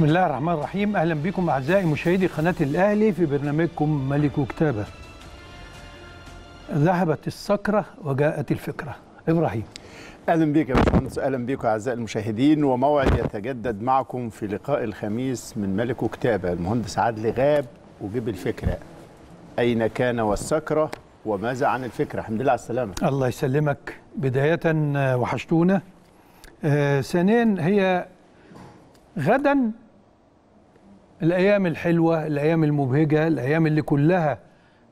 بسم الله الرحمن الرحيم اهلا بكم اعزائي مشاهدي قناه الاهلي في برنامجكم ملك وكتابه. ذهبت السكره وجاءت الفكره ابراهيم اهلا بك يا باشمهندس اهلا بكم اعزائي المشاهدين وموعد يتجدد معكم في لقاء الخميس من ملك وكتابه المهندس عادل غاب وجيب الفكره اين كان والسكره وماذا عن الفكره الحمد لله على السلامه الله يسلمك بدايه آه، وحشتونا آه ثانيا هي غدا الايام الحلوه الايام المبهجه الايام اللي كلها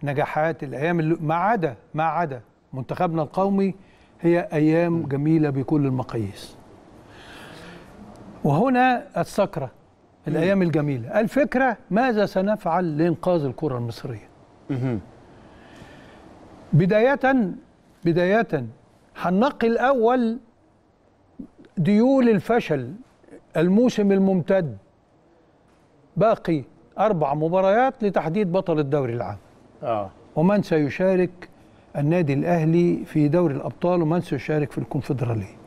نجاحات الايام اللي ما عدا ما عدا منتخبنا القومي هي ايام جميله بكل المقاييس وهنا السكره الايام الجميله الفكره ماذا سنفعل لانقاذ الكره المصريه بدايه بدايه هننقي الاول ديول الفشل الموسم الممتد باقي أربع مباريات لتحديد بطل الدوري العام آه. ومن سيشارك النادي الأهلي في دوري الأبطال ومن سيشارك في الكونفدرالية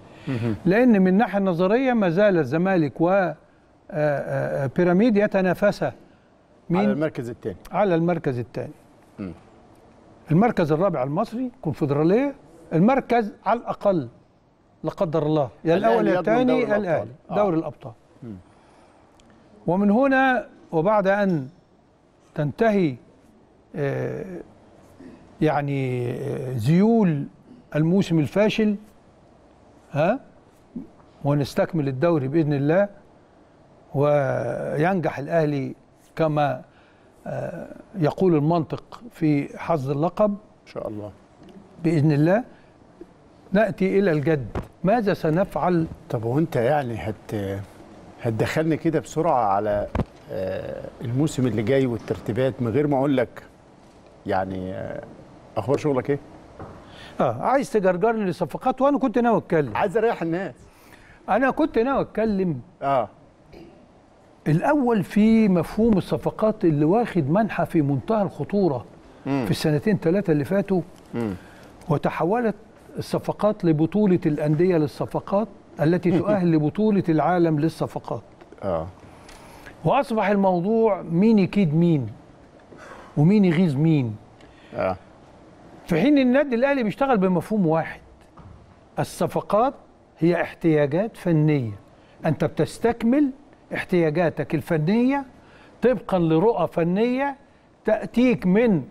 لأن من الناحية النظرية ما زال الزمالك و آه، آه، بيراميد يتنافسا على المركز الثاني على المركز الثاني المركز الرابع المصري كونفدرالية المركز على الأقل لا قدر الله يا الأول يا الثاني الأهلي آه. دوري الأبطال, دور الأبطال. ومن هنا وبعد أن تنتهي آه، يعني ذيول آه، الموسم الفاشل ها ونستكمل الدوري بإذن الله وينجح الأهلي كما آه، يقول المنطق في حظ اللقب إن شاء الله بإذن الله نأتي إلى الجد ماذا سنفعل طب وانت يعني هت هتدخلني كده بسرعه على آه، الموسم اللي جاي والترتيبات من غير ما اقول لك يعني آه، اخبار شغلك ايه؟ اه عايز تجرجرني لصفقات وانا كنت ناوي اتكلم عايز اريح الناس انا كنت ناوي اتكلم اه الاول في مفهوم الصفقات اللي واخد منحى في منتهى الخطوره مم. في السنتين ثلاثه اللي فاتوا مم. وتحولت الصفقات لبطوله الانديه للصفقات التي تؤهل لبطولة العالم للصفقات آه. وأصبح الموضوع مين يكيد مين ومين يغيظ مين آه. في حين النادي الأهلي بيشتغل بمفهوم واحد الصفقات هي احتياجات فنية أنت بتستكمل احتياجاتك الفنية طبقا لرؤى فنية تأتيك من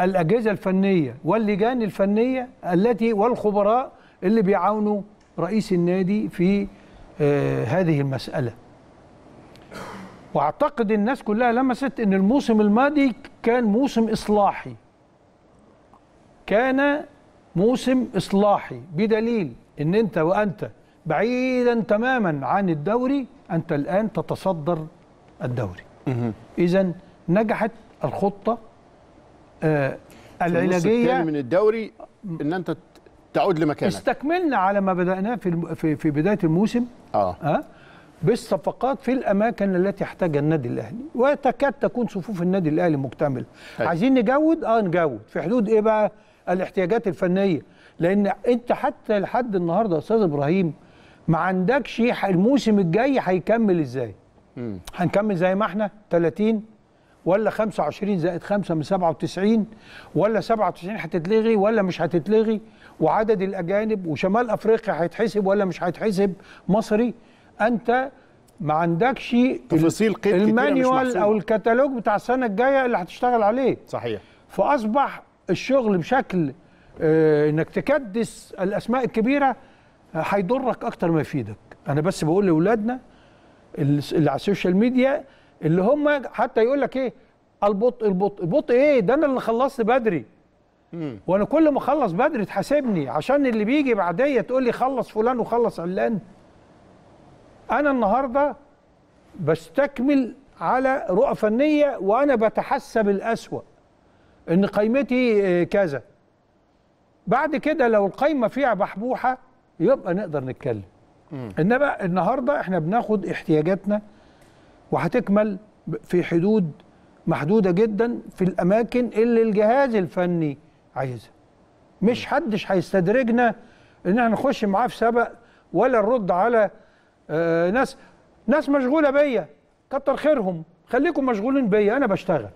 الأجهزة الفنية واللجان الفنية التي والخبراء اللي بيعاونوا رئيس النادي في آه، هذه المسألة واعتقد الناس كلها لمست ان الموسم الماضي كان موسم اصلاحي كان موسم اصلاحي بدليل ان انت وانت بعيدا تماما عن الدوري انت الان تتصدر الدوري اذا نجحت الخطه آه العلاجيه من الدوري ان انت تعود لمكانك استكملنا على ما بدأناه في في, في بداية الموسم اه, آه بالصفقات في الاماكن التي احتاجها النادي الاهلي وتكاد تكون صفوف النادي الاهلي مكتمله عايزين نجود اه نجود في حدود ايه بقى الاحتياجات الفنيه لان انت حتى لحد النهارده يا استاذ ابراهيم ما عندكش الموسم الجاي هيكمل ازاي هنكمل زي ما احنا 30 ولا 25 زائد 5 من 97 ولا 97 هتتلغي ولا مش هتتلغي وعدد الاجانب وشمال افريقيا هيتحسب ولا مش هيتحسب مصري انت ما عندكش تفاصيل قيد المانيوال او الكتالوج بتاع السنه الجايه اللي هتشتغل عليه صحيح فاصبح الشغل بشكل آه، انك تكدس الاسماء الكبيره آه، هيضرك اكتر ما يفيدك انا بس بقول لاولادنا اللي على السوشيال ميديا اللي هم حتى يقول لك ايه البطء البطء البطء ايه ده انا اللي خلصت بدري وانا كل ما اخلص بدري تحاسبني عشان اللي بيجي بعديا تقول لي خلص فلان وخلص علان انا النهارده بستكمل على رؤى فنيه وانا بتحسب الاسوا ان قيمتي آه، كذا بعد كده لو القايمه فيها بحبوحه يبقى نقدر نتكلم مم. انما النهارده احنا بناخد احتياجاتنا وهتكمل في حدود محدوده جدا في الاماكن اللي الجهاز الفني عايزها مش حدش هيستدرجنا ان احنا نخش معاه في سبق ولا نرد على آه، ناس ناس مشغوله بيا كتر خيرهم خليكم مشغولين بيا انا بشتغل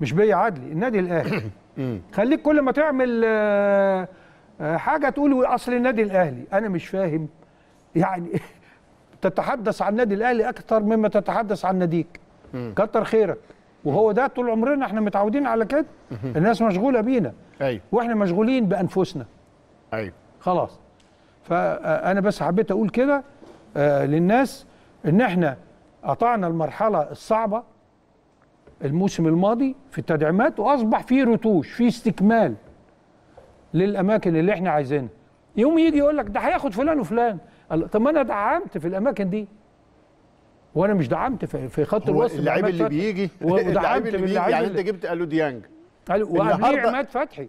مش بيا عدلي النادي الاهلي خليك كل ما تعمل آه، آه، حاجه تقول اصل النادي الاهلي انا مش فاهم يعني تتحدث عن النادي الاهلي اكثر مما تتحدث عن ناديك كتر خيرك وهو ده طول عمرنا احنا متعودين على كده الناس مشغوله بينا ايوه واحنا مشغولين بانفسنا ايوه خلاص فانا بس حبيت اقول كده آه، للناس ان احنا قطعنا المرحله الصعبه الموسم الماضي في التدعيمات واصبح في رتوش في استكمال للاماكن اللي احنا عايزينها يوم يجي يقول لك ده هياخد فلان وفلان طب ما انا دعمت في الاماكن دي وانا مش دعمت في خط الوسط اللاعب اللي بيجي ودعمت اللي بيجي يعني انت جبت الو ديانج قالوا وقبليه عماد فتحي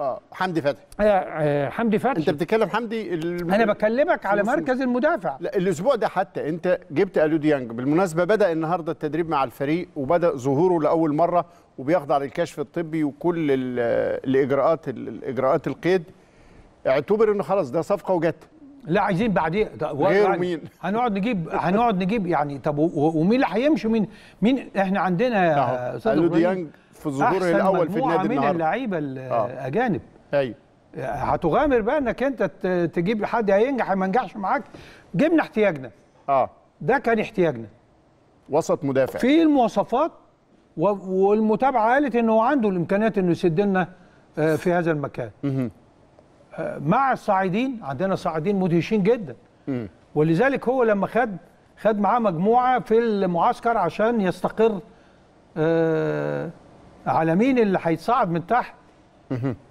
اه حمدي فتحي آه، آه، حمدي فتحي انت بتتكلم حمدي الم... انا بكلمك على مركز المدافع لا الاسبوع ده حتى انت جبت الو ديانج بالمناسبه بدا النهارده التدريب مع الفريق وبدا ظهوره لاول مره وبيخضع للكشف الطبي وكل الاجراءات الاجراءات القيد اعتبر انه خلاص ده صفقه وجت لا عايزين بعديها غير يعني مين هنقعد نجيب هنقعد نجيب يعني طب ومين اللي هيمشي مين مين احنا عندنا قالوا ديانج في ظهوره الاول في النادي النهارده من اللعيبه آه. الاجانب ايوه هتغامر بقى انك انت تجيب حد هينجح ما ينجحش معاك جبنا احتياجنا اه ده كان احتياجنا وسط مدافع في المواصفات والمتابعه قالت انه عنده الامكانيات انه يسد لنا آه، في هذا المكان مع الصاعدين عندنا صاعدين مدهشين جدا م. ولذلك هو لما خد خد معاه مجموعه في المعسكر عشان يستقر آه على مين اللي هيتصعد من تحت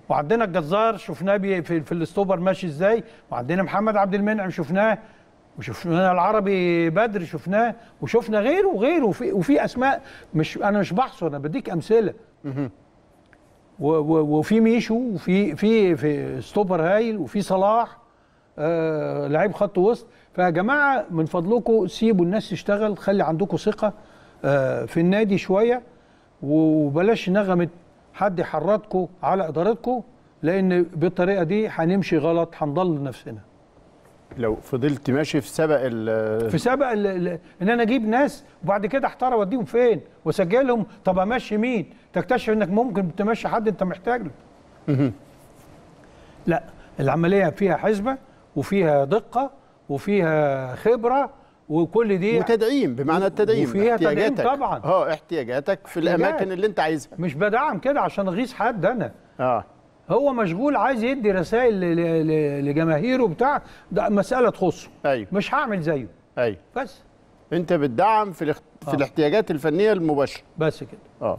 وعندنا الجزار شفناه في, في الاستوبر ماشي ازاي وعندنا محمد عبد المنعم شفناه وشفنا العربي بدر شفناه وشفنا غيره وغيره وفي, وفي اسماء مش انا مش بحصر انا بديك امثله وفي ميشو وفي في في ستوبر هايل وفي صلاح آه لعيب خط وسط فيا جماعه من فضلكم سيبوا الناس تشتغل خلي عندكم ثقه آه في النادي شويه وبلاش نغمه حد يحرضكم على ادارتكم لان بالطريقه دي هنمشي غلط هنضل نفسنا لو فضلت ماشي في سبق ال في سبق الـ الـ ان انا اجيب ناس وبعد كده احتار اوديهم فين واسجلهم طب امشي مين تكتشف انك ممكن تمشي حد انت محتاج له لا العمليه فيها حسبه وفيها دقه وفيها خبره وكل دي وتدعيم بمعنى التدعيم وفيها تدعيم طبعا اه احتياجاتك في احتياجات. الاماكن اللي انت عايزها مش بدعم كده عشان اغيظ حد انا اه هو مشغول عايز يدي رسائل لجماهيره بتاع ده مساله تخصه أيوه. مش هعمل زيه ايوه بس انت بتدعم في الاخت... آه. في الاحتياجات الفنيه المباشره بس كده اه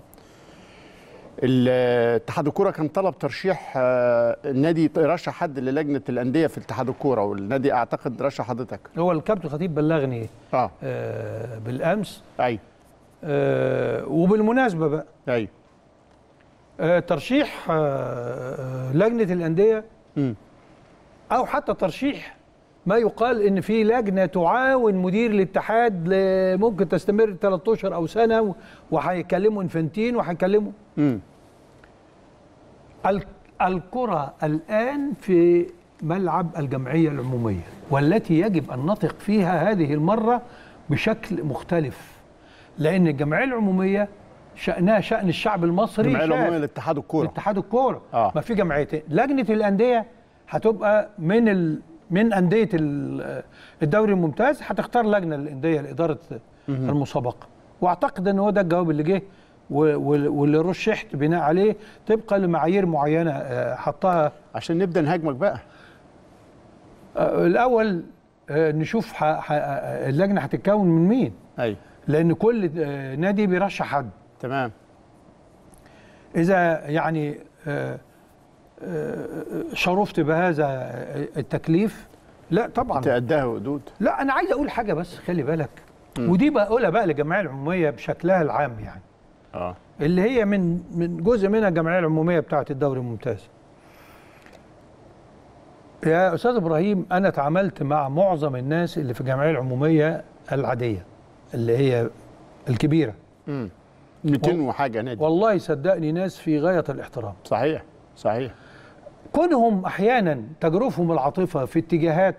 الاتحاد الكوره كان طلب ترشيح آه، النادي رشح حد للجنه الانديه في اتحاد الكوره والنادي اعتقد رشح حضرتك هو الكابتن خطيب بلغني آه. آه بالامس ايوه آه وبالمناسبه بقى ايوه آه، ترشيح آه، آه، لجنه الانديه او حتى ترشيح ما يقال ان في لجنه تعاون مدير الاتحاد ممكن تستمر 3 اشهر او سنه وهيكلموا انفنتين وهيكلموا الكره الان في ملعب الجمعيه العموميه والتي يجب ان نثق فيها هذه المره بشكل مختلف لان الجمعيه العموميه شأنها شأن الشعب المصري الجمعية العمومية لاتحاد الكورة لاتحاد الكورة آه. ما في جمعيتين لجنة الأندية هتبقى من ال... من أندية الدوري الممتاز هتختار لجنة الأندية لإدارة المسابقة وأعتقد أن هو ده الجواب اللي جه واللي رشحت بناء عليه طبقا لمعايير معينة آه، حطها عشان نبدأ نهاجمك بقى آه، الأول آه، نشوف اللجنة هتتكون من مين أيوه لان كل نادي بيرشح حد تمام إذا يعني آه، آه، شرفت بهذا التكليف لا طبعا تأداه ودود لا أنا عايز أقول حاجة بس خلي بالك م. ودي بقولها بقى للجمعية العمومية بشكلها العام يعني آه. اللي هي من من جزء منها الجمعية العمومية بتاعة الدوري الممتاز يا أستاذ إبراهيم أنا تعاملت مع معظم الناس اللي في الجمعية العمومية العادية اللي هي الكبيرة م. 200 وحاجه نادي والله صدقني ناس في غايه الاحترام صحيح صحيح كونهم احيانا تجرفهم العاطفه في اتجاهات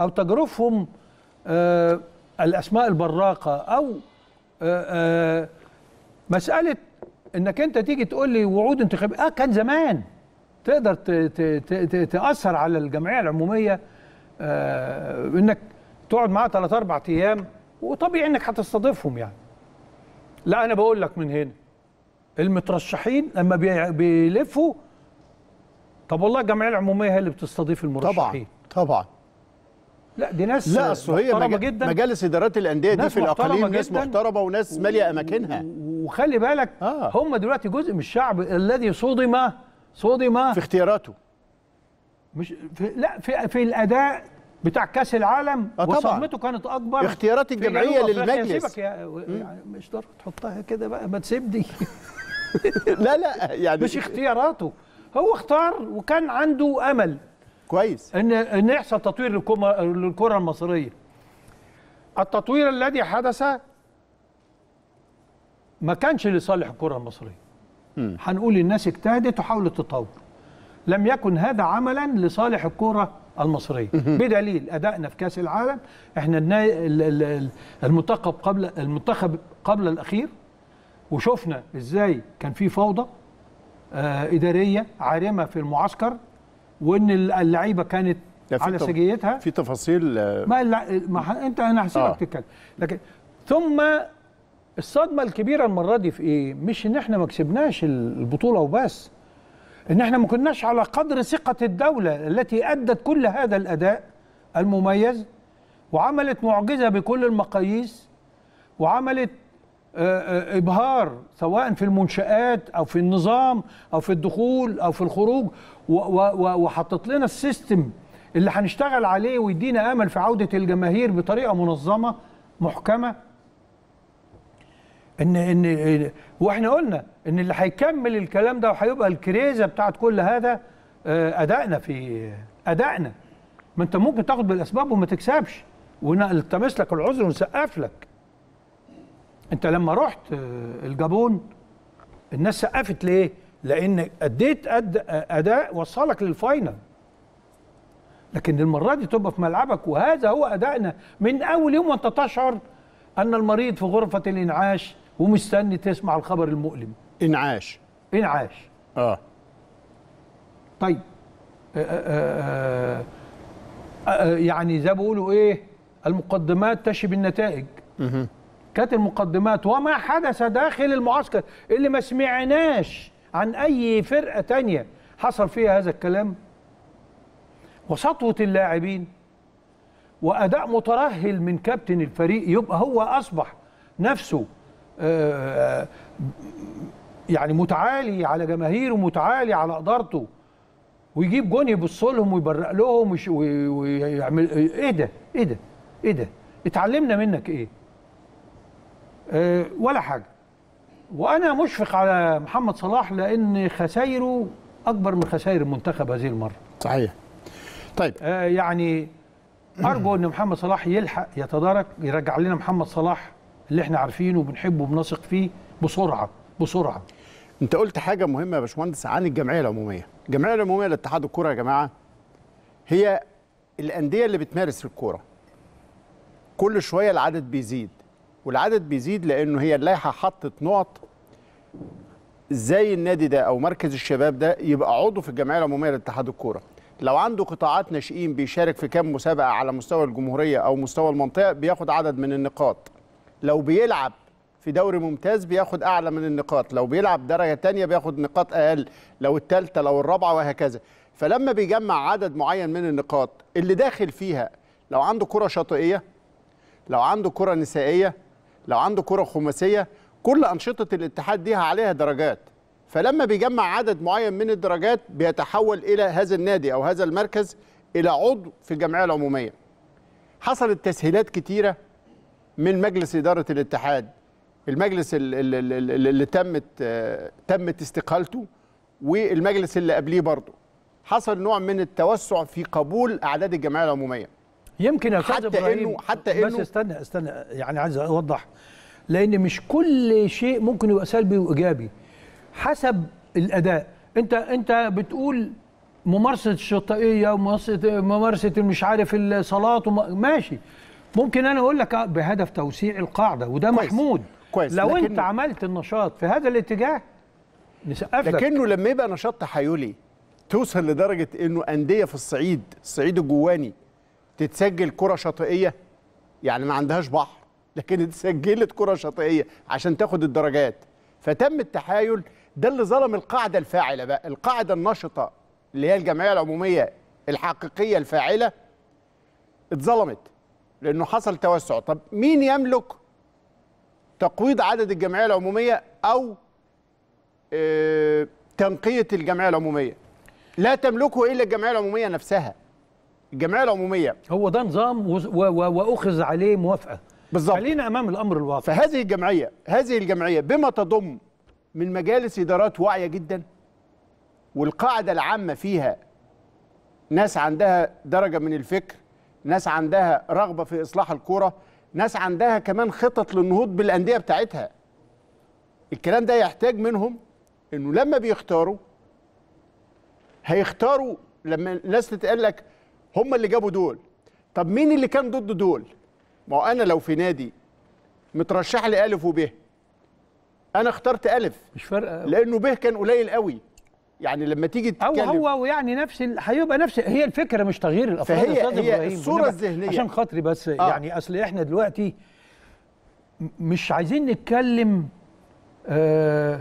او تجرفهم آه الاسماء البراقه او آه آه مساله انك انت تيجي تقول لي وعود انتخابيه اه كان زمان تقدر تاثر على الجمعيه العموميه آه انك تقعد معاها ثلاث اربع ايام وطبيعي انك هتستضيفهم يعني لا انا بقول لك من هنا المترشحين لما بيلفوا طب والله الجمعيه العموميه هي اللي بتستضيف المرشحين طبعا طبعا لا دي ناس لا اصل هي جدا مجالس ادارات الانديه دي في الاقاليم ناس محترمه وناس ماليه اماكنها وخلي بالك آه. هم دلوقتي جزء من الشعب الذي صدم صدم في اختياراته مش في لا في في الاداء بتاع كاس العالم آه، وصدمته كانت اكبر اختيارات الجمعيه يعني للمجلس سيبك يا يعني مش ضروري تحطها كده بقى ما تسيبني لا لا يعني مش اختياراته هو اختار وكان عنده امل كويس ان ان يحصل تطوير للكره المصريه التطوير الذي حدث ما كانش لصالح الكره المصريه هنقول الناس اجتهدت وحاولت تطور لم يكن هذا عملا لصالح الكره المصريه بدليل ادائنا في كاس العالم احنا المنتخب قبل المنتخب قبل الاخير وشفنا ازاي كان في فوضى آه، اداريه عارمه في المعسكر وان اللعيبه كانت يعني على سجيتها في تفاصيل آه، ما, ما انت انا هسيبك آه. تتكلم لكن ثم الصدمه الكبيره المره دي في ايه؟ مش ان احنا ما كسبناش البطوله وبس ان احنا ما كناش على قدر ثقه الدوله التي ادت كل هذا الاداء المميز وعملت معجزه بكل المقاييس وعملت آه، آه، ابهار سواء في المنشات او في النظام او في الدخول او في الخروج وحطت لنا السيستم اللي هنشتغل عليه ويدينا امل في عوده الجماهير بطريقه منظمه محكمه ان ان واحنا قلنا ان اللي هيكمل الكلام ده وهيبقى الكريزه بتاعت كل هذا آه، ادائنا في ادائنا ما انت ممكن تاخد بالاسباب وما تكسبش ونلتمس لك العذر ونسقف لك انت لما رحت آه، الجابون الناس سقفت ليه لان اديت أد... اداء وصلك للفاينل لكن المره دي تبقى في ملعبك وهذا هو ادائنا من اول يوم وانت تشعر ان المريض في غرفه الانعاش ومستني تسمع الخبر المؤلم انعاش انعاش اه طيب آآ آه، آآ آه، آه، يعني زي بيقولوا ايه المقدمات تشي بالنتائج كانت المقدمات وما حدث داخل المعسكر اللي ما سمعناش عن اي فرقه تانية حصل فيها هذا الكلام وسطوه اللاعبين واداء مترهل من كابتن الفريق يبقى هو اصبح نفسه آه، آه، يعني متعالي على جماهيره متعالي على ادارته ويجيب جون يبص لهم ويبرق لهم ويعمل ايه ده ايه ده ايه ده اتعلمنا منك ايه آه، ولا حاجه وانا مشفق على محمد صلاح لان خسايره اكبر من خسائر المنتخب هذه المره صحيح طيب يعني ارجو ان محمد صلاح يلحق يتدارك يرجع لنا محمد صلاح اللي احنا عارفينه وبنحبه وبنثق فيه بسرعه بسرعه انت قلت حاجه مهمه يا باشمهندس عن الجمعيه العموميه الجمعيه العموميه لاتحاد الكوره يا جماعه هي الانديه اللي بتمارس الكوره كل شويه العدد بيزيد والعدد بيزيد لانه هي اللائحه حطت نقط ازاي النادي ده او مركز الشباب ده يبقى عضو في الجمعيه العموميه لاتحاد الكوره لو عنده قطاعات ناشئين بيشارك في كام مسابقه على مستوى الجمهوريه او مستوى المنطقه بياخد عدد من النقاط لو بيلعب في دوري ممتاز بياخد اعلى من النقاط لو بيلعب درجه تانية بياخد نقاط اقل لو الثالثه لو الرابعه وهكذا فلما بيجمع عدد معين من النقاط اللي داخل فيها لو عنده كره شاطئيه لو عنده كره نسائيه لو عنده كره خماسيه كل انشطه الاتحاد دي عليها درجات فلما بيجمع عدد معين من الدرجات بيتحول الى هذا النادي او هذا المركز الى عضو في الجمعيه العموميه حصلت تسهيلات كتيره من مجلس إدارة الاتحاد المجلس اللي, اللي تمت تمت استقالته والمجلس اللي قبليه برضه حصل نوع من التوسع في قبول اعداد الجمعيه العموميه يمكن يا استاذ ابراهيم إنه حتى إنه بس استنى استنى يعني عايز اوضح لان مش كل شيء ممكن يبقى سلبي وايجابي حسب الاداء انت انت بتقول ممارسه الشطائيه وممارسه ممارسه مش عارف الصلاه ماشي ممكن انا اقول لك بهدف توسيع القاعده وده كويس. محمود كويس لو لكن... انت عملت النشاط في هذا الاتجاه نسقف لكنه لما يبقى نشاط تحايلي توصل لدرجه انه انديه في الصعيد الصعيد الجواني تتسجل كره شاطئيه يعني ما عندهاش بحر لكن اتسجلت كره شاطئيه عشان تاخد الدرجات فتم التحايل ده اللي ظلم القاعده الفاعله بقى القاعده النشطه اللي هي الجمعيه العموميه الحقيقيه الفاعله اتظلمت لانه حصل توسع طب مين يملك تقويض عدد الجمعيه العموميه او آه، تنقيه الجمعيه العموميه لا تملكه الا الجمعيه العموميه نفسها الجمعيه العموميه هو ده نظام واخذ عليه موافقه بالظبط خلينا امام الامر الواقع فهذه الجمعيه هذه الجمعيه بما تضم من مجالس ادارات واعيه جدا والقاعده العامه فيها ناس عندها درجه من الفكر ناس عندها رغبه في اصلاح الكوره ناس عندها كمان خطط للنهوض بالانديه بتاعتها الكلام ده يحتاج منهم انه لما بيختاروا هيختاروا لما الناس تتقال لك هم اللي جابوا دول طب مين اللي كان ضد دول ما هو انا لو في نادي مترشح لالف وبه انا اخترت الف مش فارقه لانه به كان قليل قوي يعني لما تيجي تتكلم هو هو ويعني نفس هيبقى نفس هي الفكره مش تغيير الافراد فهي هي الصوره الذهنيه عشان خاطري بس آه. يعني اصل احنا دلوقتي مش عايزين نتكلم آه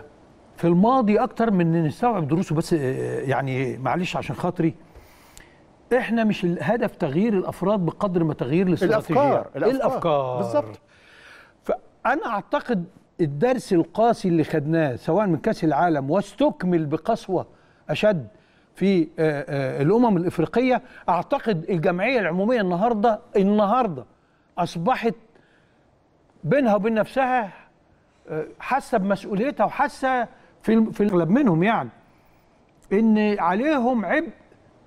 في الماضي اكتر من نستوعب دروسه بس آه يعني معلش عشان خاطري احنا مش الهدف تغيير الافراد بقدر ما تغيير الاستراتيجيه الافكار إيه الافكار, الأفكار. بالظبط فانا اعتقد الدرس القاسي اللي خدناه سواء من كاس العالم واستكمل بقسوه اشد في آه، آه، الامم الافريقيه اعتقد الجمعيه العموميه النهارده النهارده اصبحت بينها وبين نفسها آه، حاسه بمسؤوليتها وحاسه في في الاغلب منهم يعني ان عليهم عبء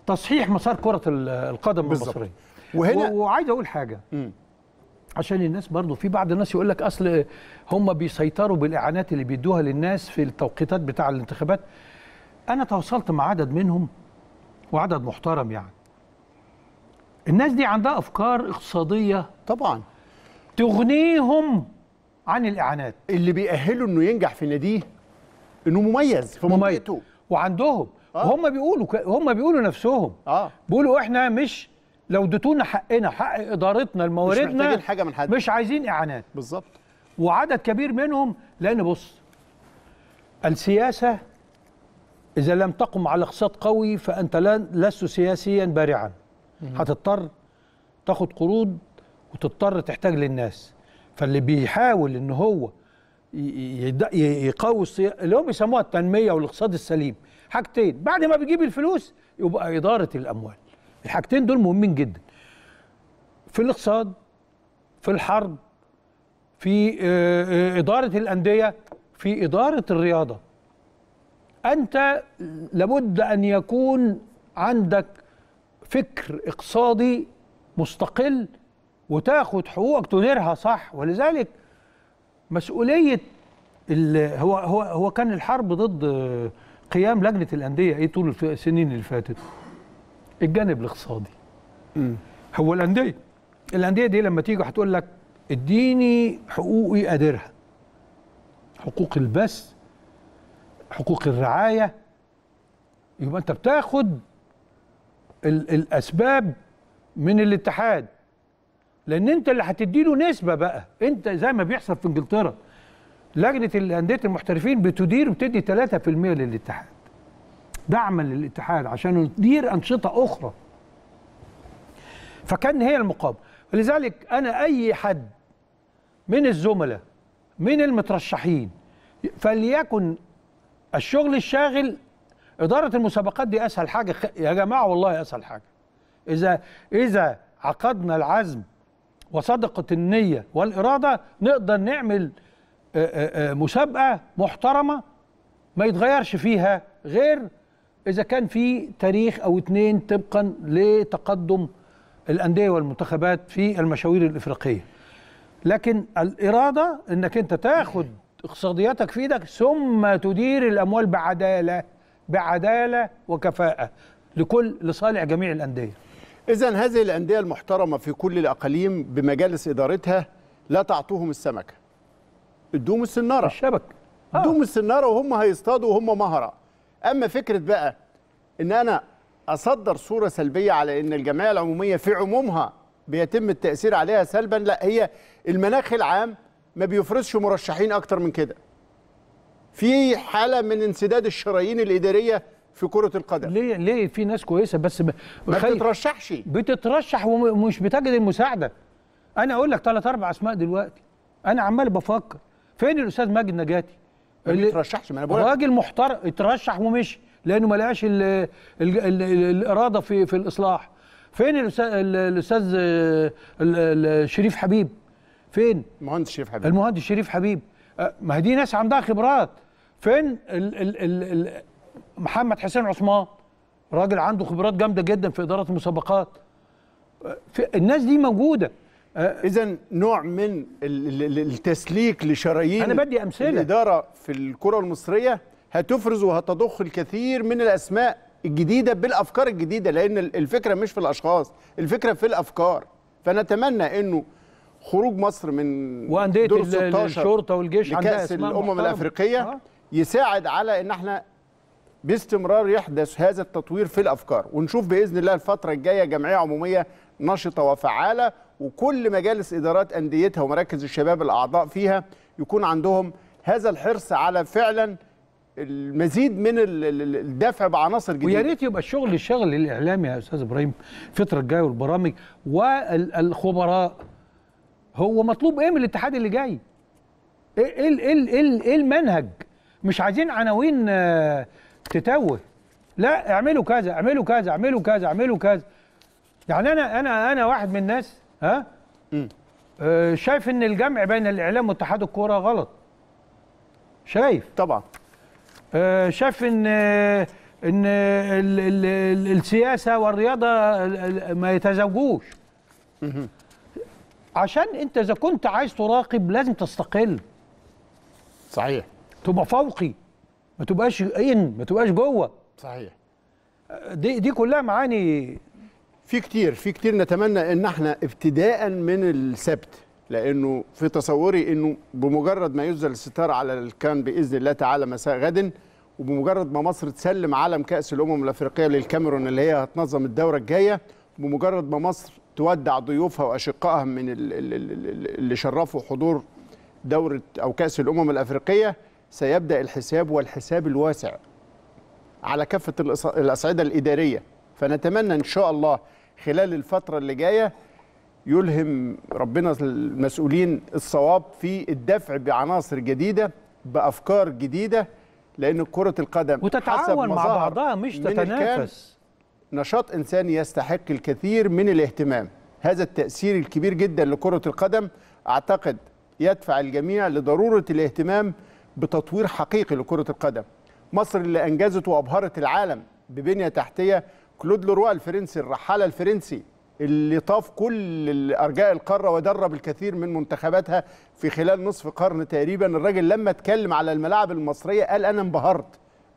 تصحيح مسار كره القدم المصريه وهنا وعايز اقول حاجه م. عشان الناس برضو في بعض الناس يقول لك اصل هم بيسيطروا بالاعانات اللي بيدوها للناس في التوقيتات بتاع الانتخابات انا تواصلت مع عدد منهم وعدد محترم يعني الناس دي عندها افكار اقتصاديه طبعا تغنيهم عن الاعانات اللي بيأهله انه ينجح في ناديه انه مميز في منطقته وعندهم آه. وهم بيقولوا هم بيقولوا نفسهم آه. بيقولوا احنا مش لو ادتونا حقنا حق ادارتنا لمواردنا مش حاجه من حد مش عايزين اعانات بالظبط وعدد كبير منهم لان بص السياسه إذا لم تقم على اقتصاد قوي فأنت لست سياسيا بارعا هتضطر تاخد قروض وتضطر تحتاج للناس فاللي بيحاول ان هو يقوي اللي هم بيسموها التنميه والاقتصاد السليم حاجتين بعد ما بيجيب الفلوس يبقى اداره الاموال الحاجتين دول مهمين جدا في الاقتصاد في الحرب في آه، آه، اداره الانديه في اداره الرياضه أنت لابد أن يكون عندك فكر اقتصادي مستقل وتاخد حقوقك تديرها صح ولذلك مسؤولية هو هو هو كان الحرب ضد قيام لجنة الأندية إيه طول السنين اللي فاتت الجانب الاقتصادي هو الأندية الأندية دي لما تيجي هتقول لك اديني حقوقي أديرها حقوق البث حقوق الرعايه يبقى انت بتاخد ال الاسباب من الاتحاد لان انت اللي هتديله نسبه بقى انت زي ما بيحصل في انجلترا لجنه الانديه المحترفين بتدير وبتدي 3% للاتحاد دعما للاتحاد عشان يدير انشطه اخرى فكان هي المقابل ولذلك انا اي حد من الزملاء من المترشحين فليكن الشغل الشاغل إدارة المسابقات دي أسهل حاجة يا جماعة والله أسهل حاجة إذا إذا عقدنا العزم وصدقت النية والإرادة نقدر نعمل آه، آه، آه، مسابقة محترمة ما يتغيرش فيها غير إذا كان في تاريخ أو اتنين طبقا لتقدم الأندية والمنتخبات في المشاوير الإفريقية لكن الإرادة إنك أنت تاخد اقتصادياتك في ايدك ثم تدير الاموال بعداله بعداله وكفاءه لكل لصالح جميع الانديه. اذا هذه الانديه المحترمه في كل الاقاليم بمجالس ادارتها لا تعطوهم السمكه. ادوهم السناره. الشبك. آه. ادوهم السناره وهم هيصطادوا وهم مهره. اما فكره بقى ان انا اصدر صوره سلبيه على ان الجمعيه العموميه في عمومها بيتم التاثير عليها سلبا لا هي المناخ العام ما بيفرزش مرشحين اكتر من كده في حاله من انسداد الشرايين الاداريه في كره القدم ليه ليه في ناس كويسه بس ب... ما بتترشحش بتترشح ومش بتجد المساعده انا اقول لك ثلاث اربع اسماء دلوقتي انا عمال بفكر فين الاستاذ ماجد نجاتي ما اللي بيترشحش ما انا بقول راجل محترم اترشح ومشي لانه ما لقاش الاراده في في الاصلاح فين الاستاذ الاستاذ آه، شريف حبيب فين المهندس شريف حبيب المهندس شريف حبيب أه، ما هي دي ناس عندها خبرات فين ال ال ال الـ محمد حسين عثمان راجل عنده خبرات جامده جدا في اداره المسابقات أه، الناس دي موجوده أه، اذا نوع من التسليك لشرايين انا بدي امثله الاداره في الكره المصريه هتفرز وهتضخ الكثير من الاسماء الجديده بالافكار الجديده لان الفكره مش في الاشخاص الفكره في الافكار فنتمنى انه خروج مصر من وانديه الشرطه والجيش لكاس الامم الافريقيه آه. يساعد على ان احنا باستمرار يحدث هذا التطوير في الافكار ونشوف باذن الله الفتره الجايه جمعيه عموميه نشطه وفعاله وكل مجالس ادارات انديتها ومراكز الشباب الاعضاء فيها يكون عندهم هذا الحرص على فعلا المزيد من الدفع بعناصر جديده ويا ريت يبقى الشغل الشغل الاعلامي يا استاذ ابراهيم الفتره الجايه والبرامج والخبراء هو مطلوب ايه من الاتحاد اللي جاي ايه ايه ايه ايه, ايه المنهج مش عايزين عناوين آه، تتوه لا اعملوا كذا اعملوا كذا اعملوا كذا اعملوا كذا يعني انا انا انا واحد من الناس ها آه شايف ان الجمع بين الاعلام واتحاد الكوره غلط شايف طبعا آه شايف ان آه، ان ال ال ال السياسه والرياضه ما يتزوجوش عشان انت اذا كنت عايز تراقب لازم تستقل صحيح تبقى فوقي ما تبقاش ان ما تبقاش جوه صحيح دي دي كلها معاني في كتير في كتير نتمنى ان احنا ابتداء من السبت لانه في تصوري انه بمجرد ما ينزل الستار على الكان باذن الله تعالى مساء غد وبمجرد ما مصر تسلم علم كاس الامم الافريقيه للكاميرون اللي هي هتنظم الدوره الجايه بمجرد ما مصر تودع ضيوفها واشقائها من اللي شرفوا حضور دوره او كاس الامم الافريقيه سيبدا الحساب والحساب الواسع على كافه الاصعده الاداريه فنتمنى ان شاء الله خلال الفتره اللي جايه يلهم ربنا المسؤولين الصواب في الدفع بعناصر جديده بافكار جديده لان كره القدم وتتعاون مع بعضها مش تتنافس نشاط إنساني يستحق الكثير من الاهتمام هذا التأثير الكبير جدا لكرة القدم أعتقد يدفع الجميع لضرورة الاهتمام بتطوير حقيقي لكرة القدم مصر اللي أنجزت وأبهرت العالم ببنية تحتية كلود لوروا الفرنسي الرحالة الفرنسي اللي طاف كل أرجاء القارة ودرب الكثير من منتخباتها في خلال نصف قرن تقريبا الراجل لما اتكلم على الملاعب المصرية قال أنا انبهرت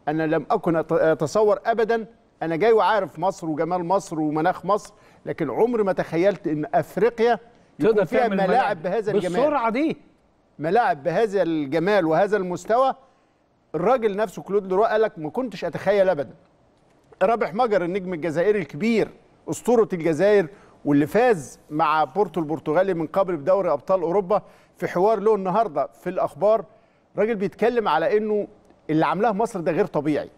أنا لم أكن أتصور أبدا انا جاي وعارف مصر وجمال مصر ومناخ مصر لكن عمر ما تخيلت ان افريقيا تقدر فيها ملاعب بهذا الجمال بالسرعه دي ملاعب بهذا الجمال وهذا المستوى الراجل نفسه كلود لرو قال لك ما كنتش اتخيل ابدا رابح مجر النجم الجزائري الكبير اسطوره الجزائر واللي فاز مع بورتو البرتغالي من قبل بدوري ابطال اوروبا في حوار له النهارده في الاخبار راجل بيتكلم على انه اللي عاملاه مصر ده غير طبيعي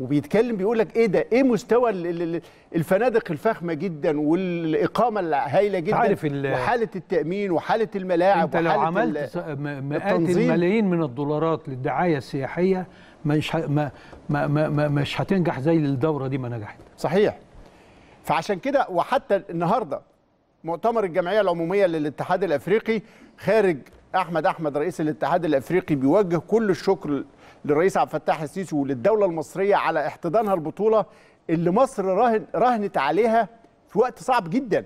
وبيتكلم بيقول لك ايه ده ايه مستوى الفنادق الفخمه جدا والاقامه الهائله جدا عارف وحاله التامين وحاله الملاعب انت لو عملت مئات الملايين من الدولارات للدعايه السياحيه مش ما ما ما مش هتنجح زي الدوره دي ما نجحت صحيح فعشان كده وحتى النهارده مؤتمر الجمعيه العموميه للاتحاد الافريقي خارج احمد احمد رئيس الاتحاد الافريقي بيوجه كل الشكر للرئيس عبد الفتاح السيسي وللدوله المصريه على احتضانها البطوله اللي مصر راهن راهنت عليها في وقت صعب جدا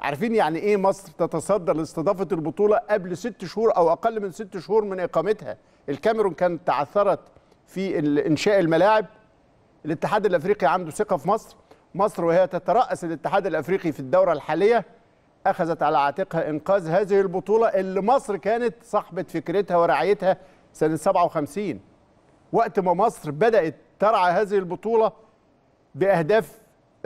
عارفين يعني ايه مصر تتصدر لاستضافه البطوله قبل ست شهور او اقل من ست شهور من اقامتها الكاميرون كانت تعثرت في انشاء الملاعب الاتحاد الافريقي عنده ثقه في مصر مصر وهي تترأس الاتحاد الافريقي في الدوره الحاليه اخذت على عاتقها انقاذ هذه البطوله اللي مصر كانت صاحبه فكرتها ورعايتها سنه 57 وقت ما مصر بدأت ترعى هذه البطولة بأهداف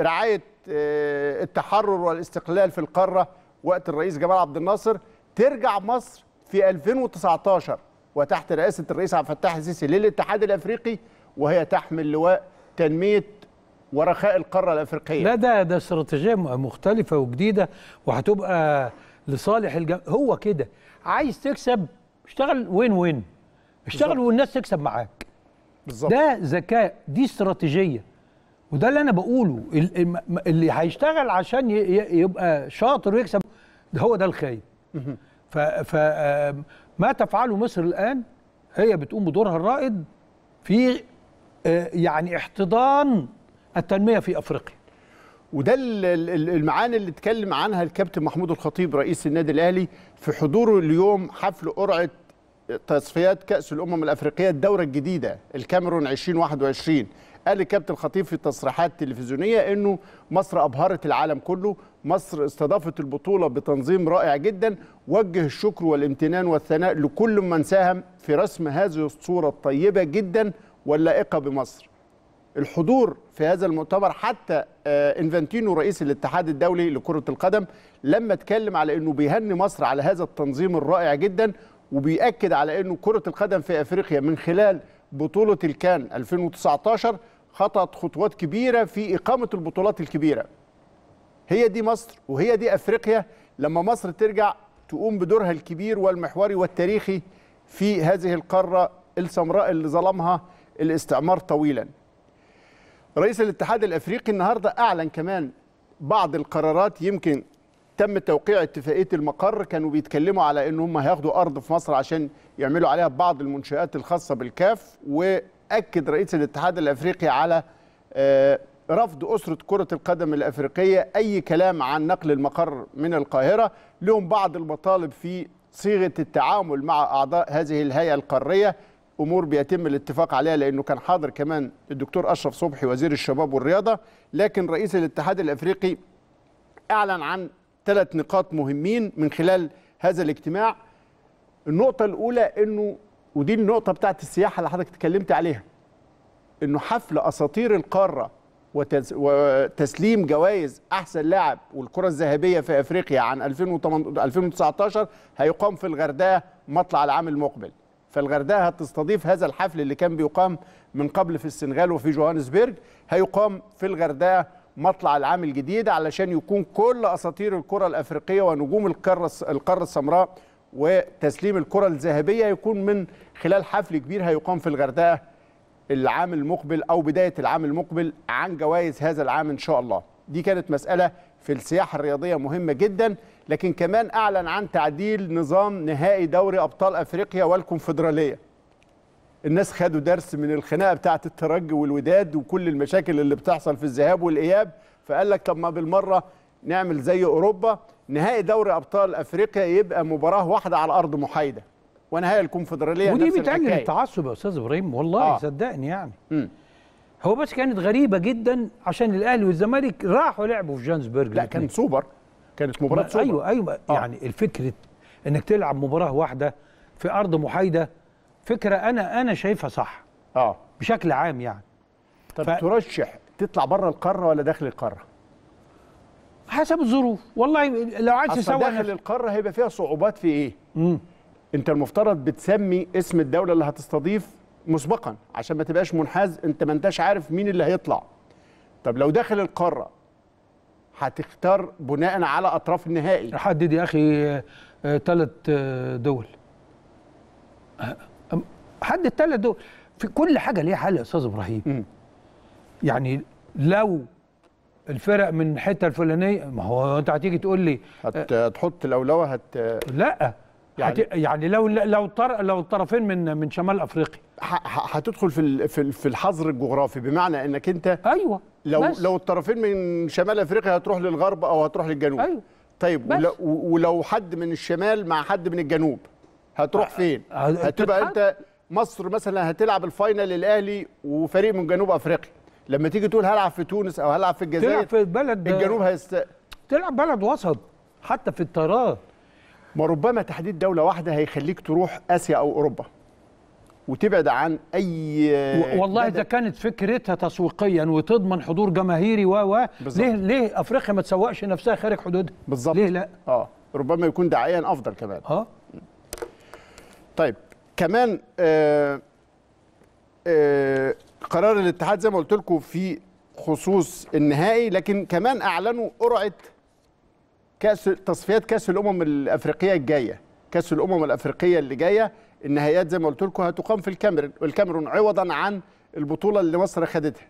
رعاية آه، التحرر والاستقلال في القارة وقت الرئيس جمال عبد الناصر ترجع مصر في 2019 وتحت رئاسة الرئيس عبد الفتاح السيسي للاتحاد الأفريقي وهي تحمل لواء تنمية ورخاء القارة الأفريقية لا ده ده استراتيجية مختلفة وجديدة وهتبقى لصالح الجم... هو كده عايز تكسب اشتغل وين وين اشتغل بالزبط. والناس تكسب معاك بالظبط ده ذكاء دي استراتيجيه وده اللي انا بقوله اللي هيشتغل عشان يبقى شاطر ويكسب ده هو ده الخايب فما تفعله مصر الان هي بتقوم بدورها الرائد في آه، يعني احتضان التنميه في افريقيا وده المعاني اللي اتكلم عنها الكابتن محمود الخطيب رئيس النادي الاهلي في حضوره اليوم حفل قرعه تصفيات كأس الأمم الأفريقية الدورة الجديدة الكاميرون 2021 قال الكابتن خطيب في تصريحات تلفزيونية أنه مصر أبهرت العالم كله مصر استضافت البطولة بتنظيم رائع جدا وجه الشكر والامتنان والثناء لكل من ساهم في رسم هذه الصورة الطيبة جدا واللائقة بمصر الحضور في هذا المؤتمر حتى آه، انفانتينو رئيس الاتحاد الدولي لكرة القدم لما اتكلم على انه بيهني مصر على هذا التنظيم الرائع جدا وبيأكد على أنه كرة القدم في أفريقيا من خلال بطولة الكان 2019 خطت خطوات كبيرة في إقامة البطولات الكبيرة هي دي مصر وهي دي أفريقيا لما مصر ترجع تقوم بدورها الكبير والمحوري والتاريخي في هذه القارة السمراء اللي ظلمها الاستعمار طويلا رئيس الاتحاد الأفريقي النهاردة أعلن كمان بعض القرارات يمكن تم توقيع اتفاقيه المقر كانوا بيتكلموا على ان هم هياخدوا ارض في مصر عشان يعملوا عليها بعض المنشات الخاصه بالكاف واكد رئيس الاتحاد الافريقي على آه، رفض اسره كره القدم الافريقيه اي كلام عن نقل المقر من القاهره لهم بعض المطالب في صيغه التعامل مع اعضاء هذه الهيئه القاريه امور بيتم الاتفاق عليها لانه كان حاضر كمان الدكتور اشرف صبحي وزير الشباب والرياضه لكن رئيس الاتحاد الافريقي اعلن عن ثلاث نقاط مهمين من خلال هذا الاجتماع النقطة الأولى أنه ودي النقطة بتاعت السياحة اللي حضرتك اتكلمت عليها أنه حفل أساطير القارة وتسليم جوائز أحسن لاعب والكرة الذهبية في أفريقيا عن 2019 هيقام في الغردقة مطلع العام المقبل فالغردقة هتستضيف هذا الحفل اللي كان بيقام من قبل في السنغال وفي جوهانسبرج هيقام في الغردقة مطلع العام الجديد علشان يكون كل اساطير الكره الافريقيه ونجوم القاره القاره السمراء وتسليم الكره الذهبيه يكون من خلال حفل كبير هيقام في الغردقه العام المقبل او بدايه العام المقبل عن جوائز هذا العام ان شاء الله. دي كانت مساله في السياحه الرياضيه مهمه جدا لكن كمان اعلن عن تعديل نظام نهائي دوري ابطال افريقيا والكونفدراليه. الناس خدوا درس من الخناقه بتاعه الترجي والوداد وكل المشاكل اللي بتحصل في الذهاب والاياب فقال لك طب ما بالمره نعمل زي اوروبا نهائي دوري ابطال افريقيا يبقى مباراه واحده على ارض محايده ونهائي الكونفدراليه ودي بتقلل التعصب يا استاذ ابراهيم والله آه. صدقني يعني م. هو بس كانت غريبه جدا عشان الاهلي والزمالك راحوا لعبوا في جانسبرج لا كان سوبر كانت مباراه أيوة، سوبر ايوه ايوه آه. يعني الفكره انك تلعب مباراه واحده في ارض محايده فكره انا انا شايفها صح اه بشكل عام يعني طب ف... ترشح تطلع بره القاره ولا داخل القاره حسب الظروف والله لو عايز تسوي داخل القاره هيبقى فيها صعوبات في ايه مم. انت المفترض بتسمي اسم الدوله اللي هتستضيف مسبقا عشان ما تبقاش منحاز انت ما انتش عارف مين اللي هيطلع طب لو داخل القاره هتختار بناء على اطراف النهائي حدد يا اخي ثلاث آه، آه، آه، دول حد الثلاث دول في كل حاجه ليها حل يا استاذ ابراهيم م. يعني لو الفرق من الحته الفلانيه ما هو انت هتيجي تقول لي آه، هتحط لولوه هت لا يعني يعني لو لو طر... لو الطرفين من من شمال افريقيا ح... هتدخل في في الحظر الجغرافي بمعنى انك انت ايوه لو بس. لو الطرفين من شمال افريقيا هتروح للغرب او هتروح للجنوب ايوه طيب بس. ولو حد من الشمال مع حد من الجنوب هتروح آه، فين؟ آه، هتبقى انت مصر مثلا هتلعب الفاينل الاهلي وفريق من جنوب افريقيا لما تيجي تقول هلعب في تونس او هلعب في الجزائر تلعب في بلد الجنوب هيست تلعب بلد وسط حتى في الطيران ما ربما تحديد دوله واحده هيخليك تروح اسيا او اوروبا وتبعد عن اي والله اذا كانت فكرتها تسويقيا وتضمن حضور جماهيري و و ليه ليه افريقيا ما تسوقش نفسها خارج حدودها بالظبط ليه لا اه ربما يكون دعائيا افضل كمان اه طيب كمان آه، آه، قرار الاتحاد زي ما قلت لكم في خصوص النهائي لكن كمان اعلنوا قرعه كاس تصفيات كاس الامم الافريقيه الجايه كاس الامم الافريقيه اللي جايه النهائيات زي ما قلت لكم هتقام في الكاميرون الكاميرون عوضا عن البطوله اللي مصر خدتها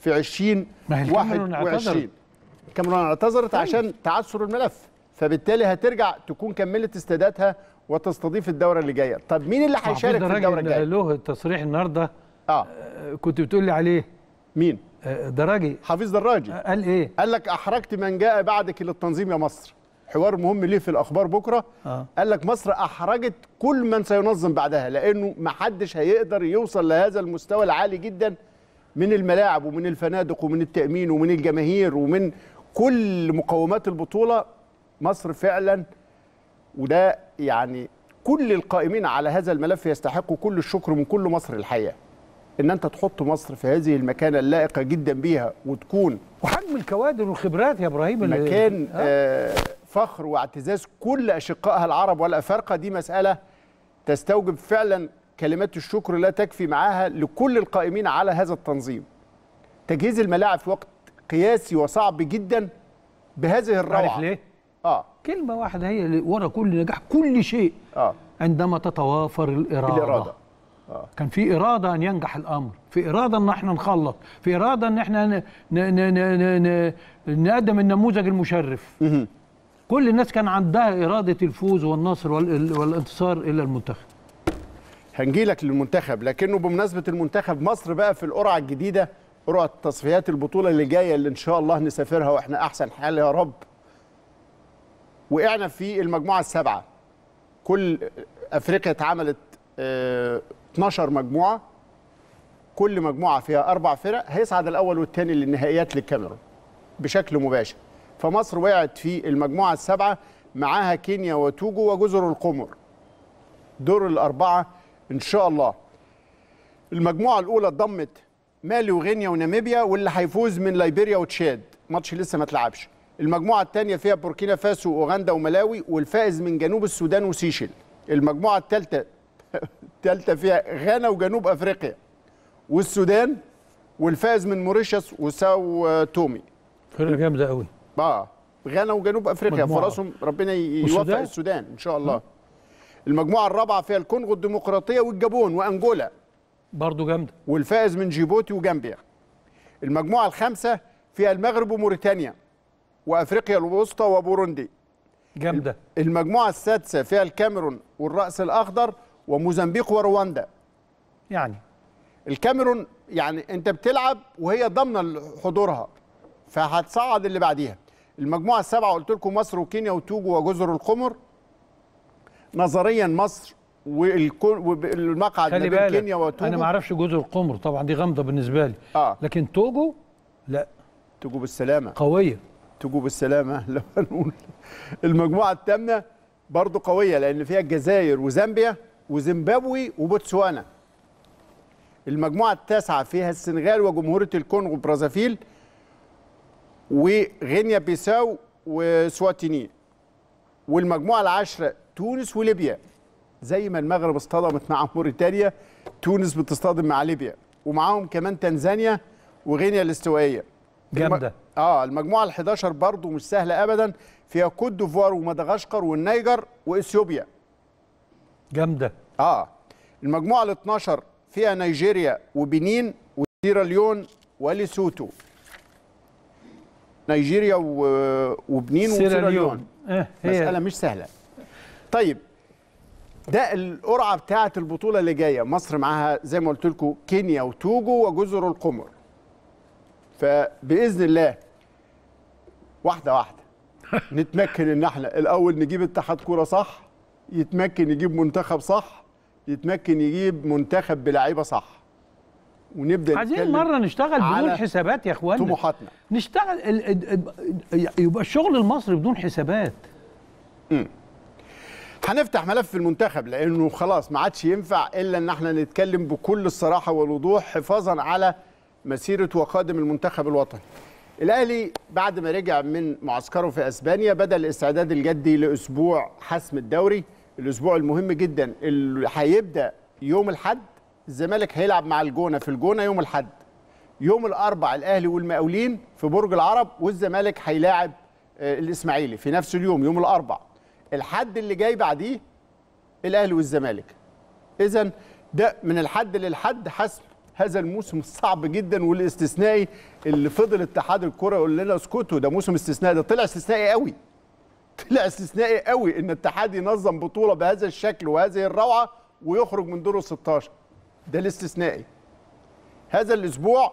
في 20 الكاميرون اعتذرت طيب. عشان تعثر الملف فبالتالي هترجع تكون كملت استاداتها وتستضيف الدوره اللي جايه طب مين اللي هيشارك في الدوره الجايه له تصريح النهارده آه. اه كنت بتقول لي عليه مين آه، دراجي حفيظ دراجي آه، قال ايه قال لك احرجت من جاء بعدك للتنظيم يا مصر حوار مهم ليه في الاخبار بكره آه. قال لك مصر احرجت كل من سينظم بعدها لانه ما حدش هيقدر يوصل لهذا المستوى العالي جدا من الملاعب ومن الفنادق ومن التامين ومن الجماهير ومن كل مقومات البطوله مصر فعلا وده يعني كل القائمين على هذا الملف يستحقوا كل الشكر من كل مصر الحقيقه ان انت تحط مصر في هذه المكانه اللائقه جدا بيها وتكون وحجم الكوادر والخبرات يا ابراهيم مكان آه فخر واعتزاز كل اشقائها العرب والافارقه دي مساله تستوجب فعلا كلمات الشكر لا تكفي معاها لكل القائمين على هذا التنظيم تجهيز الملاعب في وقت قياسي وصعب جدا بهذه الروعه عارف ليه؟ اه كلمه واحده هي ورا كل نجاح كل شيء آه. عندما تتوافر الاراده, الإرادة. آه. كان في اراده ان ينجح الامر في اراده ان احنا نخلط في اراده ان احنا نقدم النموذج المشرف مه. كل الناس كان عندها اراده الفوز والنصر والانتصار الى المنتخب هنجيلك للمنتخب لكنه بمناسبه المنتخب مصر بقى في القرعه الجديده قرعه تصفيات البطوله اللي جايه اللي ان شاء الله نسافرها واحنا احسن حال يا رب وقعنا في المجموعه السابعه كل افريقيا اتعملت 12 آه، مجموعه كل مجموعه فيها اربع فرق هيصعد الاول والثاني للنهائيات للكاميرون بشكل مباشر فمصر وقعت في المجموعه السابعه معاها كينيا وتوجو وجزر القمر دور الاربعه ان شاء الله المجموعه الاولى ضمت مالي وغينيا وناميبيا واللي هيفوز من ليبيريا وتشاد ماتش لسه ما اتلعبش المجموعه الثانيه فيها بوركينا فاسو واوغندا وملاوي والفائز من جنوب السودان وسيشل المجموعه الثالثه الثالثه فيها غانا وجنوب افريقيا والسودان والفائز من موريشيس وساو تومي فرقه جامده قوي اه غانا وجنوب افريقيا فرصهم ربنا يوفق السودان ان شاء الله م. المجموعه الرابعه فيها الكونغو الديمقراطيه والجابون وانجولا برضه جامده والفائز من جيبوتي وجامبيا المجموعه الخامسه فيها المغرب وموريتانيا وافريقيا الوسطى وبوروندي جامده المجموعه السادسه فيها الكاميرون والراس الاخضر وموزمبيق ورواندا يعني الكاميرون يعني انت بتلعب وهي ضامنه حضورها فهتصعد اللي بعديها المجموعه السابعه قلت لكم مصر وكينيا وتوجو وجزر القمر نظريا مصر والمقعد ما بين كينيا وتوجو انا ما اعرفش جزر القمر طبعا دي غامضه بالنسبه لي آه. لكن توجو لا توجو بالسلامه قويه تجوب السلامه لو هنقول المجموعه التامنة برضه قويه لان فيها الجزائر وزامبيا وزيمبابوي وبوتسوانا المجموعه التاسعه فيها السنغال وجمهوريه الكونغو برازافيل وغينيا بيساو وسواتيني والمجموعه العاشره تونس وليبيا زي ما المغرب اصطدمت مع موريتانيا تونس بتصطدم مع ليبيا ومعاهم كمان تنزانيا وغينيا الاستوائيه جامده اه المجموعه ال 11 برضه مش سهله ابدا فيها كوت ديفوار ومدغشقر والنيجر واثيوبيا جامده اه المجموعه ال 12 فيها نيجيريا وبنين وسيراليون وليسوتو نيجيريا و... وبنين وسيراليون اه مساله مش سهله طيب ده القرعه بتاعه البطوله اللي جايه مصر معاها زي ما قلت لكم كينيا وتوجو وجزر القمر فباذن الله واحده واحده نتمكن ان احنا الاول نجيب اتحاد كوره صح يتمكن يجيب منتخب صح يتمكن يجيب منتخب بلعيبه صح ونبدا عايزين مره نشتغل بدون حسابات يا اخوانا طموحاتنا نشتغل يبقى الشغل المصري بدون حسابات امم هنفتح ملف المنتخب لانه خلاص ما عادش ينفع الا ان احنا نتكلم بكل الصراحه والوضوح حفاظا على مسيره وقادم المنتخب الوطني الاهلي بعد ما رجع من معسكره في اسبانيا بدا الاستعداد الجدي لاسبوع حسم الدوري الاسبوع المهم جدا اللي هيبدا يوم الاحد الزمالك هيلعب مع الجونه في الجونه يوم الاحد يوم الاربع الاهلي والمقاولين في برج العرب والزمالك هيلاعب آه، الاسماعيلي في نفس اليوم يوم الاربع الحد اللي جاي بعديه الاهلي والزمالك اذا ده من الحد للحد حسم هذا الموسم الصعب جدا والاستثنائي اللي فضل اتحاد الكره يقول لنا اسكتوا ده موسم استثنائي ده طلع استثنائي قوي طلع استثنائي قوي ان اتحاد ينظم بطوله بهذا الشكل وهذه الروعه ويخرج من دور ال 16 ده الاستثنائي هذا الاسبوع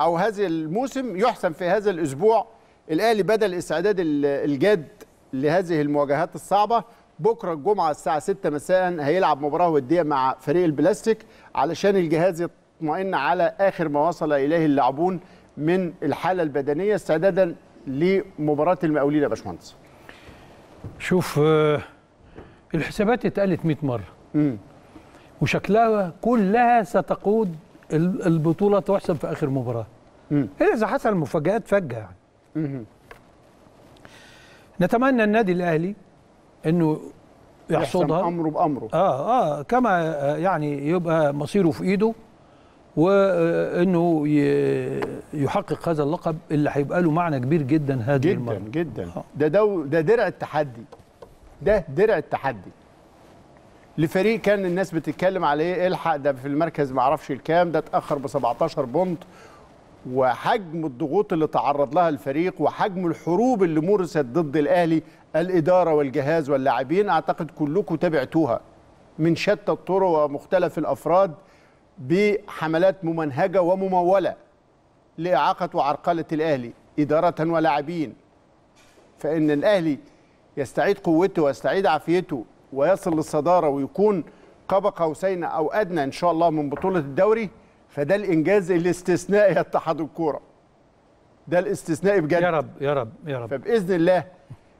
او هذا الموسم يحسن في هذا الاسبوع الاهلي بدا الاستعداد الجاد لهذه المواجهات الصعبه بكره الجمعه الساعه 6 مساء هيلعب مباراه وديه مع فريق البلاستيك علشان الجهاز يطمئن على آخر ما وصل إليه اللاعبون من الحالة البدنية استعدادا لمباراة المقاولين يا باشمهندس شوف آه، الحسابات اتقالت 100 مرة م. وشكلها كلها ستقود البطولة تحسب في آخر مباراة إذا حصل مفاجآت فجة يعني مم. نتمنى النادي الأهلي أنه يحصدها أمره بأمره آه آه كما يعني يبقى مصيره في إيده وانه يحقق هذا اللقب اللي هيبقى له معنى كبير جدا هذه جدا المرة. جدا آه. ده دو ده درع التحدي ده درع التحدي لفريق كان الناس بتتكلم عليه الحق ده في المركز ما اعرفش الكام ده اتاخر ب 17 بونت وحجم الضغوط اللي تعرض لها الفريق وحجم الحروب اللي مورست ضد الاهلي الاداره والجهاز واللاعبين اعتقد كلكم تابعتوها من شتى الطرق ومختلف الافراد بحملات ممنهجة وممولة لإعاقة وعرقلة الأهلي إدارة ولاعبين فإن الأهلي يستعيد قوته ويستعيد عافيته ويصل للصدارة ويكون قاب قوسين أو أدنى إن شاء الله من بطولة الدوري فده الإنجاز الاستثنائي اتحاد الكورة ده الاستثنائي بجد يا رب يا رب يا رب فبإذن الله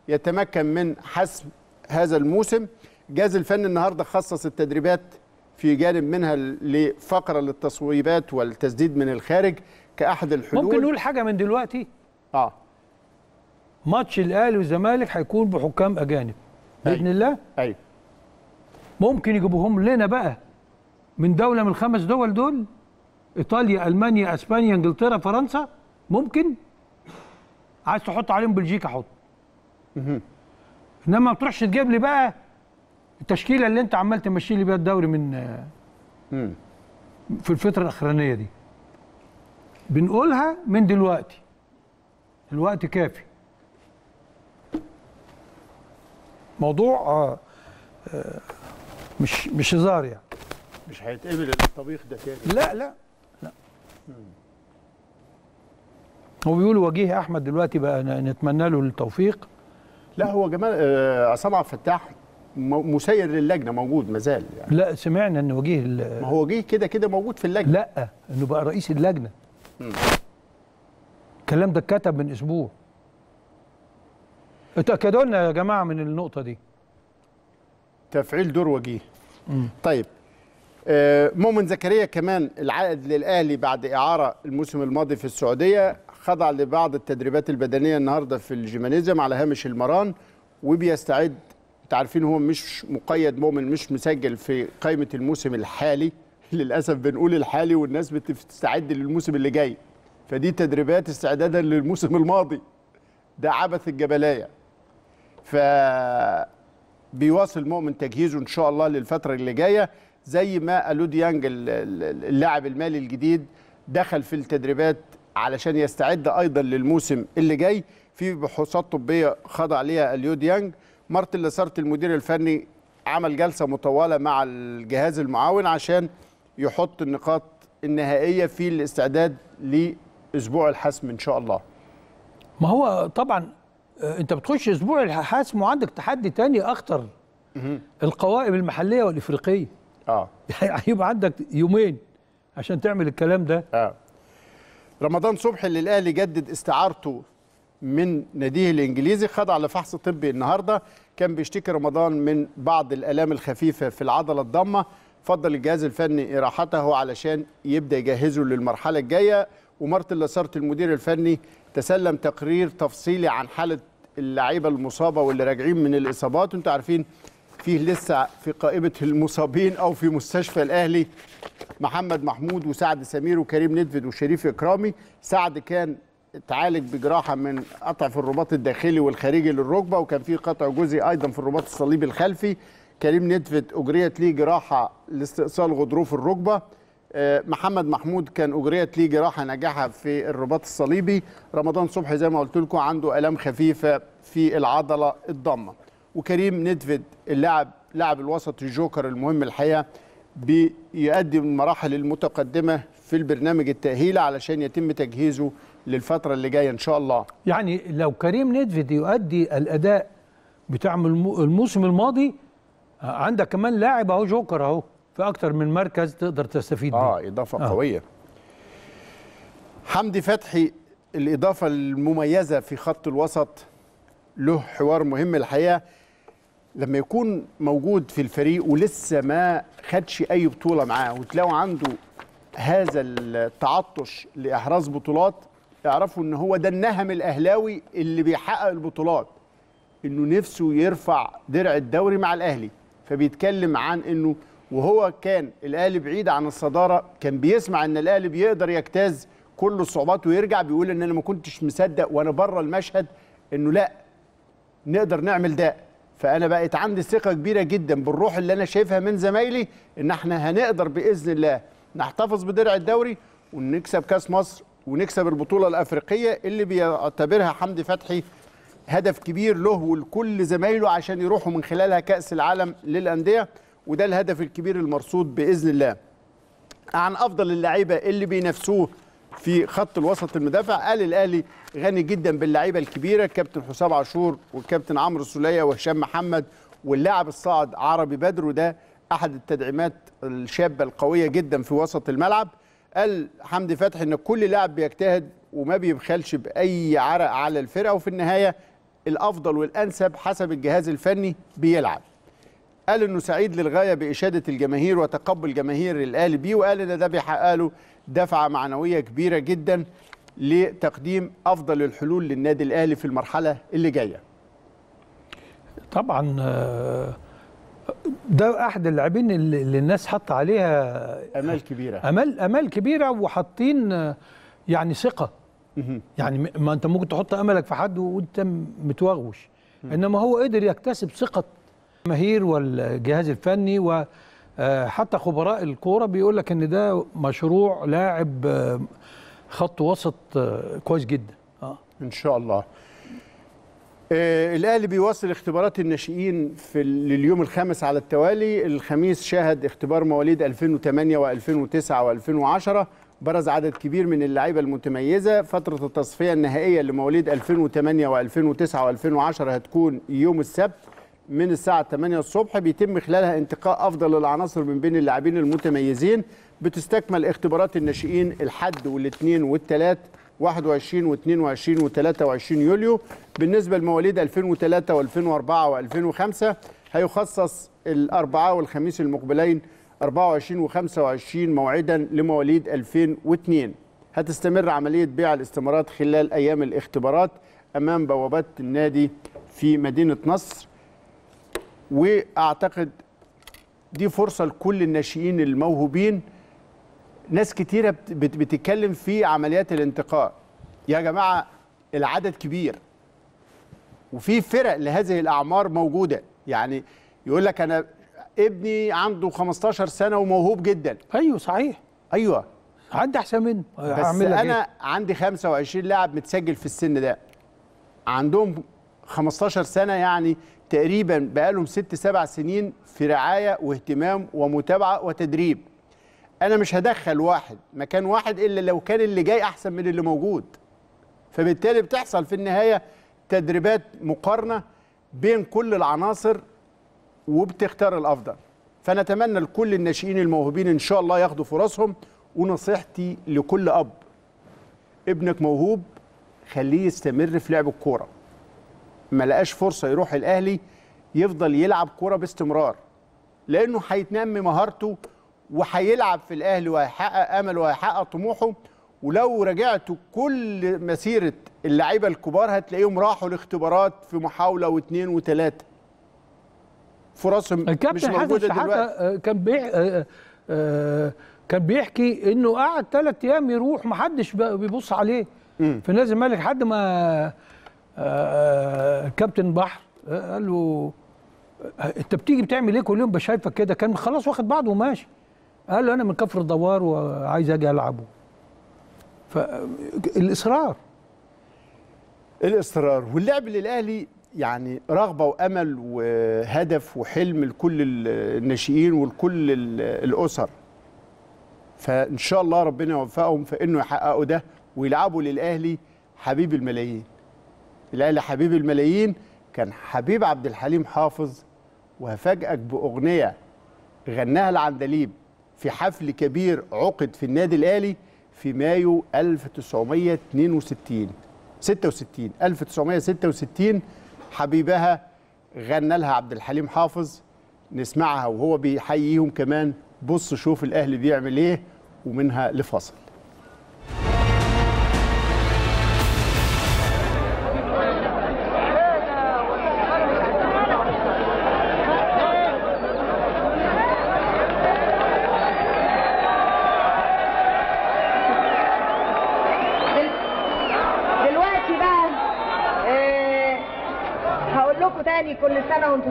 يتمكن من حسم هذا الموسم جهاز الفن النهارده خصص التدريبات في جانب منها لفقره للتصويبات والتسديد من الخارج كاحد الحلول ممكن نقول حاجه من دلوقتي اه ماتش الاهلي والزمالك هيكون بحكام اجانب باذن الله ايوه ممكن يجيبوهم لنا بقى من دوله من الخمس دول دول ايطاليا المانيا اسبانيا انجلترا فرنسا ممكن عايز تحط عليهم بلجيكا حط انما ما تروحش تجيب لي بقى التشكيله اللي انت عمال تمشي لي بيها الدوري من آه، مم. في الفتره الاخرانيه دي بنقولها من دلوقتي الوقت كافي موضوع آه آه مش مش هزار يعني مش هيتقبل الطبيخ ده تاني لا لا لا مم. هو بيقول وجيه احمد دلوقتي بقى نتمنى له التوفيق لا هو جمال آه، عصام عبد الفتاح مسير للجنه موجود مازال يعني. لا سمعنا ان وجيه ما هو وجيه كده كده موجود في اللجنه لا انه بقى رئيس اللجنه الكلام ده اتكتب من اسبوع اتاكدوا لنا يا جماعه من النقطه دي تفعيل دور وجيه مم. طيب آه، مؤمن زكريا كمان العائد للاهلي بعد اعاره الموسم الماضي في السعوديه خضع لبعض التدريبات البدنيه النهارده في الجيمانيزم على هامش المران وبيستعد عارفين هو مش مقيد مؤمن مش مسجل في قائمه الموسم الحالي للاسف بنقول الحالي والناس بتستعد للموسم اللي جاي فدي تدريبات استعدادا للموسم الماضي ده عبث الجبلايه ف بيواصل مؤمن تجهيزه ان شاء الله للفتره اللي جايه زي ما الو ديانج اللاعب المالي الجديد دخل في التدريبات علشان يستعد ايضا للموسم اللي جاي في بحوثات طبيه خضع ليها اليو ديانج مارتن لسارت المدير الفني عمل جلسه مطوله مع الجهاز المعاون عشان يحط النقاط النهائيه في الاستعداد لاسبوع الحسم ان شاء الله ما هو طبعا انت بتخش اسبوع الحسم وعندك تحدي تاني اخطر القوائم المحليه والافريقيه اه يعني يبقى عندك يومين عشان تعمل الكلام ده اه رمضان صبحي للأهلي جدد استعارته من ناديه الانجليزي خضع لفحص طبي النهارده كان بيشتكي رمضان من بعض الالام الخفيفه في العضله الضامه فضل الجهاز الفني اراحته علشان يبدا يجهزه للمرحله الجايه ومارتن لاسارت المدير الفني تسلم تقرير تفصيلي عن حاله اللعيبه المصابه واللي راجعين من الاصابات وانتم عارفين فيه لسه في قائمه المصابين او في مستشفى الاهلي محمد محمود وسعد سمير وكريم ندفد وشريف اكرامي سعد كان تعالج بجراحه من قطع في الرباط الداخلي والخارجي للركبه وكان في قطع جزئي ايضا في الرباط الصليبي الخلفي كريم ندفت اجريت ليه جراحه لاستئصال غضروف الركبه آه، محمد محمود كان اجريت ليه جراحه ناجحه في الرباط الصليبي رمضان صبحي زي ما قلت لكم عنده الام خفيفه في العضله الضمة وكريم ندفت اللاعب لاعب الوسط الجوكر المهم الحقيقه بيقدم المراحل المتقدمه في البرنامج التاهيلي علشان يتم تجهيزه للفتره اللي جايه ان شاء الله يعني لو كريم نيدفيد يؤدي الاداء بتاع الموسم الماضي آه، عندك كمان لاعب اهو جوكر اهو في اكتر من مركز تقدر تستفيد بيه اه اضافه آه. قويه حمدي فتحي الاضافه المميزه في خط الوسط له حوار مهم الحقيقه لما يكون موجود في الفريق ولسه ما خدش اي بطوله معاه وتلاقوا عنده هذا التعطش لاحراز بطولات اعرفوا ان هو ده النهم الاهلاوي اللي بيحقق البطولات انه نفسه يرفع درع الدوري مع الاهلي فبيتكلم عن انه وهو كان الاهلي بعيد عن الصداره كان بيسمع ان الاهلي بيقدر يجتاز كل الصعوبات ويرجع بيقول ان انا ما كنتش مصدق وانا بره المشهد انه لا نقدر نعمل ده فانا بقت عندي ثقه كبيره جدا بالروح اللي انا شايفها من زمايلي ان احنا هنقدر باذن الله نحتفظ بدرع الدوري ونكسب كاس مصر ونكسب البطوله الافريقيه اللي بيعتبرها حمدي فتحي هدف كبير له ولكل زمايله عشان يروحوا من خلالها كاس العالم للانديه وده الهدف الكبير المرصود باذن الله عن افضل اللعيبه اللي بينافسوه في خط الوسط المدافع قال الاهلي غني جدا باللعيبه الكبيره كابتن حسام عاشور والكابتن عمرو السوليه وهشام محمد واللاعب الصاعد عربي بدر وده احد التدعيمات الشابه القويه جدا في وسط الملعب قال حمدي فتحي ان كل لاعب بيجتهد وما بيبخلش باي عرق على الفرقه وفي النهايه الافضل والانسب حسب الجهاز الفني بيلعب قال انه سعيد للغايه باشاده الجماهير وتقبل جماهير الاهلي بيه وقال ان ده بيحقق له دفعه معنويه كبيره جدا لتقديم افضل الحلول للنادي الاهلي في المرحله اللي جايه طبعا آه، ده احد اللاعبين اللي الناس حط عليها امال كبيره امال امال كبيره وحاطين يعني ثقه يعني ما انت ممكن تحط املك في حد وانت متوغوش انما هو قدر يكتسب ثقه المهير والجهاز الفني وحتى آه، خبراء الكوره بيقول لك ان ده مشروع لاعب آه، خط وسط آه، كويس جدا اه ان شاء الله آه، الاهلي بيواصل اختبارات الناشئين في لليوم الخامس على التوالي الخميس شهد اختبار مواليد 2008 و2009 و2010 برز عدد كبير من اللعيبه المتميزه فتره التصفيه النهائيه لمواليد 2008 و2009 و2010 هتكون يوم السبت من الساعه 8 الصبح بيتم خلالها انتقاء افضل العناصر من بين اللاعبين المتميزين بتستكمل اختبارات الناشئين الحد والاثنين والثلاث 21 و22 و23 يوليو بالنسبة لمواليد 2003 و2004 و2005 هيخصص الأربعاء والخميس المقبلين 24 و25 موعدا لمواليد 2002 هتستمر عملية بيع الاستمارات خلال أيام الاختبارات أمام بوابات النادي في مدينة نصر وأعتقد دي فرصة لكل الناشئين الموهوبين ناس كتيره بتتكلم في عمليات الانتقاء يا جماعه العدد كبير وفي فرق لهذه الاعمار موجوده يعني يقول لك انا ابني عنده 15 سنه وموهوب جدا ايوه صحيح ايوه عندي احسن منه بس انا إيه؟ عندي 25 لاعب متسجل في السن ده عندهم 15 سنه يعني تقريبا بقالهم 6 7 سنين في رعايه واهتمام ومتابعه وتدريب انا مش هدخل واحد مكان واحد الا لو كان اللي جاي احسن من اللي موجود فبالتالي بتحصل في النهايه تدريبات مقارنه بين كل العناصر وبتختار الافضل فنتمنى لكل الناشئين الموهوبين ان شاء الله ياخدوا فرصهم ونصيحتي لكل اب ابنك موهوب خليه يستمر في لعب الكوره ما لقاش فرصه يروح الاهلي يفضل يلعب كوره باستمرار لانه هيتنمي مهارته وهيلعب في الاهلي وهيحقق امل وهيحقق طموحه ولو رجعتوا كل مسيره اللعيبه الكبار هتلاقيهم راحوا الاختبارات في محاوله واثنين وثلاثه فرصهم مش موجوده دلوقتي آه، آه، كان بيع آآ آه، آآ كان بيحكي انه قعد ثلاث ايام يروح ما حدش بيبص عليه م. في نادي الملك لحد ما كابتن بحر قال له انت بتيجي بتعمل ايه كل يوم بشايفك كده كان خلاص واخد بعضه وماشي قال له انا من كفر الدوار وعايز اجي العبه فالاصرار الاصرار واللعب للاهلي يعني رغبه وامل وهدف وحلم لكل الناشئين ولكل الاسر فان شاء الله ربنا يوفقهم في انه يحققوا ده ويلعبوا للاهلي حبيب الملايين الاهلي حبيب الملايين كان حبيب عبد الحليم حافظ وهفاجئك باغنيه غناها العندليب في حفل كبير عقد في النادي الأهلي في مايو 1962 66 1966 حبيبها غنى لها عبد الحليم حافظ نسمعها وهو بيحييهم كمان بص شوف الأهلي بيعمل إيه ومنها لفصل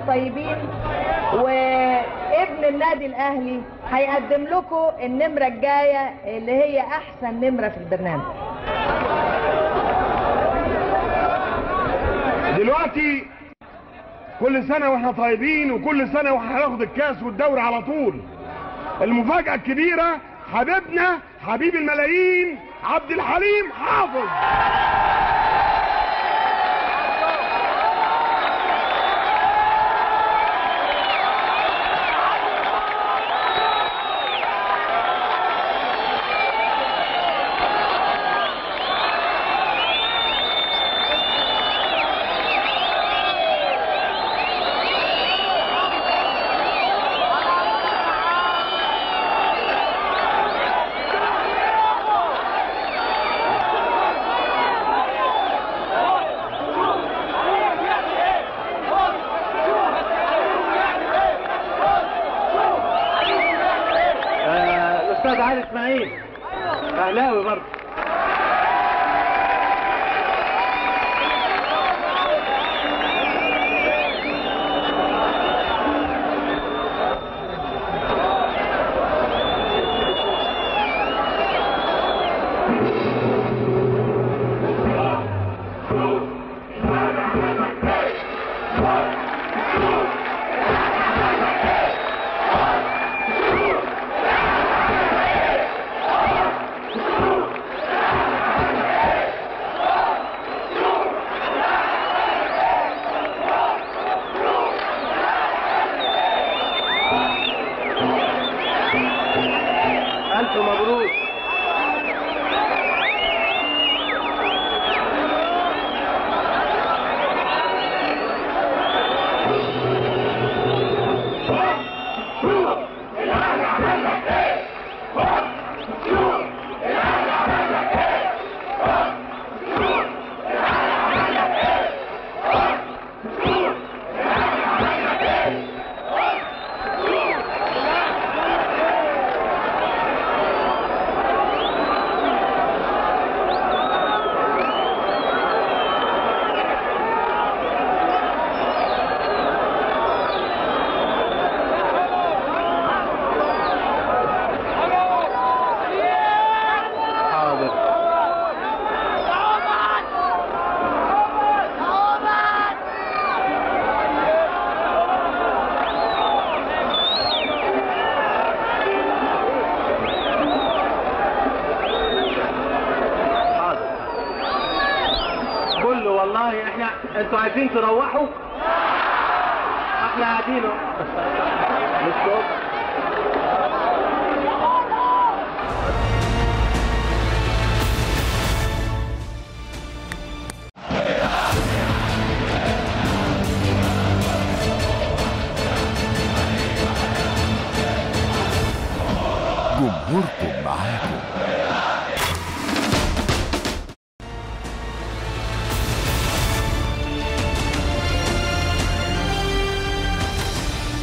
طيبين وابن النادي الاهلي هيقدم لكم النمره الجايه اللي هي احسن نمره في البرنامج دلوقتي كل سنه واحنا طيبين وكل سنه واحنا هناخد الكاس والدوري على طول المفاجاه الكبيره حبيبنا حبيب الملايين عبد الحليم حافظ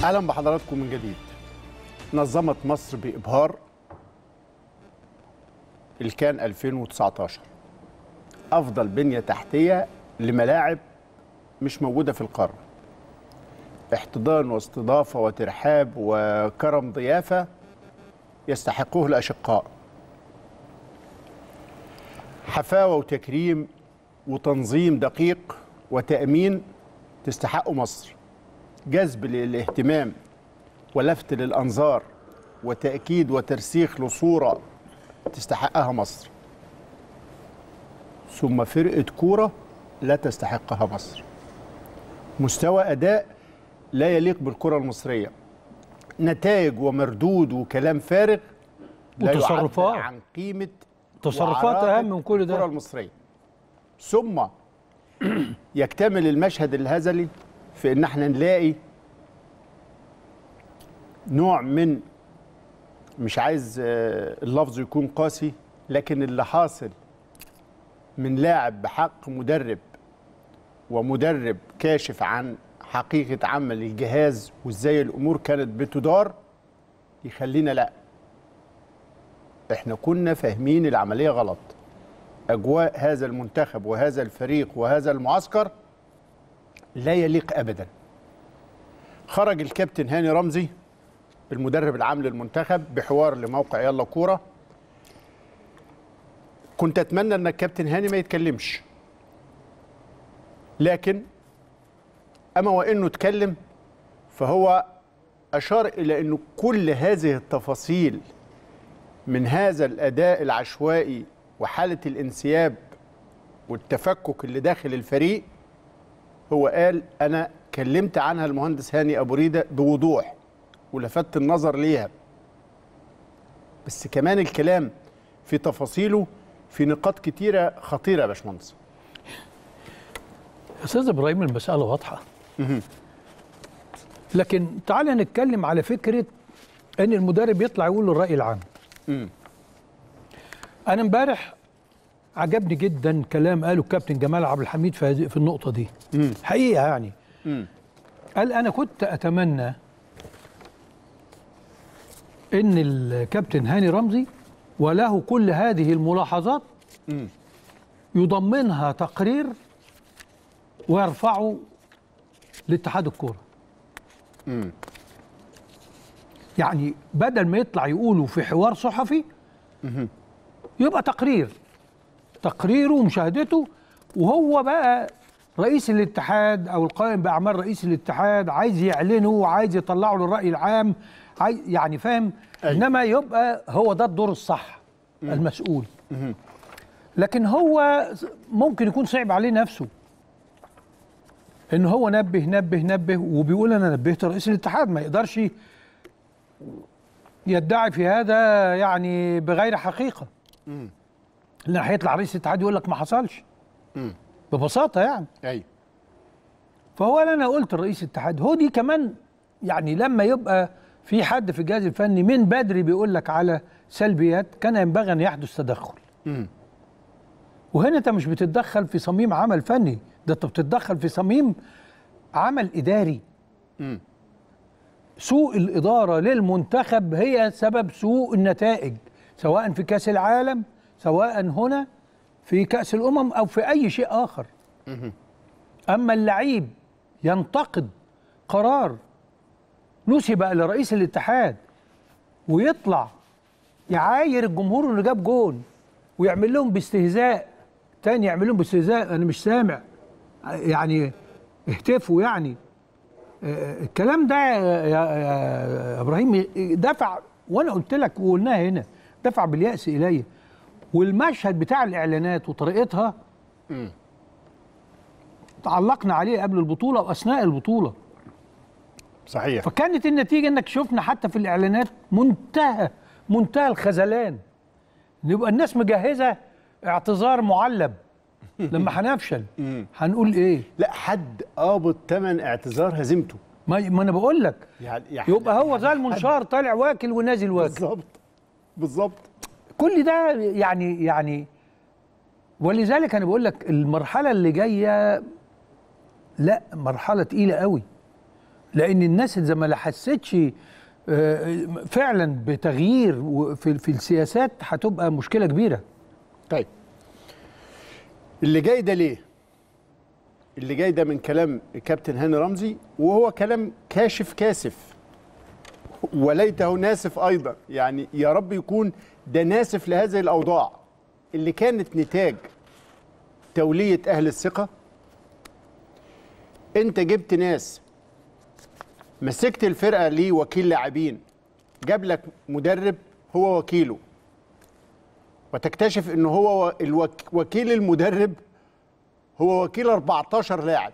اهلا بحضراتكم من جديد نظمت مصر بابهار الكان 2019 افضل بنيه تحتيه لملاعب مش موجوده في القاره احتضان واستضافه وترحاب وكرم ضيافه يستحقه الاشقاء حفاوه وتكريم وتنظيم دقيق وتامين تستحقه مصر جذب للاهتمام ولفت للأنظار وتأكيد وترسيخ لصورة تستحقها مصر ثم فرقة كورة لا تستحقها مصر مستوى أداء لا يليق بالكرة المصرية نتائج ومردود وكلام فارغ لا يعبر عن قيمة تصرفات أهم من كل ده الكرة المصرية ثم يكتمل المشهد الهزلي في ان احنا نلاقي نوع من مش عايز آه، اللفظ يكون قاسي لكن اللي حاصل من لاعب بحق مدرب ومدرب كاشف عن حقيقة عمل الجهاز وازاي الأمور كانت بتدار يخلينا لا احنا كنا فاهمين العملية غلط أجواء هذا المنتخب وهذا الفريق وهذا المعسكر لا يليق ابدا خرج الكابتن هاني رمزي المدرب العام للمنتخب بحوار لموقع يلا كوره كنت اتمنى ان الكابتن هاني ما يتكلمش لكن اما وانه اتكلم فهو اشار الى انه كل هذه التفاصيل من هذا الاداء العشوائي وحاله الانسياب والتفكك اللي داخل الفريق هو قال انا كلمت عنها المهندس هاني ابو ريده بوضوح ولفت النظر ليها بس كمان الكلام في تفاصيله في نقاط كتيره خطيره يا باشمهندس استاذ ابراهيم المساله واضحه لكن تعالى نتكلم على فكره ان المدرب يطلع يقول له الراي العام انا امبارح عجبني جدا كلام قاله الكابتن جمال عبد الحميد في في النقطه دي مم. حقيقه يعني مم. قال انا كنت اتمنى ان الكابتن هاني رمزي وله كل هذه الملاحظات مم. يضمنها تقرير ويرفعه لاتحاد الكوره يعني بدل ما يطلع يقولوا في حوار صحفي مم. يبقى تقرير تقريره ومشاهدته وهو بقى رئيس الاتحاد او القائم باعمال رئيس الاتحاد عايز يعلنه وعايز يطلعه للراي العام عايز يعني فاهم أيوه. انما يبقى هو ده الدور الصح مم. المسؤول مم. لكن هو ممكن يكون صعب عليه نفسه ان هو نبه نبه نبه وبيقول انا نبهت رئيس الاتحاد ما يقدرش يدعي في هذا يعني بغير حقيقه مم. اللي هيطلع رئيس الاتحاد يقول لك ما حصلش م. ببساطه يعني ايوه فهو انا قلت لرئيس الاتحاد هو دي كمان يعني لما يبقى في حد في الجهاز الفني من بدري بيقول لك على سلبيات كان ينبغي ان يحدث تدخل م. وهنا انت مش بتتدخل في صميم عمل فني ده انت بتتدخل في صميم عمل اداري م. سوء الاداره للمنتخب هي سبب سوء النتائج سواء في كاس العالم سواء هنا في كأس الأمم أو في أي شيء آخر أما اللعيب ينتقد قرار نسب لرئيس الاتحاد ويطلع يعاير الجمهور اللي جاب جون ويعمل لهم باستهزاء تاني يعمل لهم باستهزاء انا مش سامع يعني اهتفوا يعني آه، الكلام ده يا ابراهيم دفع وانا قلت لك وقلناها هنا دفع بالياس الي والمشهد بتاع الاعلانات وطريقتها م. تعلقنا عليه قبل البطوله واثناء البطوله صحيح فكانت النتيجه انك شفنا حتى في الاعلانات منتهى منتهى الخذلان نبقى الناس مجهزه اعتذار معلب لما هنفشل هنقول ايه لا حد قابض ثمن اعتذار هزيمته ما, ما انا بقول لك يعني, يعني يبقى هو زي يعني المنشار طالع واكل ونازل واكل بالظبط بالظبط كل ده يعني يعني ولذلك انا بقول لك المرحله اللي جايه لا مرحله تقيله قوي لان الناس اذا ما حستش آه، فعلا بتغيير في في السياسات هتبقى مشكله كبيره طيب اللي جاي ده ليه اللي جاي ده من كلام الكابتن هاني رمزي وهو كلام كاشف كاسف وليته ناسف ايضا يعني يا رب يكون ده ناسف لهذه الأوضاع اللي كانت نتاج تولية أهل الثقة أنت جبت ناس مسكت الفرقة ليه وكيل لاعبين جاب لك مدرب هو وكيله وتكتشف ان هو وكيل المدرب هو وكيل 14 لاعب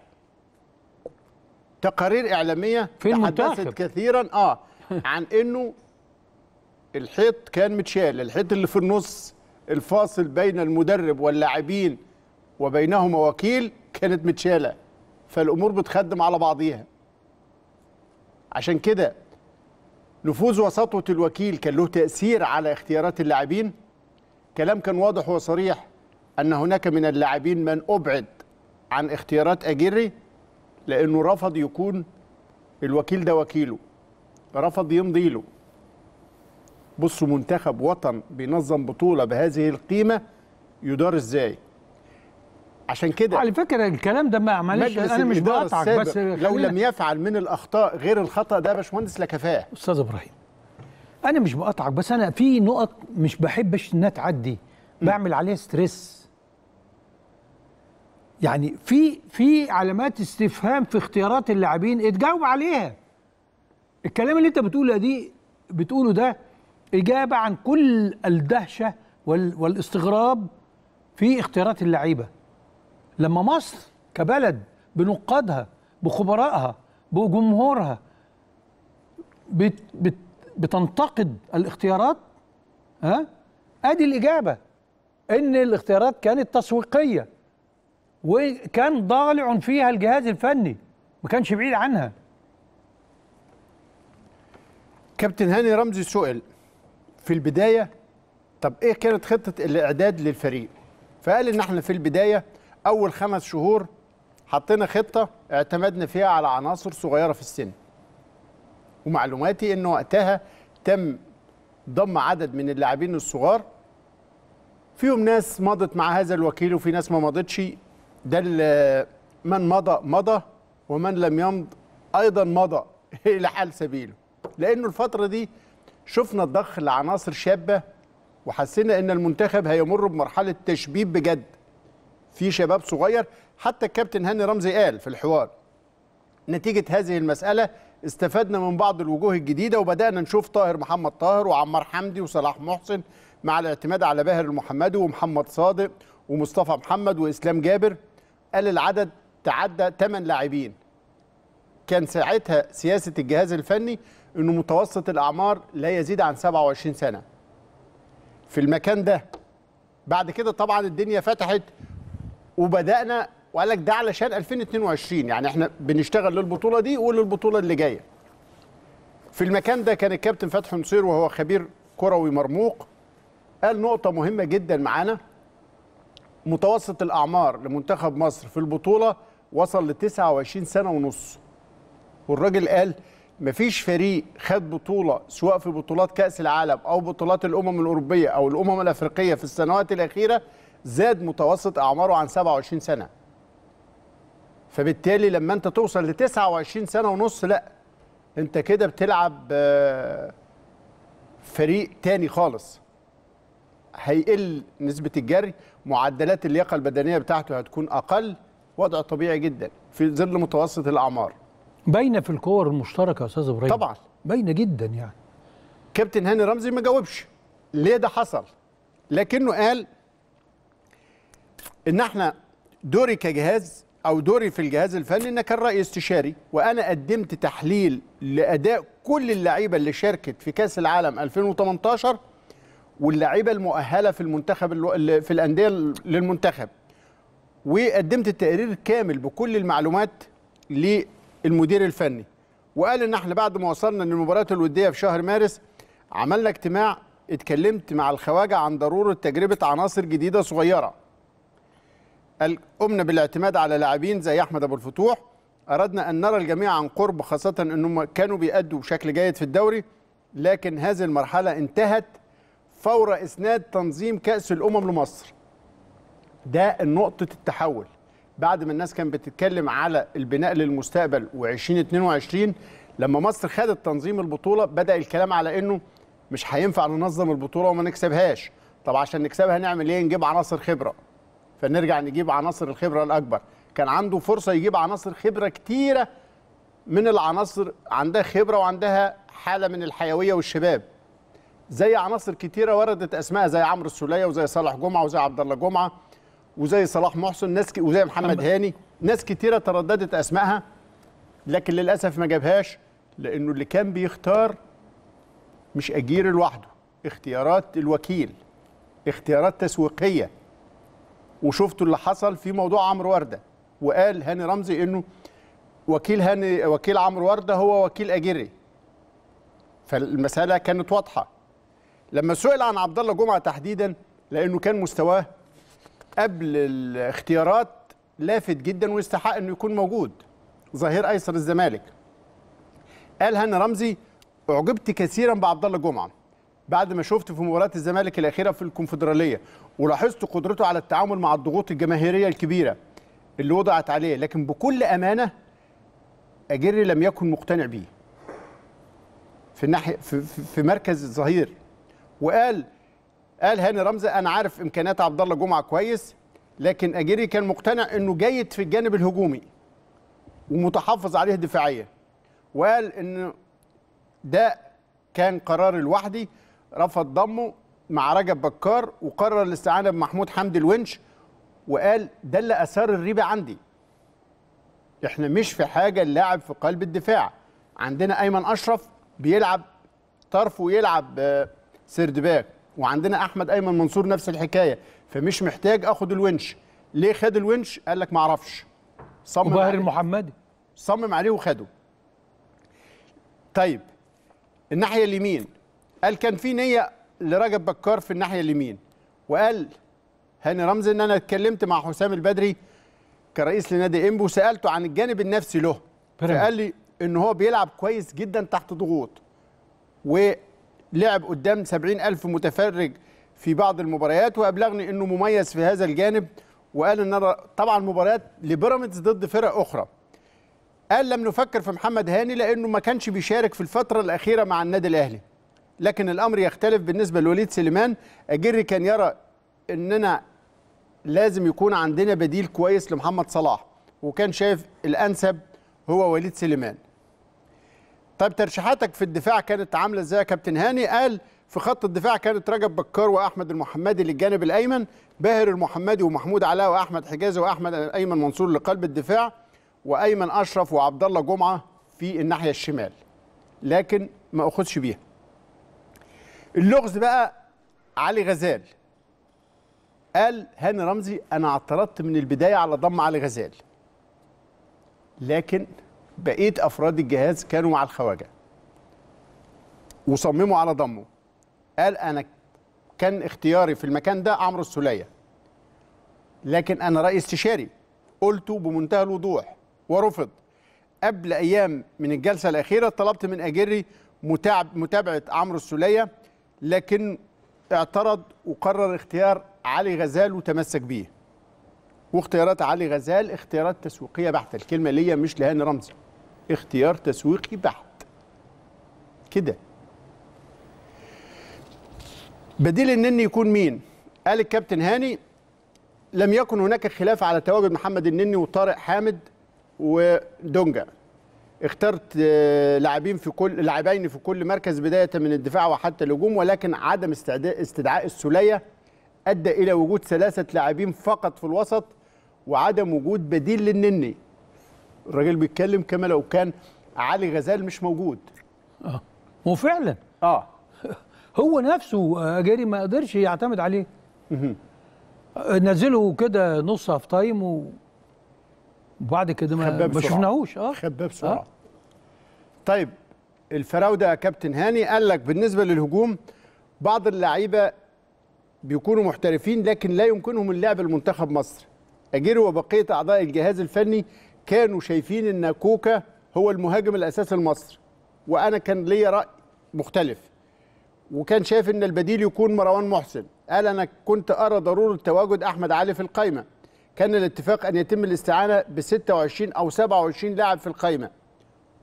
تقارير اعلاميه تحدثت كثيرا اه عن انه الحيط كان متشال الحيط اللي في النص الفاصل بين المدرب واللاعبين وبينهما وكيل كانت متشاله فالامور بتخدم على بعضيها عشان كده نفوذ وسطوه الوكيل كان له تاثير على اختيارات اللاعبين كلام كان واضح وصريح ان هناك من اللاعبين من ابعد عن اختيارات اجيري لانه رفض يكون الوكيل ده وكيله رفض يمضي له بصوا منتخب وطن بينظم بطوله بهذه القيمه يدار ازاي عشان كده على فكره الكلام ده ما معلش انا مش بقاطعك بس لو لم يفعل من الاخطاء غير الخطا ده يا باشمهندس لكفاه استاذ ابراهيم انا مش بقاطعك بس انا في نقط مش بحبش انها تعدي بعمل عليها ستريس يعني في في علامات استفهام في اختيارات اللاعبين اتجاوب عليها الكلام اللي انت بتقوله دي بتقوله ده إجابة عن كل الدهشة والاستغراب في اختيارات اللعيبة لما مصر كبلد بنقادها بخبرائها بجمهورها بت بت بتنتقد الاختيارات ها ادي الاجابه ان الاختيارات كانت تسويقيه وكان ضالع فيها الجهاز الفني ما كانش بعيد عنها كابتن هاني رمزي سئل في البدايه طب ايه كانت خطه الاعداد للفريق فقال ان احنا في البدايه اول خمس شهور حطينا خطه اعتمدنا فيها على عناصر صغيره في السن ومعلوماتي ان وقتها تم ضم عدد من اللاعبين الصغار فيهم ناس مضت مع هذا الوكيل وفي ناس ما مضتش ده من مضى مضى ومن لم يمض ايضا مضى الى حال سبيله لانه الفتره دي شفنا الضخ لعناصر شابه وحسينا ان المنتخب هيمر بمرحله تشبيب بجد في شباب صغير حتى الكابتن هاني رمزي قال في الحوار نتيجه هذه المساله استفدنا من بعض الوجوه الجديده وبدانا نشوف طاهر محمد طاهر وعمار حمدي وصلاح محسن مع الاعتماد على باهر المحمدي ومحمد صادق ومصطفى محمد واسلام جابر قال العدد تعدى 8 لاعبين كان ساعتها سياسه الجهاز الفني انه متوسط الاعمار لا يزيد عن 27 سنه في المكان ده بعد كده طبعا الدنيا فتحت وبدانا وقال لك ده علشان 2022 يعني احنا بنشتغل للبطوله دي وللبطوله اللي جايه في المكان ده كان الكابتن فتحي نصير وهو خبير كروي مرموق قال نقطه مهمه جدا معانا متوسط الاعمار لمنتخب مصر في البطوله وصل ل 29 سنه ونص والراجل قال مفيش فريق خد بطوله سواء في بطولات كاس العالم او بطولات الامم الاوروبيه او الامم الافريقيه في السنوات الاخيره زاد متوسط اعماره عن 27 سنه فبالتالي لما انت توصل ل 29 سنه ونص لا انت كده بتلعب آه، فريق تاني خالص هيقل نسبه الجري معدلات اللياقه البدنيه بتاعته هتكون اقل وضع طبيعي جدا في ظل متوسط الاعمار باينه في الكور المشتركه يا استاذ ابراهيم طبعا باينه جدا يعني كابتن هاني رمزي ما جاوبش ليه ده حصل لكنه قال ان احنا دوري كجهاز او دوري في الجهاز الفني ان كان راي استشاري وانا قدمت تحليل لاداء كل اللعيبه اللي شاركت في كاس العالم 2018 واللعيبه المؤهله في المنتخب في الانديه للمنتخب وقدمت التقرير كامل بكل المعلومات المدير الفني وقال ان احنا بعد ما وصلنا للمباريات الوديه في شهر مارس عملنا اجتماع اتكلمت مع الخواجه عن ضروره تجربه عناصر جديده صغيره قمنا بالاعتماد على لاعبين زي احمد ابو الفتوح اردنا ان نرى الجميع عن قرب خاصه انهم كانوا بيأدوا بشكل جيد في الدوري لكن هذه المرحله انتهت فور اسناد تنظيم كاس الامم لمصر ده نقطه التحول بعد ما الناس كانت بتتكلم على البناء للمستقبل و2022 لما مصر خدت تنظيم البطوله بدا الكلام على انه مش هينفع ننظم البطوله وما نكسبهاش طب عشان نكسبها نعمل ايه نجيب عناصر خبره فنرجع نجيب عناصر الخبره الاكبر كان عنده فرصه يجيب عناصر خبره كتيره من العناصر عندها خبره وعندها حاله من الحيويه والشباب زي عناصر كتيره وردت اسماء زي عمرو السوليه وزي صالح جمعه وزي عبد الله جمعه وزي صلاح محسن ناس ك... وزي محمد هاني ناس كتيره ترددت اسمائها لكن للاسف ما جابهاش لانه اللي كان بيختار مش اجير لوحده اختيارات الوكيل اختيارات تسويقيه وشفتوا اللي حصل في موضوع عمرو ورده وقال هاني رمزي انه وكيل هاني وكيل عمرو ورده هو وكيل اجيري فالمساله كانت واضحه لما سئل عن عبد الله جمعه تحديدا لانه كان مستواه قبل الاختيارات لافت جدا ويستحق انه يكون موجود ظهير ايسر الزمالك قال هاني رمزي اعجبت كثيرا بعبد الله جمعه بعد ما شفته في مباراه الزمالك الاخيره في الكونفدراليه ولاحظت قدرته على التعامل مع الضغوط الجماهيريه الكبيره اللي وضعت عليه لكن بكل امانه اجري لم يكن مقتنع بيه في الناحيه في, في مركز الظهير وقال قال هاني رمزي انا عارف امكانيات عبد الله جمعه كويس لكن اجيري كان مقتنع انه جيد في الجانب الهجومي ومتحفظ عليه دفاعيا وقال ان ده كان قرار لوحدي رفض ضمه مع رجب بكار وقرر الاستعانه بمحمود حمدي الونش وقال ده اللي اثار الريبه عندي احنا مش في حاجه اللاعب في قلب الدفاع عندنا ايمن اشرف بيلعب طرف ويلعب آه، سيرد باك وعندنا احمد ايمن منصور نفس الحكايه فمش محتاج اخد الونش ليه خد الونش قال لك ما اعرفش صمم وباهر المحمدي صمم عليه وخده طيب الناحيه اليمين قال كان في نيه لرجب بكار في الناحيه اليمين وقال هاني رمزي ان انا اتكلمت مع حسام البدري كرئيس لنادي امبو سالته عن الجانب النفسي له فقال لي ان هو بيلعب كويس جدا تحت ضغوط و لعب قدام 70 ألف متفرج في بعض المباريات وأبلغني أنه مميز في هذا الجانب وقال أن أنا طبعا مباريات لبيراميدز ضد فرق أخرى قال لم نفكر في محمد هاني لأنه ما كانش بيشارك في الفترة الأخيرة مع النادي الأهلي لكن الأمر يختلف بالنسبة لوليد سليمان أجري كان يرى أننا لازم يكون عندنا بديل كويس لمحمد صلاح وكان شايف الأنسب هو وليد سليمان طيب ترشيحاتك في الدفاع كانت عامله ازاي يا كابتن هاني قال في خط الدفاع كانت رجب بكار واحمد المحمدي للجانب الايمن باهر المحمدي ومحمود علاء واحمد حجازي واحمد ايمن منصور لقلب الدفاع وايمن اشرف وعبد الله جمعه في الناحيه الشمال لكن ما اخذش بيها اللغز بقى علي غزال قال هاني رمزي انا اعترضت من البدايه على ضم علي غزال لكن بقيه افراد الجهاز كانوا مع الخواجه وصمموا على ضمه قال انا كان اختياري في المكان ده عمرو السليه لكن انا راي استشاري قلته بمنتهى الوضوح ورفض قبل ايام من الجلسه الاخيره طلبت من اجري متابعه عمرو السليه لكن اعترض وقرر اختيار علي غزال وتمسك بيه واختيارات علي غزال اختيارات تسويقيه بحته الكلمه ليا مش لهاني رمزي اختيار تسويقي بحت كده بديل النني يكون مين قال الكابتن هاني لم يكن هناك خلاف على تواجد محمد النني وطارق حامد ودونجا اخترت آه، لاعبين في كل لاعبين في كل مركز بدايه من الدفاع وحتى الهجوم ولكن عدم استدعاء السوليه ادى الى وجود ثلاثه لاعبين فقط في الوسط وعدم وجود بديل للنني الراجل بيتكلم كما لو كان علي غزال مش موجود اه وفعلا اه هو نفسه جاري ما قدرش يعتمد عليه نزله كده نص اوف تايم وبعد كده ما, ما شفناهوش اه خباب بسرعه آه. طيب الفراوده يا كابتن هاني قال لك بالنسبه للهجوم بعض اللعيبه بيكونوا محترفين لكن لا يمكنهم اللعب المنتخب مصر اجيري وبقيه اعضاء الجهاز الفني كانوا شايفين ان كوكا هو المهاجم الاساسي لمصر وانا كان ليا راي مختلف وكان شايف ان البديل يكون مروان محسن قال انا كنت ارى ضروره تواجد احمد علي في القائمه كان الاتفاق ان يتم الاستعانه ب 26 او 27 لاعب في القائمه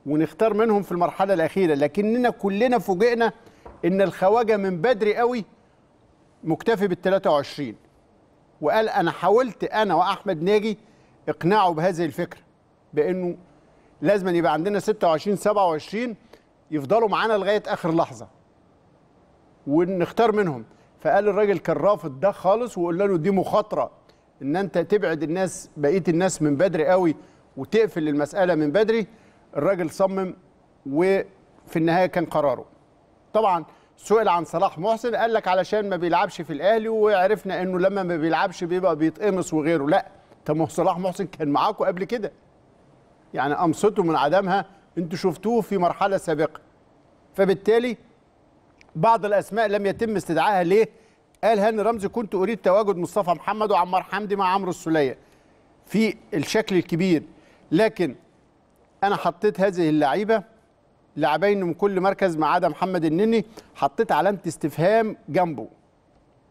ونختار منهم في المرحله الاخيره لكننا كلنا فوجئنا ان الخواجه من بدري قوي مكتفي بال 23 وقال انا حاولت انا واحمد ناجي اقناعه بهذه الفكره بانه لازم أن يبقى عندنا 26 27 يفضلوا معانا لغايه اخر لحظه ونختار منهم فقال الراجل كان رافض ده خالص وقال له دي مخاطره ان انت تبعد الناس بقيه الناس من بدري قوي وتقفل المساله من بدري الراجل صمم وفي النهايه كان قراره طبعا سئل عن صلاح محسن قال لك علشان ما بيلعبش في الاهلي وعرفنا انه لما ما بيلعبش بيبقى بيتقمص وغيره لا طب صلاح محسن كان معاكم قبل كده يعني أمصته من عدمها أنتوا شفتوه في مرحلة سابقة فبالتالي بعض الأسماء لم يتم استدعائها ليه؟ قال هاني رمزي كنت أريد تواجد مصطفى محمد وعمار حمدي مع عمرو السولية في الشكل الكبير لكن أنا حطيت هذه اللعيبة لاعبين من كل مركز ما عدا محمد النني حطيت علامة استفهام جنبه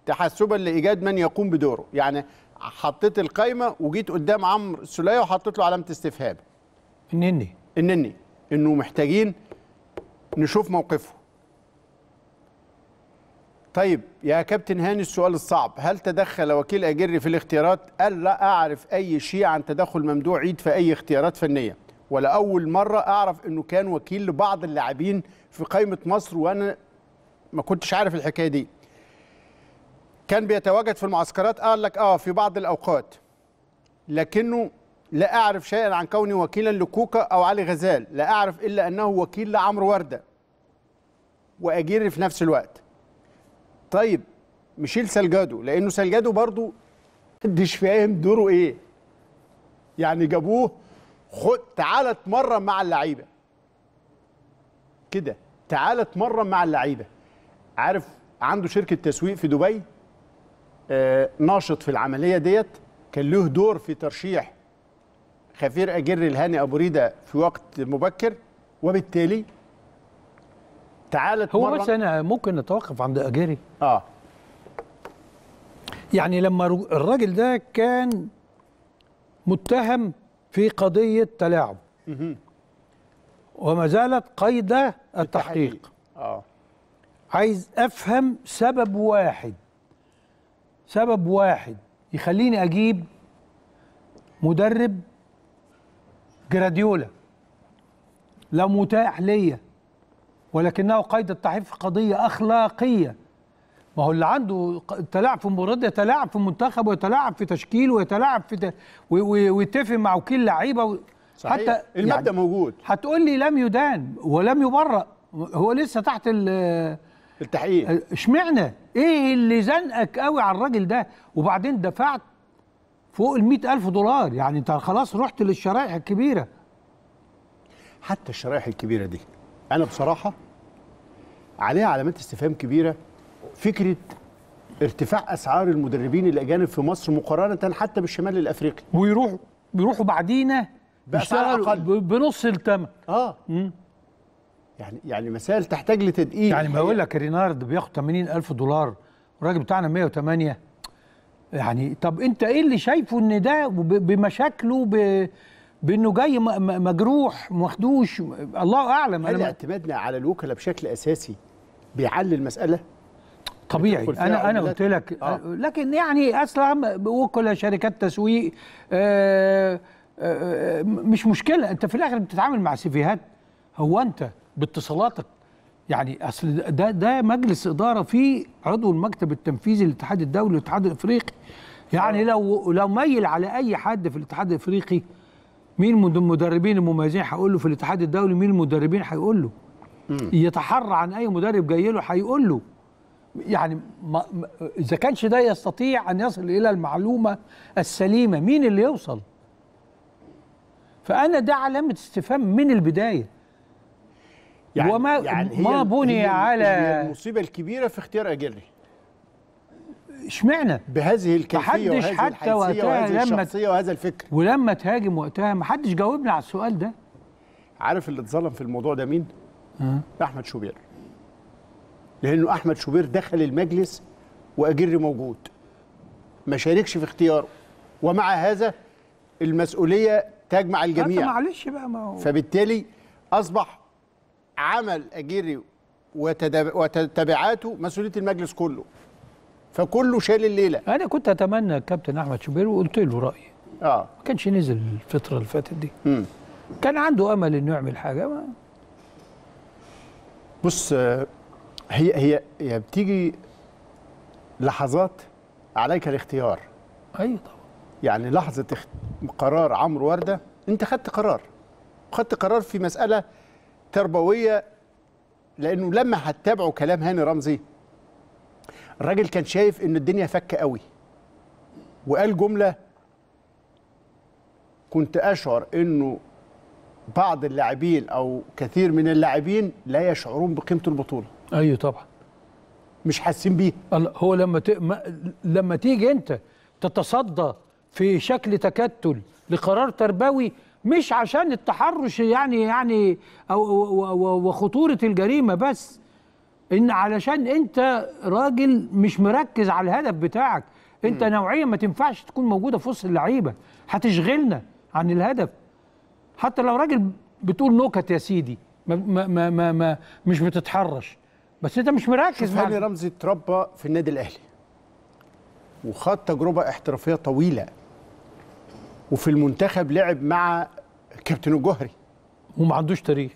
تحسبا لايجاد من يقوم بدوره يعني حطيت القايمه وجيت قدام عمرو السوليه وحطيت له علامه استفهام النني النني انه محتاجين نشوف موقفه طيب يا كابتن هاني السؤال الصعب هل تدخل وكيل أجري في الاختيارات قال لا أعرف أي شيء عن تدخل ممدوح عيد في أي اختيارات فنية ولا أول مرة أعرف أنه كان وكيل لبعض اللاعبين في قائمة مصر وأنا ما كنتش عارف الحكاية دي كان بيتواجد في المعسكرات قال لك آه في بعض الأوقات لكنه لا أعرف شيئا عن كوني وكيلا لكوكا أو علي غزال لا أعرف إلا أنه وكيل لعمرو وردة وأجيري في نفس الوقت طيب ميشيل سلجادو لأنه سلجادو برضو مش فاهم دوره إيه يعني جابوه خد تعالى اتمرن مع اللعيبة كده تعالى اتمرن مع اللعيبة عارف عنده شركة تسويق في دبي آه ناشط في العملية ديت كان له دور في ترشيح خفير أجر الهاني أبو ريدة في وقت مبكر وبالتالي تعالت هو بس أنا ممكن نتوقف عند أجري آه يعني لما الراجل ده كان متهم في قضية تلاعب وما زالت قيد التحقيق آه. عايز أفهم سبب واحد سبب واحد يخليني أجيب مدرب جراديولا لا متاح ليا ولكنه قيد التحريف في قضيه اخلاقيه ما هو اللي عنده تلاعب في مباراه يتلاعب في منتخب ويتلاعب في تشكيل ويتلاعب في ويتفق مع وكيل لعيبه و... صحيح. حتى المبدا يعني موجود هتقول لي لم يدان ولم يبرأ هو لسه تحت ال التحقيق اشمعنى ايه اللي زنقك قوي على الراجل ده وبعدين دفعت فوق ال ألف دولار يعني أنت خلاص رحت للشرائح الكبيرة حتى الشرائح الكبيرة دي أنا بصراحة عليها علامات استفهام كبيرة فكرة ارتفاع أسعار المدربين الأجانب في مصر مقارنة حتى بالشمال الأفريقي ويروحوا بيروحوا بعدينا بأسعار أقل بنص الثمن آه مم. يعني يعني مسائل تحتاج لتدقيق يعني اقول لك رينارد بياخد 80000 دولار والراجل بتاعنا 108 يعني طب انت ايه اللي شايفه ان ده بمشاكله ب... بانه جاي مجروح مخدوش الله اعلم هل اعتمادنا على الوكلاء بشكل اساسي بيعلي المساله طبيعي انا انا قلت لك آه. لكن يعني اصلا وكلاء شركات تسويق آه،, آه آه مش مشكله انت في الاخر بتتعامل مع سيفيهات هو انت باتصالاتك يعني اصل ده ده مجلس اداره فيه عضو المكتب التنفيذي للاتحاد الدولي والاتحاد الافريقي يعني لو لو ميل على اي حد في الاتحاد الافريقي مين من المدربين المميزين هيقول له في الاتحاد الدولي مين المدربين هيقول له يتحرى عن اي مدرب جاي له هيقول له يعني ما اذا كانش ده يستطيع ان يصل الى المعلومه السليمه مين اللي يوصل فانا ده علامه استفهام من البدايه يعني وما يعني هي ما بني هي على المصيبه الكبيره في اختيار اجيري اشمعنى بهذه الكيفيه وهذه حتى وقتها وهذه لما الشخصيه وهذا الفكر ولما تهاجم وقتها ما حدش جاوبنا على السؤال ده عارف اللي اتظلم في الموضوع ده مين أه؟ احمد شوبير لانه احمد شوبير دخل المجلس واجري موجود ما شاركش في اختياره ومع هذا المسؤوليه تجمع الجميع معلش بقى ما هو فبالتالي اصبح عمل أجيري وتبعاته مسؤولية المجلس كله فكله شال الليلة أنا كنت أتمنى الكابتن أحمد شوبير وقلت له رأيي آه ما كانش نزل الفترة اللي فاتت دي م. كان عنده أمل إنه يعمل حاجة ما. بص هي هي هي بتيجي لحظات عليك الاختيار أيوة طبعا يعني لحظة قرار عمرو وردة أنت خدت قرار خدت قرار في مسألة تربويه لانه لما هتتابعوا كلام هاني رمزي الراجل كان شايف ان الدنيا فكه قوي وقال جمله كنت اشعر انه بعض اللاعبين او كثير من اللاعبين لا يشعرون بقيمه البطوله ايوه طبعا مش حاسين بيها هو لما ت... ما... لما تيجي انت تتصدى في شكل تكتل لقرار تربوي مش عشان التحرش يعني يعني أو وخطورة الجريمة بس إن علشان أنت راجل مش مركز على الهدف بتاعك أنت نوعية ما تنفعش تكون موجودة في وسط اللعيبة هتشغلنا عن الهدف حتى لو راجل بتقول نكت يا سيدي ما ما ما, ما مش بتتحرش بس انت مش مركز هاني رمزي اتربى في النادي الاهلي وخد تجربه احترافيه طويله وفي المنتخب لعب مع كابتن الجهري وما عندوش تاريخ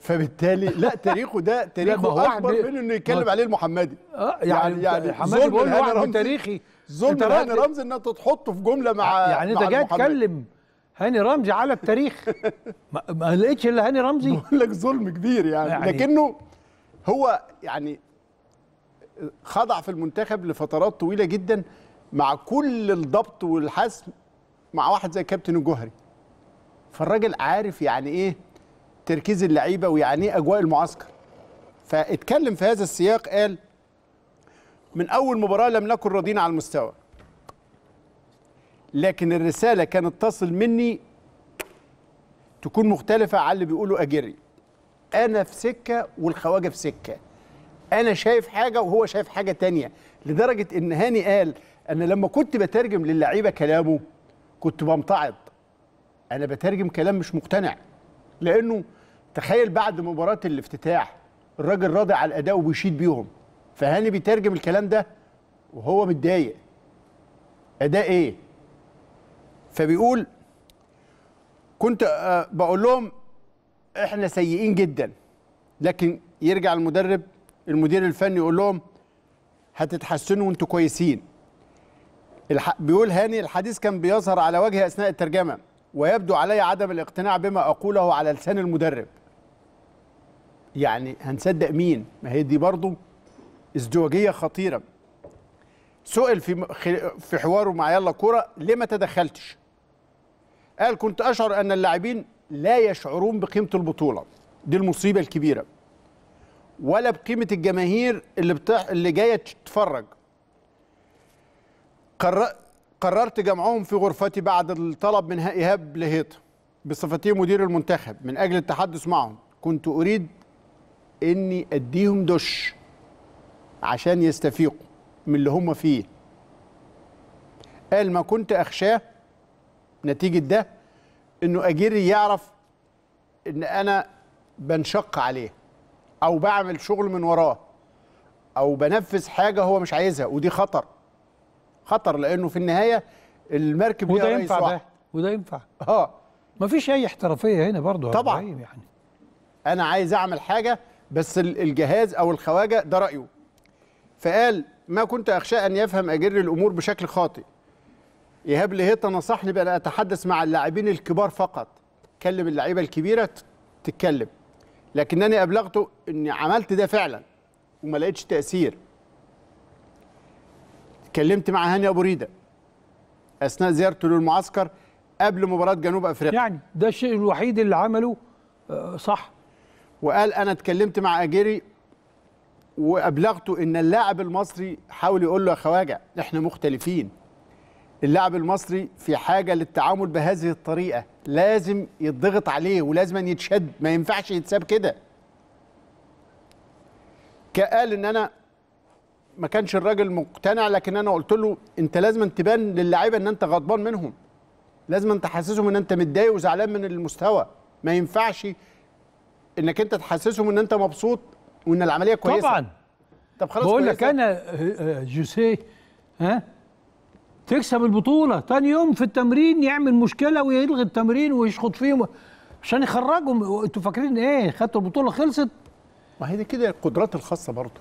فبالتالي لا تاريخه ده تاريخه اكبر من انه يتكلم عليه المحمدي اه يعني يعني, يعني حمادي بيقول هو رمز تاريخي ظلم هاني رمزي ان انت تحطه في جمله مع آه، يعني انت جاي تكلم هاني رمزي على التاريخ ما, ما لقيتش الا هاني رمزي بقول لك ظلم كبير يعني, يعني لكنه هو يعني خضع في المنتخب لفترات طويله جدا مع كل الضبط والحسم مع واحد زي كابتن الجوهري فالراجل عارف يعني ايه تركيز اللعيبه ويعني ايه اجواء المعسكر فاتكلم في هذا السياق قال من اول مباراه لم نكن راضين على المستوى لكن الرساله كانت تصل مني تكون مختلفه عن اللي بيقوله اجري انا في سكه والخواجه في سكه انا شايف حاجه وهو شايف حاجه تانية لدرجه ان هاني قال انا لما كنت بترجم للعيبه كلامه كنت بمتعض انا بترجم كلام مش مقتنع لانه تخيل بعد مباراه الافتتاح الراجل راضي على الاداء وبيشيد بيهم فهاني بيترجم الكلام ده وهو متضايق اداء ايه فبيقول كنت آه، بقول لهم احنا سيئين جدا لكن يرجع المدرب المدير الفني يقول لهم هتتحسنوا وانتوا كويسين الح... بيقول هاني الحديث كان بيظهر على وجهي اثناء الترجمه ويبدو علي عدم الاقتناع بما اقوله على لسان المدرب يعني هنصدق مين ما هي دي برضه ازدواجيه خطيره سئل في في حواره مع يلا كوره ليه ما تدخلتش قال كنت اشعر ان اللاعبين لا يشعرون بقيمه البطوله دي المصيبه الكبيره ولا بقيمه الجماهير اللي بتاع اللي جايه تتفرج قررت جمعهم في غرفتي بعد الطلب من ايهاب لهيط بصفتي مدير المنتخب من اجل التحدث معهم كنت اريد اني اديهم دش عشان يستفيقوا من اللي هم فيه قال ما كنت اخشاه نتيجه ده انه اجيري يعرف ان انا بنشق عليه او بعمل شغل من وراه او بنفذ حاجه هو مش عايزها ودي خطر خطر لانه في النهايه المركب وده ينفع ده وده ينفع اه مفيش اي احترافيه هنا برضه طبعا يعني انا عايز اعمل حاجه بس الجهاز او الخواجه ده رايه فقال ما كنت اخشى ان يفهم اجر الامور بشكل خاطئ ايهاب لهيطه نصحني بان اتحدث مع اللاعبين الكبار فقط كلم اللعيبه الكبيره تتكلم لكنني ابلغته اني عملت ده فعلا وما لقيتش تاثير اتكلمت مع هاني ابو ريده اثناء زيارته للمعسكر قبل مباراه جنوب افريقيا يعني ده الشيء الوحيد اللي عمله آه، صح وقال انا اتكلمت مع اجيري وابلغته ان اللاعب المصري حاول يقول له يا خواجه احنا مختلفين اللاعب المصري في حاجه للتعامل بهذه الطريقه لازم يتضغط عليه ولازم يتشد ما ينفعش يتساب كده قال ان انا ما كانش الراجل مقتنع لكن انا قلت له انت لازم تبان للاعيبه ان انت غضبان منهم لازم تحسسهم ان انت متضايق وزعلان من المستوى ما ينفعش انك انت تحسسهم ان انت مبسوط وان العمليه كويسه طبعا طب خلاص بقول لك انا جوسيه ها تكسب البطوله تاني يوم في التمرين يعمل مشكله ويلغي التمرين ويشخط فيهم عشان يخرجهم انتوا فاكرين ايه خدتوا البطوله خلصت ما هي دي كده القدرات الخاصه برضه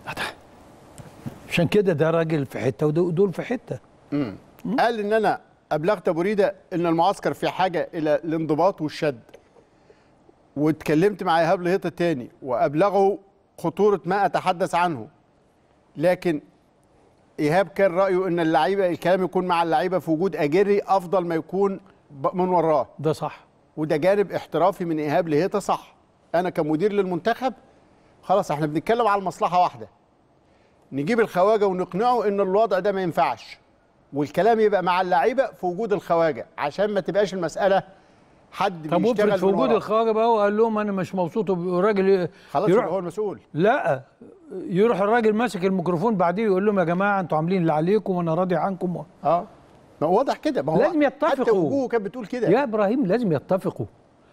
عشان كده ده راجل في حته ودول في حته مم. مم. قال ان انا ابلغت ابو ريده ان المعسكر في حاجه الى الانضباط والشد واتكلمت مع ايهاب لهيطه تاني وابلغه خطوره ما اتحدث عنه لكن ايهاب كان رايه ان اللعيبه الكلام يكون مع اللعيبه في وجود اجري افضل ما يكون من وراه ده صح وده جانب احترافي من ايهاب لهيطه صح انا كمدير للمنتخب خلاص احنا بنتكلم على المصلحه واحده نجيب الخواجه ونقنعه ان الوضع ده ما ينفعش والكلام يبقى مع اللعيبه في وجود الخواجه عشان ما تبقاش المساله حد طب بيشتغل في وجود الخواجه بقى وقال لهم انا مش مبسوط والراجل خلاص يروح هو المسؤول لا يروح الراجل ماسك الميكروفون بعديه يقول لهم يا جماعه انتوا عاملين اللي عليكم وانا راضي عنكم و... اه ما هو واضح كده ما هو لازم يتفقوا حتى وجوه كانت بتقول كده يا ابراهيم لازم يتفقوا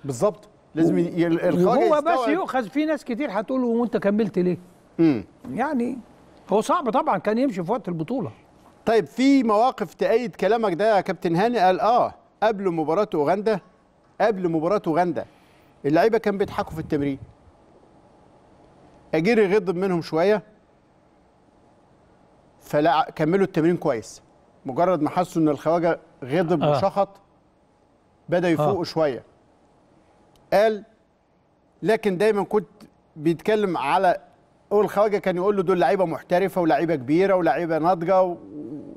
بالظبط لازم و... الخواجه هو بس يؤخذ في ناس كتير هتقول وانت كملت ليه؟ امم يعني هو صعب طبعا كان يمشي في وقت البطوله طيب في مواقف تأيد كلامك ده يا كابتن هاني قال اه قبل مباراه اوغندا قبل مباراه اوغندا اللعيبه كان بيضحكوا في التمرين اجيري غضب منهم شويه فلا كملوا التمرين كويس مجرد ما حسوا ان الخواجه غضب آه. وشخط بدا آه. يفوقوا آه. شويه قال لكن دايما كنت بيتكلم على اول خواجه كان يقول له دول لعيبه محترفه ولاعيبه كبيره ولاعيبه ناضجه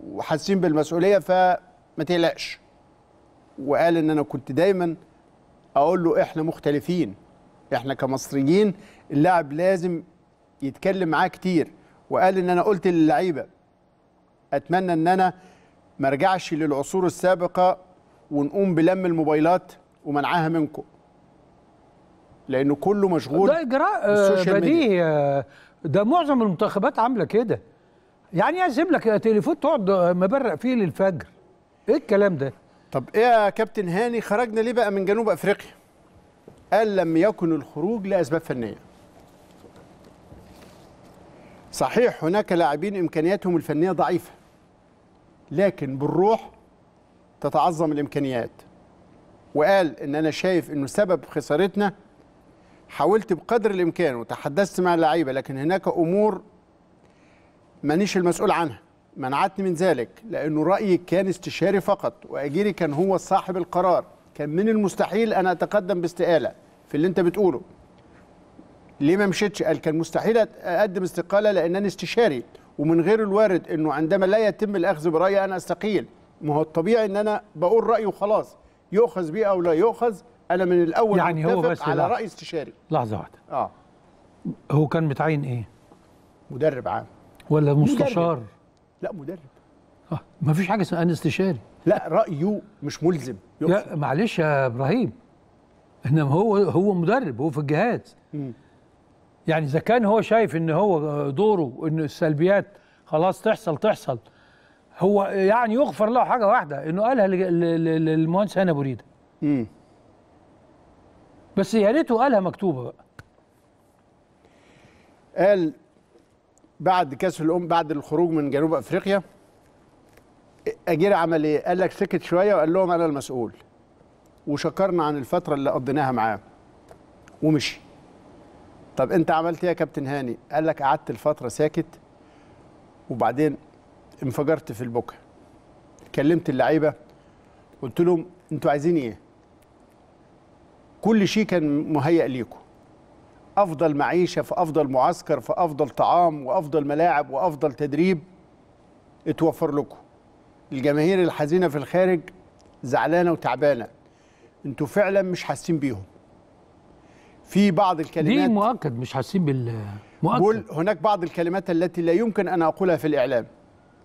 وحاسين بالمسؤوليه فما تقلقش وقال ان انا كنت دايما اقول له احنا مختلفين احنا كمصريين اللاعب لازم يتكلم معاه كتير وقال ان انا قلت للعيبه اتمنى ان انا ما ارجعش للعصور السابقه ونقوم بلم الموبايلات ومنعها منكم لانه كله مشغول ده اجراء آه، بديهي آه، ده معظم المنتخبات عامله كده يعني يعزم لك تليفون تقعد مبرق فيه للفجر ايه الكلام ده طب ايه يا كابتن هاني خرجنا ليه بقى من جنوب افريقيا قال لم يكن الخروج لاسباب فنيه صحيح هناك لاعبين امكانياتهم الفنيه ضعيفه لكن بالروح تتعظم الامكانيات وقال ان انا شايف انه سبب خسارتنا حاولت بقدر الامكان وتحدثت مع اللعيبه لكن هناك امور مانيش المسؤول عنها منعتني من ذلك لانه رايي كان استشاري فقط واجيري كان هو صاحب القرار كان من المستحيل انا اتقدم باستقاله في اللي انت بتقوله ليه ما مشيتش قال كان مستحيل اقدم استقاله لان انا استشاري ومن غير الوارد انه عندما لا يتم الاخذ برايي انا استقيل ما هو الطبيعي ان انا بقول رايي وخلاص يؤخذ بيه او لا يؤخذ انا من الاول يعني هو بس على راي استشاري لحظه واحده اه هو كان متعين ايه مدرب عام ولا مستشار مدرب. لا مدرب آه. ما فيش حاجه اسمها انا استشاري لا رايه مش ملزم يقصد. لا معلش يا ابراهيم انما هو هو مدرب هو في الجهاز م. يعني اذا كان هو شايف ان هو دوره ان السلبيات خلاص تحصل تحصل هو يعني يغفر له حاجه واحده انه قالها للمهندس هاني بريده امم بس يا ريته قالها مكتوبه بقى قال بعد كاس الام بعد الخروج من جنوب افريقيا اجير عمل ايه؟ قال لك سكت شويه وقال لهم انا المسؤول وشكرنا عن الفتره اللي قضيناها معاه ومشي طب انت عملت ايه يا كابتن هاني؟ قال لك قعدت الفتره ساكت وبعدين انفجرت في البكاء كلمت اللعيبه قلت لهم انتوا عايزين ايه؟ كل شيء كان مهيأ ليكم أفضل معيشة في أفضل معسكر في أفضل طعام وأفضل ملاعب وأفضل تدريب اتوفر لكم الجماهير الحزينة في الخارج زعلانة وتعبانة انتوا فعلا مش حاسين بيهم في بعض الكلمات دي مؤكد مش حاسين بال مؤكد هناك بعض الكلمات التي لا يمكن أن أقولها في الإعلام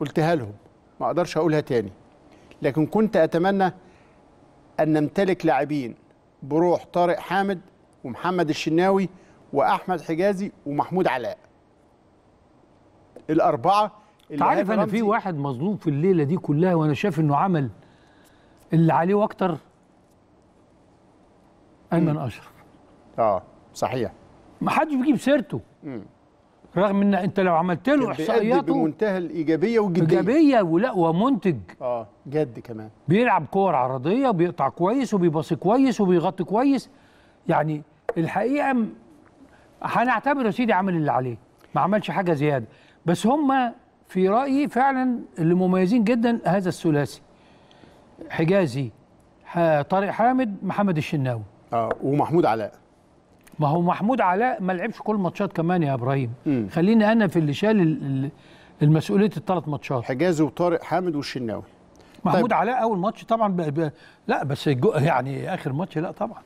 قلتها لهم ما أقدرش أقولها تاني لكن كنت أتمنى أن نمتلك لاعبين بروح طارق حامد ومحمد الشناوي واحمد حجازي ومحمود علاء الاربعه اللي عارف انا في واحد مظلوم في الليله دي كلها وانا شايف انه عمل اللي عليه واكتر ايمن اشرف اه صحيح ما حدش بيجيب سيرته رغم ان انت لو عملت له احصائياته بمنتهى الايجابيه والجديه ايجابيه ولا ومنتج اه جد كمان بيلعب كور عرضيه وبيقطع كويس وبيباصي كويس وبيغطي كويس يعني الحقيقه هنعتبر يا سيدي عامل اللي عليه ما عملش حاجه زياده بس هم في رايي فعلا اللي مميزين جدا هذا الثلاثي حجازي طارق حامد محمد الشناوي اه ومحمود علاء ما هو محمود علاء ما لعبش كل الماتشات كمان يا ابراهيم مم. خليني انا في اللي شال المسؤوليه الثلاث ماتشات حجازي وطارق حامد والشناوي محمود طيب. علاء اول ماتش طبعا ب... ب... لا بس الجو... يعني اخر ماتش لا طبعا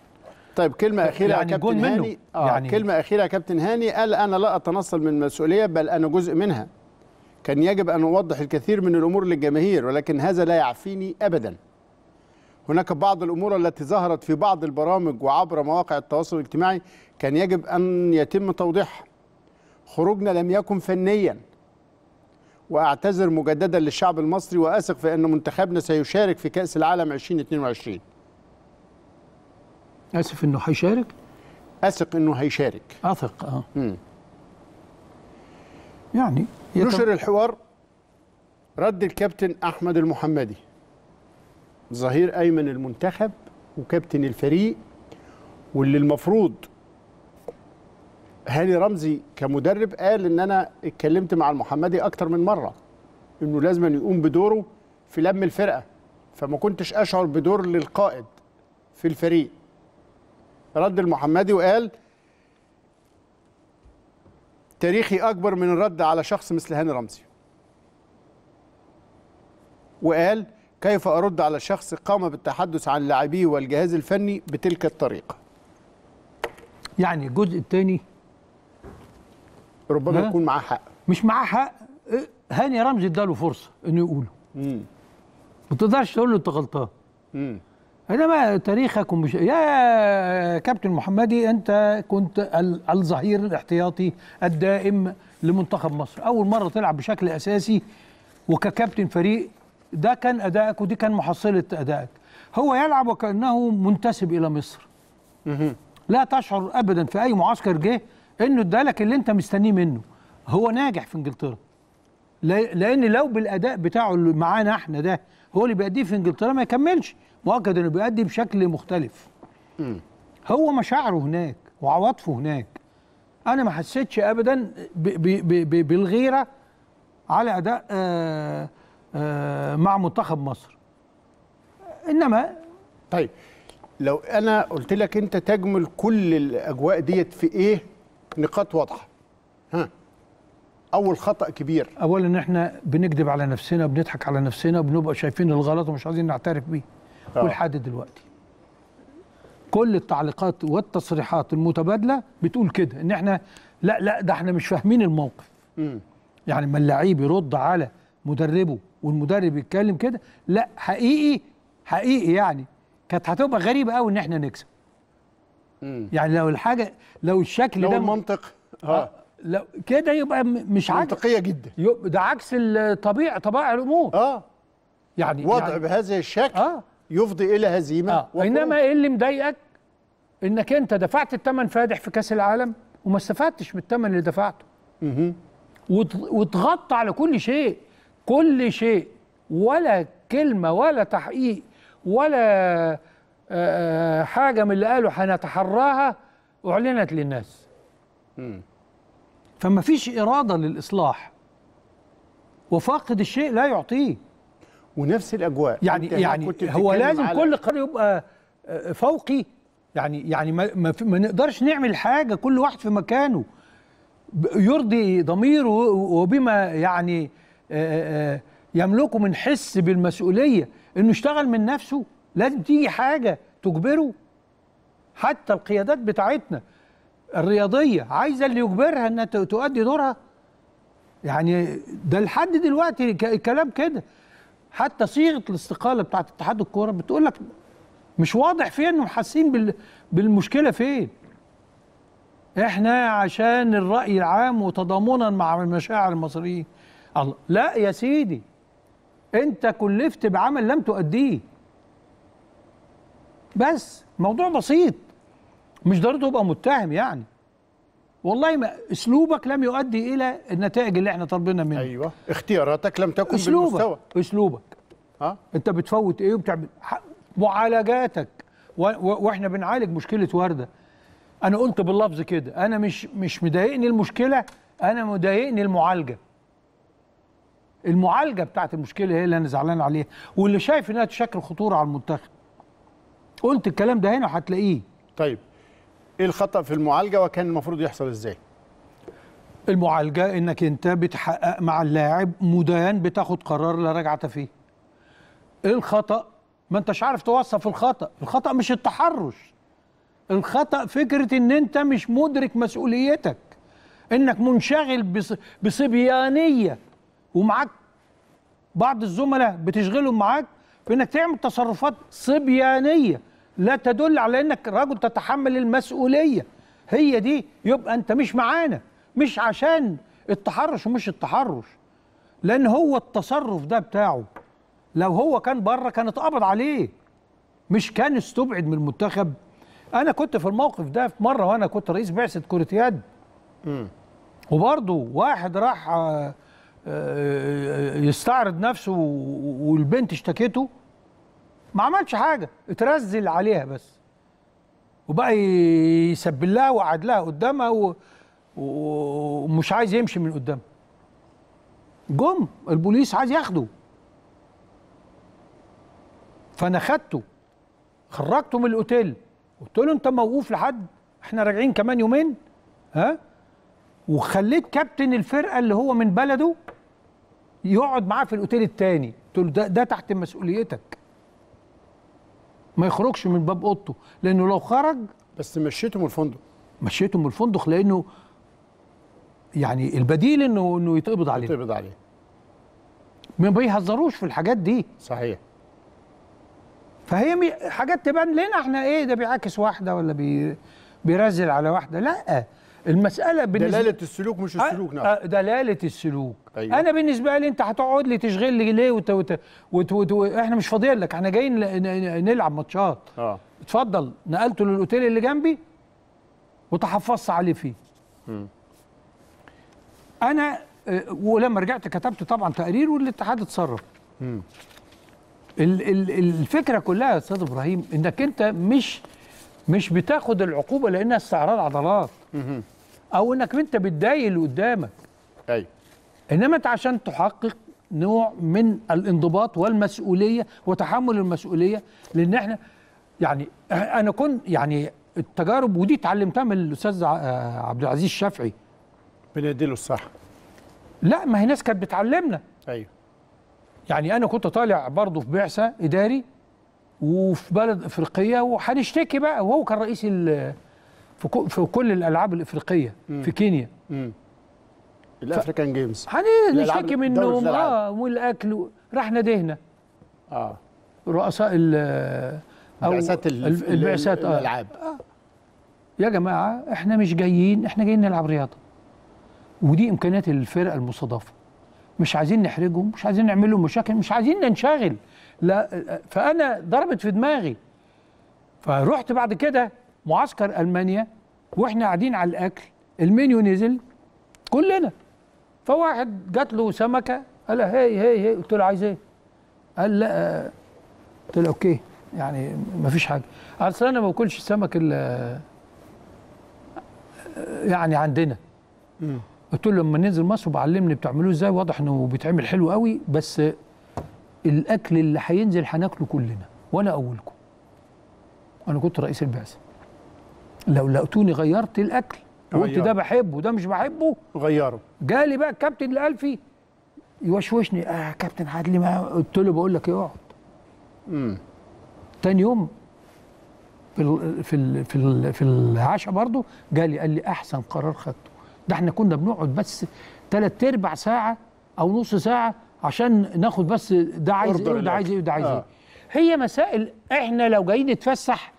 طيب كلمة أخيرة يعني يا كابتن هاني آه يعني كلمة أخيرة يا كابتن هاني قال أنا لا أتنصل من المسؤولية بل أنا جزء منها كان يجب أن أوضح الكثير من الأمور للجماهير ولكن هذا لا يعفيني أبدا هناك بعض الامور التي ظهرت في بعض البرامج وعبر مواقع التواصل الاجتماعي كان يجب ان يتم توضيحها. خروجنا لم يكن فنيا. واعتذر مجددا للشعب المصري واثق في ان منتخبنا سيشارك في كاس العالم 2022. اسف انه هيشارك؟ اثق انه هيشارك. اثق اه. مم. يعني يتم... نشر الحوار رد الكابتن احمد المحمدي ظهير ايمن المنتخب وكابتن الفريق واللي المفروض هاني رمزي كمدرب قال ان انا اتكلمت مع المحمدي اكتر من مره انه لازم أن يقوم بدوره في لم الفرقه فما كنتش اشعر بدور للقائد في الفريق رد المحمدي وقال تاريخي اكبر من الرد على شخص مثل هاني رمزي وقال كيف أرد على شخص قام بالتحدث عن لاعبيه والجهاز الفني بتلك الطريقة يعني الجزء الثاني ربما يكون معاه حق مش معاه حق إيه، هاني رمزي اداله فرصه انه يقوله ما تقدرش تقول له انت غلطان انما تاريخك ومش يا كابتن محمدي انت كنت الظهير الاحتياطي الدائم لمنتخب مصر اول مره تلعب بشكل اساسي وككابتن فريق ده كان ادائك ودي كان محصله ادائك هو يلعب وكانه منتسب الى مصر لا تشعر ابدا في اي معسكر جه انه ادالك اللي انت مستنيه منه هو ناجح في انجلترا لان لو بالاداء بتاعه اللي معانا احنا ده هو اللي بيأديه في انجلترا ما يكملش مؤكد انه بيأدي بشكل مختلف هو مشاعره هناك وعواطفه هناك انا ما حسيتش ابدا بالغيره على اداء آه آه، مع منتخب مصر انما طيب لو انا قلت لك انت تجمل كل الاجواء ديت في ايه نقاط واضحه ها اول خطا كبير اولا ان احنا بنكذب على نفسنا وبنضحك على نفسنا وبنبقى شايفين الغلط ومش عايزين نعترف بيه آه. ولحد دلوقتي كل التعليقات والتصريحات المتبادله بتقول كده ان احنا لا لا ده احنا مش فاهمين الموقف م. يعني ما اللعيب يرد على مدربه والمدرب يتكلم كده لا حقيقي حقيقي يعني كانت هتبقى غريبه قوي ان احنا نكسب مم. يعني لو الحاجه لو الشكل لو ده المنطق اه لو كده يبقى مش عكس منطقيه جدا يبقى ده عكس الطبيعه طبائع الامور اه يعني وضع يعني بهذا الشكل آه يفضي الى هزيمه آه انما ايه اللي مضايقك انك انت دفعت الثمن فادح في كاس العالم وما استفدتش من الثمن اللي دفعته اها وتغطى على كل شيء كل شيء ولا كلمة ولا تحقيق ولا آه، آه، حاجة من اللي قالوا هنتحراها أعلنت للناس فما فيش إرادة للإصلاح وفاقد الشيء لا يعطيه ونفس الأجواء يعني يعني هو لازم كل قرية يبقى آه، فوقي يعني يعني ما, ما, ما نقدرش نعمل حاجة كل واحد في مكانه يرضي ضميره وبما يعني آه، آه، آه، يملكه من حس بالمسؤوليه انه يشتغل من نفسه لازم تيجي حاجه تجبره حتى القيادات بتاعتنا الرياضيه عايزه اللي يجبرها انها تؤدي دورها يعني ده لحد دلوقتي الكلام كده حتى صيغه الاستقاله بتاعت اتحاد الكوره بتقول لك مش واضح فين حاسين بالمشكله فين احنا عشان الراي العام وتضامنا مع مشاعر المصريين الله لا يا سيدي انت كلفت بعمل لم تؤديه بس موضوع بسيط مش ضروري تبقى متهم يعني والله ما اسلوبك لم يؤدي الى النتائج اللي احنا طالبينها منك ايوه اختياراتك لم تكن أسلوبك بالمستوى اسلوبك ها انت بتفوت ايه وبتعمل معالجاتك و... و... واحنا بنعالج مشكله ورده انا قلت باللفظ كده انا مش مش مضايقني المشكله انا مضايقني المعالجه المعالجه بتاعت المشكله هي اللي انا زعلان عليها واللي شايف انها تشكل خطوره على المنتخب قلت الكلام ده هنا وهتلاقيه طيب ايه الخطا في المعالجه وكان المفروض يحصل ازاي المعالجه انك انت بتحقق مع اللاعب مدان بتاخد قرار لا رجعه فيه ايه الخطا ما انتش عارف توصف الخطا الخطا مش التحرش الخطا فكره ان انت مش مدرك مسؤوليتك انك منشغل بصبيانيه ومعاك بعض الزملاء بتشغلهم معاك في انك تعمل تصرفات صبيانيه لا تدل على انك رجل تتحمل المسؤوليه هي دي يبقى انت مش معانا مش عشان التحرش ومش التحرش لان هو التصرف ده بتاعه لو هو كان بره كان اتقبض عليه مش كان استبعد من المنتخب انا كنت في الموقف ده في مره وانا كنت رئيس بعثه كره يد وبرضه واحد راح آه، آه، آه، يستعرض نفسه والبنت اشتكته ما عملش حاجه اترزل عليها بس وبقى يسبل لها وقعد لها قدامها ومش عايز يمشي من قدامها جم البوليس عايز ياخده فانا خدته خرجته من الاوتيل قلت له انت موقوف لحد احنا راجعين كمان يومين ها وخليت كابتن الفرقه اللي هو من بلده يقعد معاه في الاوتيل التاني تقول له ده, ده تحت مسؤوليتك ما يخرجش من باب اوضته لانه لو خرج بس مشيته من الفندق مشيته من الفندق لانه يعني البديل انه انه يتقبض عليه يتقبض عليه ما بيهزروش في الحاجات دي صحيح فهي حاجات تبان لنا احنا ايه ده بيعاكس واحده ولا بي بيرزل على واحده لا المساله بالنسبه دلاله السلوك مش آه، السلوك نعم دلاله السلوك أيوة. انا بالنسبه لي انت هتقعد لي تشغل لي ليه وت... وت... وت... وت... احنا مش فاضيين لك احنا جايين نلعب ماتشات اه اتفضل نقلته للاوتيل اللي جنبي وتحفظت عليه فيه م. انا آه، ولما رجعت كتبت طبعا تقرير والاتحاد اتصرف ال... ال... الفكره كلها يا استاذ ابراهيم انك انت مش مش بتاخد العقوبه لانها استعراض عضلات او انك انت بتضايق اللي قدامك ايوه انما انت عشان تحقق نوع من الانضباط والمسؤوليه وتحمل المسؤوليه لان احنا يعني انا كنت يعني التجارب ودي اتعلمتها من الاستاذ آه، عبد العزيز الشافعي بنديله الصح لا ما هي ناس كانت بتعلمنا ايوه يعني انا كنت طالع برضه في بعثه اداري وفي بلد افريقيه وهنشتكي بقى وهو كان رئيس في كل الالعاب الافريقيه مم. في كينيا الافريكان جيمز هنشتكي منهم اه والاكل راح ندهنا اه رؤساء ال او البعثات البعثات اه الالعاب آه. يا جماعه احنا مش جايين احنا جايين نلعب رياضه ودي امكانيات الفرقه المستضافه مش عايزين نحرجهم مش عايزين نعمل لهم مشاكل مش عايزين ننشغل لا آه، آه، فانا ضربت في دماغي فرحت بعد كده معسكر المانيا واحنا قاعدين على الاكل المنيو نزل كلنا فواحد جات له سمكه قال هاي هاي هاي قلت له عايز ايه؟ قال لا قلت له اوكي يعني ما فيش حاجه اصل انا ما باكلش السمك الا يعني عندنا قلت له لما ننزل مصر وبعلمني بتعملوه ازاي واضح انه بيتعمل حلو قوي بس الاكل اللي هينزل هناكله كلنا وانا اولكم انا كنت رئيس البعثه لو لقيتوني غيرت الاكل وقلت ده بحبه وده مش بحبه غيره جالي بقى الكابتن الالفي يوشوشني اه كابتن عدلي ما قلت له بقول لك اقعد امم تاني يوم في الـ في الـ في الـ في العشاء برضه جالي قال لي احسن قرار خدته ده احنا كنا بنقعد بس ثلاث اربع ساعه او نص ساعه عشان ناخد بس ده عايز ايه وده عايز ايه وده عايز آه. ايه هي مسائل احنا لو جايين نتفسح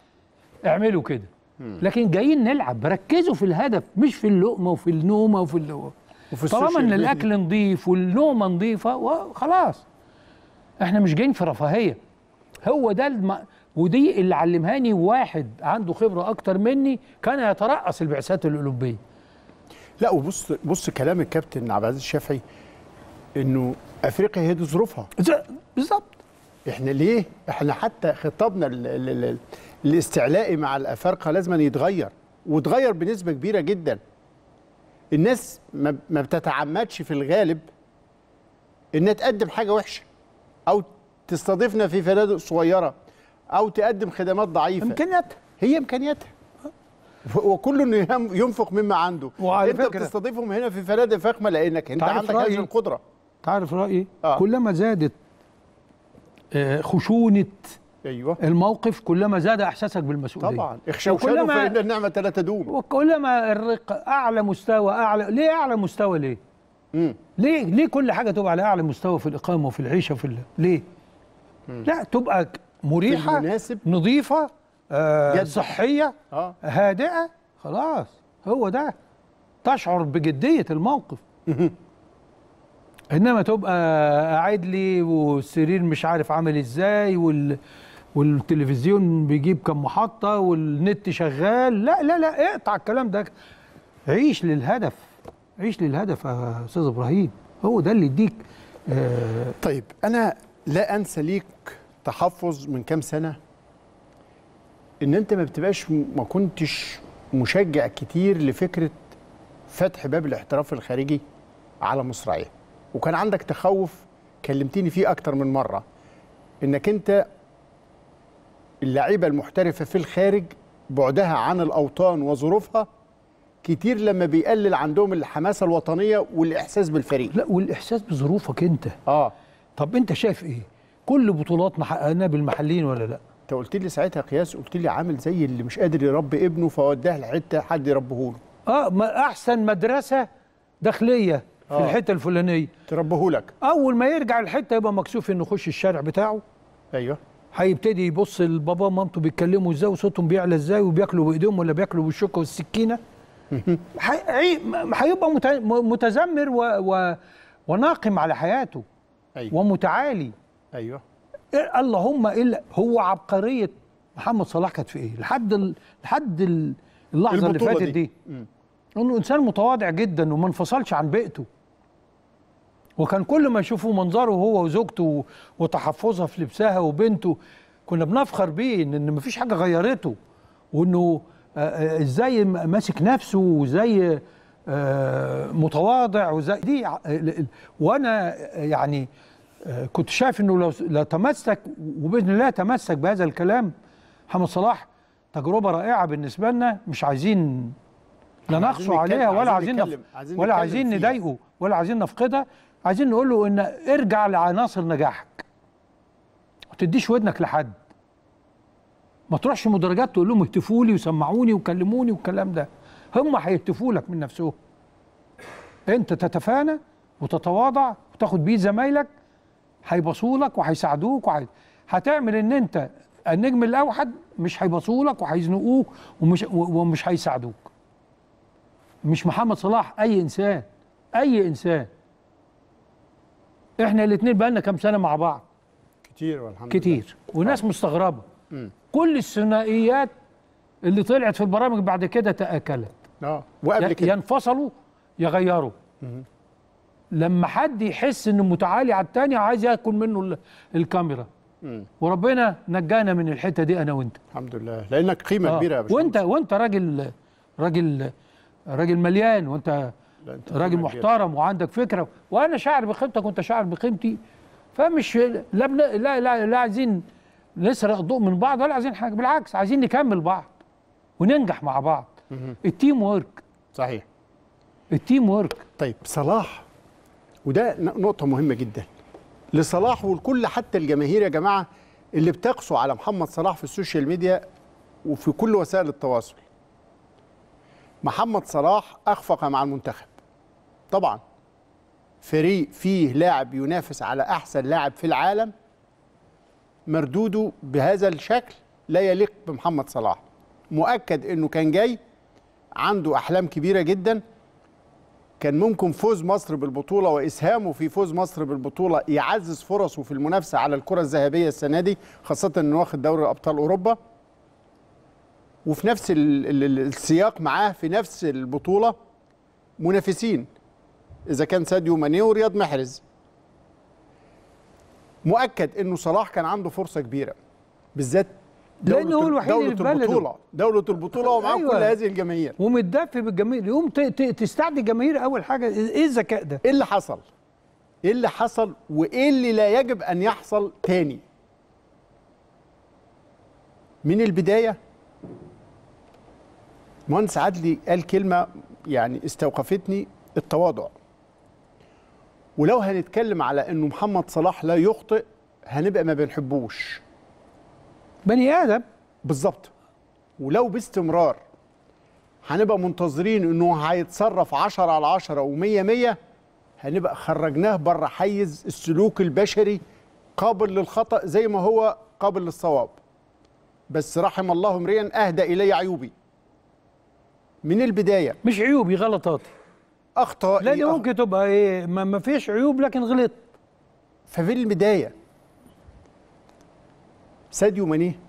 اعملوا كده لكن جايين نلعب ركزوا في الهدف مش في اللقمه وفي النومه وفي اللو... وفي طالما ان الاكل نظيف والنومه نظيفه وخلاص احنا مش جايين في رفاهيه هو ده الم... ودي اللي علمهاني واحد عنده خبره اكتر مني كان يترأس البعثات الاولمبيه لا وبص بص كلام الكابتن عبد العزيز الشافعي انه افريقيا هي دي ظروفها بالظبط احنا ليه احنا حتى خطابنا الاستعلائي مع الافارقه لازم يتغير وتغير بنسبه كبيره جدا الناس ما بتتعمدش في الغالب انها تقدم حاجه وحشه او تستضيفنا في فنادق صغيره او تقدم خدمات ضعيفه امكانياتها هي امكانياتها وكل ينفق مما عنده وعلى انت بتستضيفهم هنا في فنادق فخمه لانك انت عندك هذه القدره تعرف رايي آه. كلما زادت آه، خشونه ايوه الموقف كلما زاد احساسك بالمسؤوليه طبعا اخشوشنوا فان النعمه لا تدوم وكلما الرق اعلى مستوى اعلى ليه اعلى مستوى ليه؟ مم. ليه ليه كل حاجه تبقى على اعلى مستوى في الاقامه وفي العيشه وفي ال... ليه؟ مم. لا تبقى مريحه مناسب نظيفه آه جد. صحيه آه. هادئه خلاص هو ده تشعر بجديه الموقف انما تبقى قاعد لي والسرير مش عارف عامل ازاي وال والتلفزيون بيجيب كم محطه والنت شغال لا لا لا اقطع الكلام ده عيش للهدف عيش للهدف يا استاذ ابراهيم هو ده اللي يديك آه طيب انا لا انسى ليك تحفظ من كام سنه ان انت ما بتبقاش ما كنتش مشجع كتير لفكره فتح باب الاحتراف الخارجي على مصراعيه وكان عندك تخوف كلمتني فيه اكتر من مره انك انت اللعيبه المحترفه في الخارج بعدها عن الاوطان وظروفها كتير لما بيقلل عندهم الحماسه الوطنيه والاحساس بالفريق لا والاحساس بظروفك انت اه طب انت شايف ايه كل بطولاتنا حققناها بالمحليين ولا لا انت قلت لي ساعتها قياس قلت لي عامل زي اللي مش قادر يربي ابنه فوداه لحته حد يربيه له اه ما احسن مدرسه داخليه في آه. الحته الفلانيه تربيه لك اول ما يرجع الحته يبقى مكسوف انه يخش الشارع بتاعه ايوه هيبتدي يبص لبابا ومامته بيتكلموا ازاي وصوتهم بيعلى ازاي وبياكلوا بايديهم ولا بياكلوا بالشوكه والسكينه هيبقى متذمر و... و... وناقم على حياته أيوة. ومتعالي ايوه اللهم الا هو عبقريه محمد صلاح كانت في ايه لحد ال... لحد اللحظه اللي فاتت دي, دي. انه انسان متواضع جدا وما انفصلش عن بيئته وكان كل ما يشوفوا منظره هو وزوجته وتحفظها في لبسها وبنته كنا بنفخر بيه ان مفيش حاجه غيرته وانه آه، آه، ازاي ماسك نفسه وازاي آه، متواضع وزي دي وانا يعني كنت شايف انه لو لو تمسك وباذن الله تمسك بهذا الكلام محمد صلاح تجربه رائعه بالنسبه لنا مش عايزين لا عليها ولا عايزين ولا عايزين نضايقه ولا عايزين نفقدها عايزين نقول له ان ارجع لعناصر نجاحك ما تديش ودنك لحد ما تروحش مدرجات تقول لهم اهتفوا لي وسمعوني وكلموني والكلام ده هم هيهتفوا لك من نفسهم انت تتفانى وتتواضع وتاخد بيه زمايلك هيبصوا لك وهيساعدوك وحي... هتعمل ان انت النجم الاوحد مش هيبصوا لك وهيزنقوك ومش ومش هيساعدوك مش محمد صلاح اي انسان اي انسان احنا الاثنين بقى لنا كام سنه مع بعض كتير والحمد كتير. لله كتير والناس آه. مستغربه مم. كل الثنائيات اللي طلعت في البرامج بعد كده تاكلت اه وقبل كده ينفصلوا يغيروا م. لما حد يحس انه متعالي على الثاني عايز ياكل منه الكاميرا مم. وربنا نجانا من الحته دي انا وانت الحمد لله لانك قيمه آه. كبيره يا وانت وانت راجل راجل راجل مليان وانت راجل محترم وعندك فكره وانا شاعر بقيمتك وانت شاعر بقيمتي فمش لا بن... لا لا, لا عايزين نسرق ضوء من بعض ولا عايزين حاجه بالعكس عايزين نكمل بعض وننجح مع بعض التيم وورك صحيح التيم وورك طيب صلاح وده نقطة مهمة جدا لصلاح والكل حتى الجماهير يا جماعة اللي بتقسو على محمد صلاح في السوشيال ميديا وفي كل وسائل التواصل محمد صلاح أخفق مع المنتخب طبعا فريق فيه لاعب ينافس على احسن لاعب في العالم مردوده بهذا الشكل لا يليق بمحمد صلاح مؤكد انه كان جاي عنده احلام كبيره جدا كان ممكن فوز مصر بالبطوله واسهامه في فوز مصر بالبطوله يعزز فرصه في المنافسه على الكره الذهبيه السنه دي خاصه انه واخد دوري ابطال اوروبا وفي نفس السياق معاه في نفس البطوله منافسين اذا كان ساديو ماني ورياض محرز مؤكد انه صلاح كان عنده فرصه كبيره بالذات دولة, هو الوحيد دولة البطولة دولة البطولة ومعاه أيوة. كل هذه الجماهير ومتدفي بالجماهير يقوم تستعدي الجماهير أول حاجة إيه الذكاء ده؟ إيه اللي حصل؟ إيه اللي حصل وإيه اللي لا يجب أن يحصل تاني؟ من البداية مهندس عدلي قال كلمة يعني استوقفتني التواضع ولو هنتكلم على انه محمد صلاح لا يخطئ هنبقى ما بنحبوش بني ادم بالظبط ولو باستمرار هنبقى منتظرين انه هيتصرف 10 على 10 و100 100 هنبقى خرجناه بره حيز السلوك البشري قابل للخطا زي ما هو قابل للصواب بس رحم الله امرئا اهدى الي عيوبي من البدايه مش عيوبي غلطاتي اخطاء لا دي ممكن تبقى ايه ما فيش عيوب لكن غلط ففي البدايه ساديو مانيه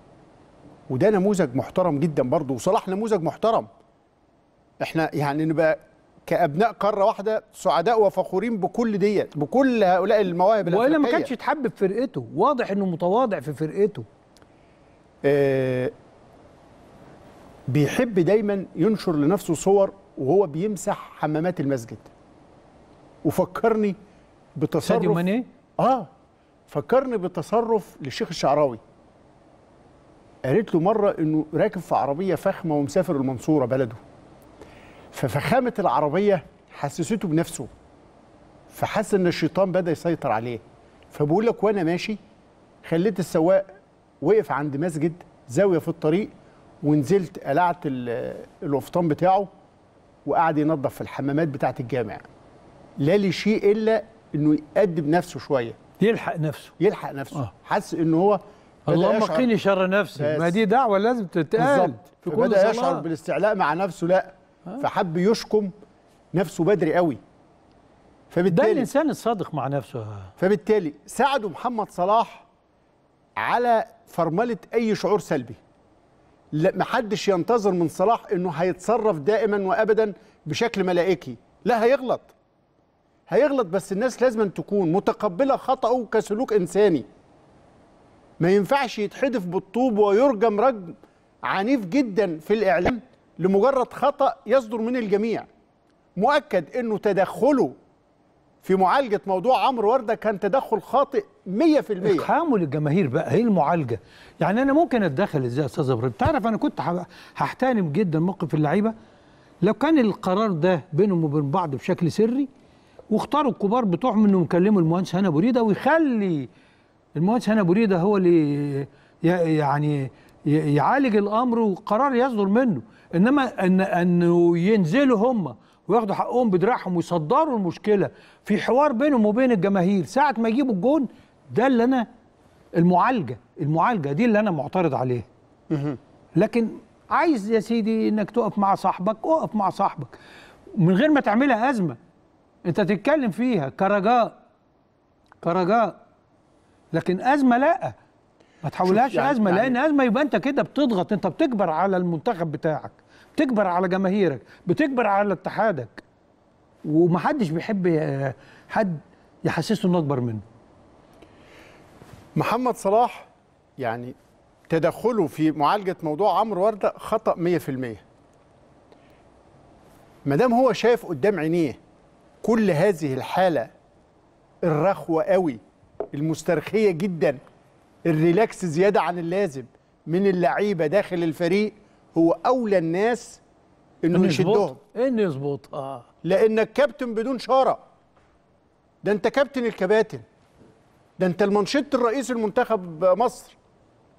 وده نموذج محترم جدا برضه وصلاح نموذج محترم احنا يعني نبقى كابناء قاره واحده سعداء وفخورين بكل ديت بكل هؤلاء المواهب والا ما كانش يتحب في فرقته واضح انه متواضع في فرقته آه بيحب دايما ينشر لنفسه صور وهو بيمسح حمامات المسجد وفكرني بتصرف ماني اه فكرني بتصرف للشيخ الشعراوي قالت له مره انه راكب في عربيه فخمه ومسافر المنصوره بلده ففخامه العربيه حسسته بنفسه فحس ان الشيطان بدا يسيطر عليه فبقول لك وانا ماشي خليت السواق وقف عند مسجد زاويه في الطريق ونزلت قلعت القفطان بتاعه وقعد ينظف في الحمامات بتاعه الجامع لا لشيء الا انه يقدم نفسه شويه يلحق نفسه يلحق نفسه آه. حس ان هو اللهم قيني شر نفسي ما دي دعوه لازم تتقال في كل بدا يشعر بالاستعلاء مع نفسه لا آه. فحب يشكم نفسه بدري قوي فبالتالي ده الانسان الصادق مع نفسه فبالتالي ساعده محمد صلاح على فرمله اي شعور سلبي محدش ينتظر من صلاح انه هيتصرف دائما وابدا بشكل ملائكي لا هيغلط هيغلط بس الناس لازم تكون متقبله خطاه كسلوك انساني ما ينفعش يتحدف بالطوب ويرجم رجم عنيف جدا في الاعلام لمجرد خطا يصدر من الجميع مؤكد انه تدخله في معالجه موضوع عمرو ورده كان تدخل خاطئ 100% اقحامه للجماهير بقى هي المعالجه يعني انا ممكن اتدخل ازاي يا استاذ ابراهيم تعرف انا كنت هحترم جدا موقف اللعيبه لو كان القرار ده بينهم وبين بعض بشكل سري واختاروا الكبار بتوعهم انهم يكلموا المهندس هنا بريده ويخلي المهندس هنا بريده هو اللي يعني يعالج الامر وقرار يصدر منه انما ان انه ينزلوا هم وياخدوا حقهم بدراعهم ويصدروا المشكله في حوار بينهم وبين الجماهير ساعه ما يجيبوا الجون ده اللي انا المعالجه المعالجه دي اللي انا معترض عليها لكن عايز يا سيدي انك تقف مع صاحبك اقف مع صاحبك من غير ما تعملها ازمه انت تتكلم فيها كرجاء كرجاء لكن ازمه لا ما تحولهاش يعني ازمه يعني لان ازمه يبقى انت كده بتضغط انت بتكبر على المنتخب بتاعك بتكبر على جماهيرك بتكبر على اتحادك ومحدش بيحب حد يحسسه انه اكبر منه محمد صلاح يعني تدخله في معالجه موضوع عمرو ورده خطا 100% ما دام هو شايف قدام عينيه كل هذه الحاله الرخوه قوي المسترخيه جدا الريلاكس زياده عن اللازم من اللعيبه داخل الفريق هو اولى الناس انه يشدهم انه يظبط اه لانك كابتن بدون شاره ده انت كابتن الكباتن ده انت المنشط الرئيسي لمنتخب مصر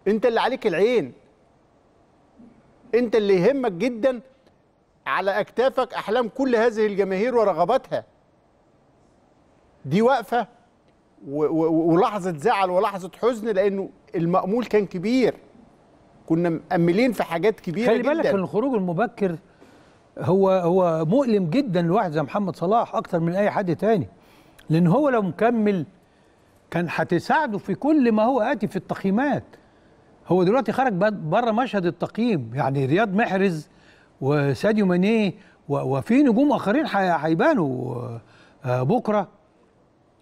انت اللي عليك العين انت اللي يهمك جدا على اكتافك احلام كل هذه الجماهير ورغباتها دي وقفه ولحظه زعل ولحظه حزن لانه المأمول كان كبير كنا مأملين في حاجات كبيره خلي جدا خلي بالك ان الخروج المبكر هو هو مؤلم جدا لواحد زي محمد صلاح اكتر من اي حد تاني لان هو لو مكمل كان هتساعده في كل ما هو اتي في التقييمات هو دلوقتي خرج بره مشهد التقييم يعني رياض محرز وساديو ماني وفي نجوم اخرين هيبانوا آه، آه، بكره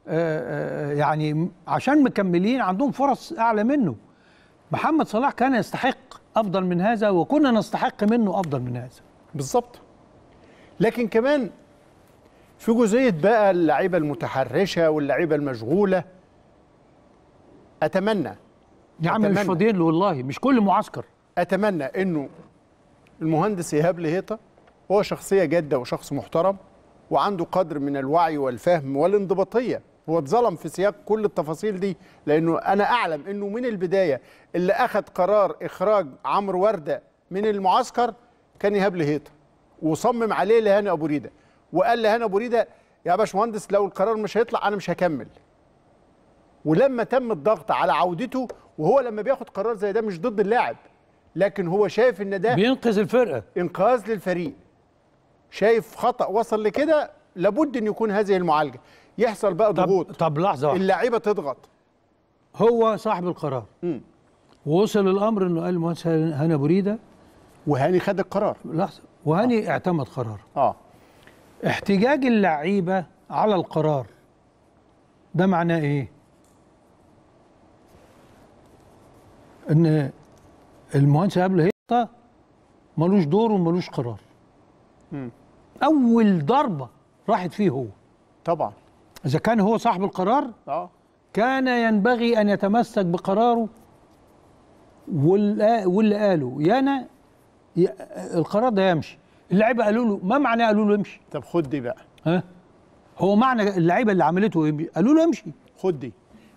آه، يعني عشان مكملين عندهم فرص اعلى منه محمد صلاح كان يستحق افضل من هذا وكنا نستحق منه افضل من هذا بالظبط لكن كمان في جزئيه بقى اللعيبه المتحرشه واللعيبه المشغوله اتمنى يا عم مش فاضيين والله مش كل معسكر اتمنى انه المهندس ايهاب لهيطه هو شخصيه جاده وشخص محترم وعنده قدر من الوعي والفهم والانضباطيه هو اتظلم في سياق كل التفاصيل دي لانه انا اعلم انه من البدايه اللي اخذ قرار اخراج عمرو ورده من المعسكر كان ايهاب لهيطه وصمم عليه لهاني ابو ريده وقال لهاني ابو ريده يا باشمهندس لو القرار مش هيطلع انا مش هكمل ولما تم الضغط على عودته وهو لما بياخد قرار زي ده مش ضد اللاعب لكن هو شايف ان ده بينقذ الفرقه انقاذ للفريق شايف خطا وصل لكده لابد ان يكون هذه المعالجه يحصل بقى ضغوط طب, طب لحظه اللعيبه تضغط هو صاحب القرار م. ووصل الامر انه قال المهندس ابو بريده وهاني خد القرار لحظه وهاني آه. اعتمد قرار اه احتجاج اللعيبه على القرار ده معناه ايه ان المهندس قبل هيطه ملوش دور وملوش قرار امم اول ضربه راحت فيه هو طبعا إذا كان هو صاحب القرار آه. كان ينبغي أن يتمسك بقراره واللي قاله يانا القرار ده يمشي اللعيبه قالوا له ما معناه قالوا له امشي طب خد دي بقى ها هو معنى اللعيبه اللي عملته قالوا له امشي خد دي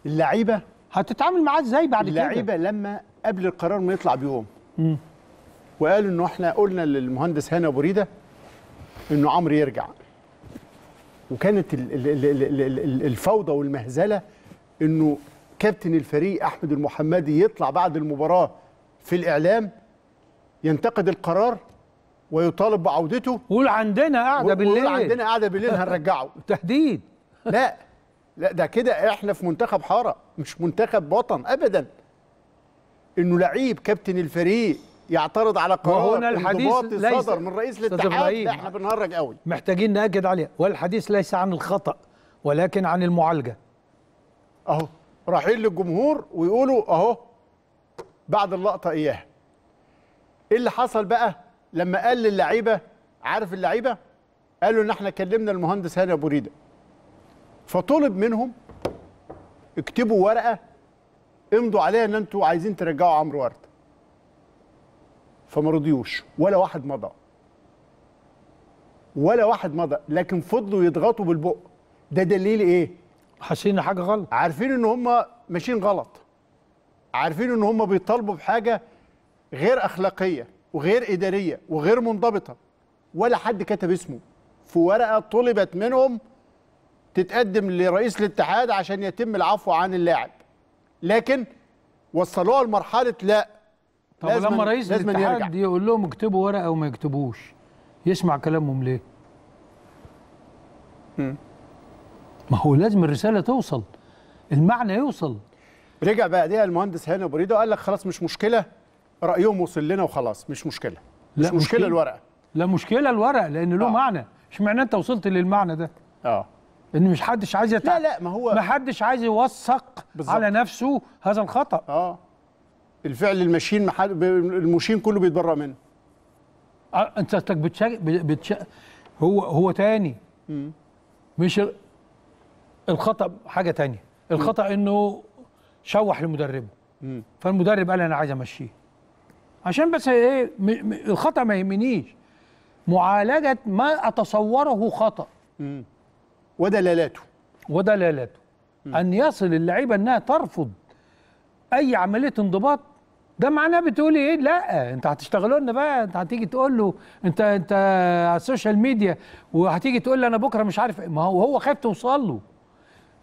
اللعيبه هتتعامل معاه ازاي بعد كده اللعيبه لما قبل القرار ما يطلع بيوم امم وقالوا انه احنا قلنا للمهندس هاني ابو ريده انه عمرو يرجع وكانت الفوضى والمهزله انه كابتن الفريق احمد المحمدي يطلع بعد المباراه في الاعلام ينتقد القرار ويطالب بعودته قول عندنا قاعده بالليل قول عندنا قاعده بالليل هنرجعه تهديد لا لا ده كده احنا في منتخب حاره مش منتخب وطن ابدا انه لعيب كابتن الفريق يعترض على قرار وهنا الحديث ليس صدر من رئيس الاتحاد احنا بنهرج قوي محتاجين ناكد عليها والحديث ليس عن الخطا ولكن عن المعالجه اهو رايحين للجمهور ويقولوا اهو بعد اللقطه اياها ايه اللي حصل بقى لما قال للعيبه عارف اللعيبه قالوا ان احنا كلمنا المهندس هاني ابو ريده فطلب منهم اكتبوا ورقه امضوا عليها ان انتوا عايزين ترجعوا عمرو ورده فما رضيوش ولا واحد مضى ولا واحد مضى لكن فضلوا يضغطوا بالبق ده دليل ايه حاسين حاجه غلط عارفين ان هم ماشيين غلط عارفين ان هم بيطالبوا بحاجه غير اخلاقيه وغير اداريه وغير منضبطه ولا حد كتب اسمه في ورقه طلبت منهم تتقدم لرئيس الاتحاد عشان يتم العفو عن اللاعب لكن وصلوها لمرحله لا طب لما رئيس لازم الاتحاد يقول لهم اكتبوا ورقه او ما يكتبوش يسمع كلامهم ليه؟ ما هو لازم الرساله توصل المعنى يوصل رجع ديها المهندس هاني بريده قال لك خلاص مش مشكله رايهم وصل لنا وخلاص مش مشكله مش لا مشكله, مشكلة الورقه لا مشكله الورقه لان له آه. معنى اشمعنى انت وصلت للمعنى ده اه ان مش حدش عايز يتع... لا لا ما هو ما حدش عايز يوثق على نفسه هذا الخطا اه الفعل المشين محل المشين كله بيتبرأ منه آه، انت قصدك بتشارك بتش... هو هو تاني مم. مش الخطا حاجه تانية الخطا مم. انه شوح لمدربه فالمدرب قال انا عايز امشيه عشان بس ايه م... م... الخطا ما يهمنيش معالجه ما اتصوره خطا ودلالاته ودلالاته ان يصل اللعيبه انها ترفض اي عمليه انضباط ده معناه بتقول ايه لا انت هتشتغلوا لنا بقى انت هتيجي تقول له انت انت على السوشيال ميديا وهتيجي تقول لي انا بكره مش عارف إيه. ما هو هو خايف توصل له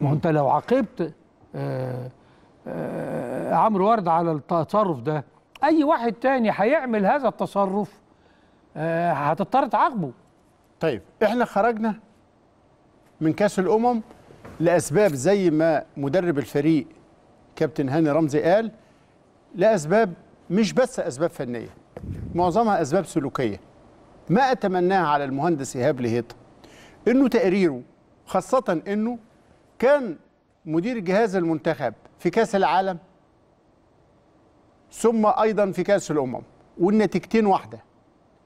ما هو انت لو عاقبت آه، آه، عمرو ورد على التصرف ده اي واحد تاني هيعمل هذا التصرف آه، هتضطر تعاقبه طيب احنا خرجنا من كاس الامم لاسباب زي ما مدرب الفريق كابتن هاني رمزي قال لأسباب مش بس أسباب فنية معظمها أسباب سلوكية ما أتمناه على المهندس إيهاب لهيط إنه تقريره خاصة إنه كان مدير جهاز المنتخب في كأس العالم ثم أيضا في كأس الأمم والنتيجتين واحدة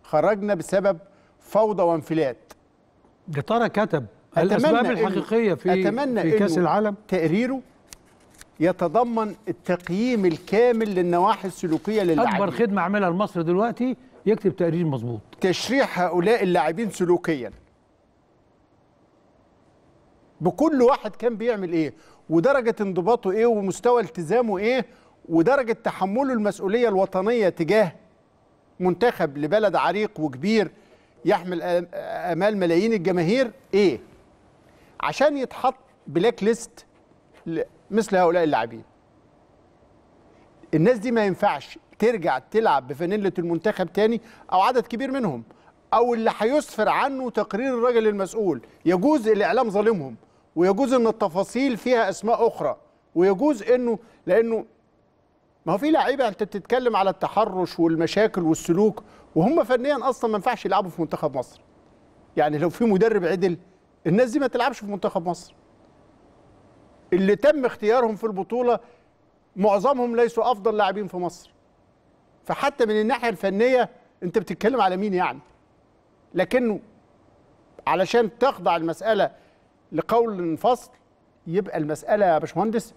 خرجنا بسبب فوضى وانفلات ترى كتب الأسباب الحقيقية في, أتمنى في كأس العالم تقريره يتضمن التقييم الكامل للنواحي السلوكيه للاعبين اكبر خدمه عملها لمصر دلوقتي يكتب تقرير مظبوط تشريح هؤلاء اللاعبين سلوكيا بكل واحد كان بيعمل ايه ودرجه انضباطه ايه ومستوى التزامه ايه ودرجه تحمله المسؤوليه الوطنيه تجاه منتخب لبلد عريق وكبير يحمل امال ملايين الجماهير ايه عشان يتحط بلاك ليست مثل هؤلاء اللاعبين الناس دي ما ينفعش ترجع تلعب بفانيله المنتخب تاني او عدد كبير منهم او اللي هيسفر عنه تقرير الراجل المسؤول يجوز الاعلام ظالمهم ويجوز ان التفاصيل فيها اسماء اخرى ويجوز انه لانه ما هو في لعيبه انت بتتكلم على التحرش والمشاكل والسلوك وهم فنيا اصلا ما ينفعش يلعبوا في منتخب مصر يعني لو في مدرب عدل الناس دي ما تلعبش في منتخب مصر اللي تم اختيارهم في البطوله معظمهم ليسوا افضل لاعبين في مصر فحتى من الناحيه الفنيه انت بتتكلم على مين يعني لكنه علشان تخضع المساله لقول فصل يبقى المساله يا باشمهندس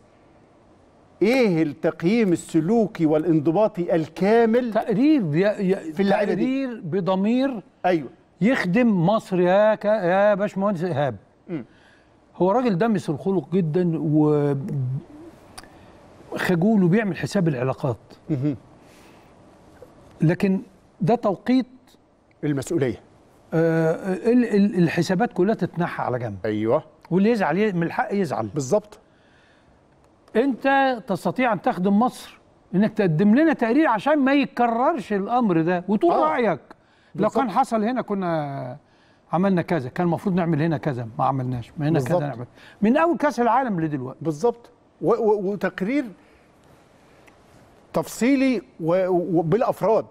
ايه التقييم السلوكي والانضباطي الكامل تقرير يا يا في اللعيبه تقرير بضمير ايوه يخدم مصر يا يا باشمهندس ايهاب هو راجل دمس الخلق جدا و خجول وبيعمل حساب العلاقات لكن ده توقيت المسؤوليه آه, آه، الحسابات كلها تتنحى على جنب ايوه واللي يزعل من الحق يزعل بالظبط انت تستطيع ان تخدم مصر انك تقدم لنا تقرير عشان ما يتكررش الامر ده وتقول آه. رايك لو كان حصل هنا كنا عملنا كذا كان المفروض نعمل هنا كذا ما عملناش ما هنا بالزبط. كذا نعمل من اول كاس العالم لدلوقتي بالظبط وتقرير تفصيلي وبالافراد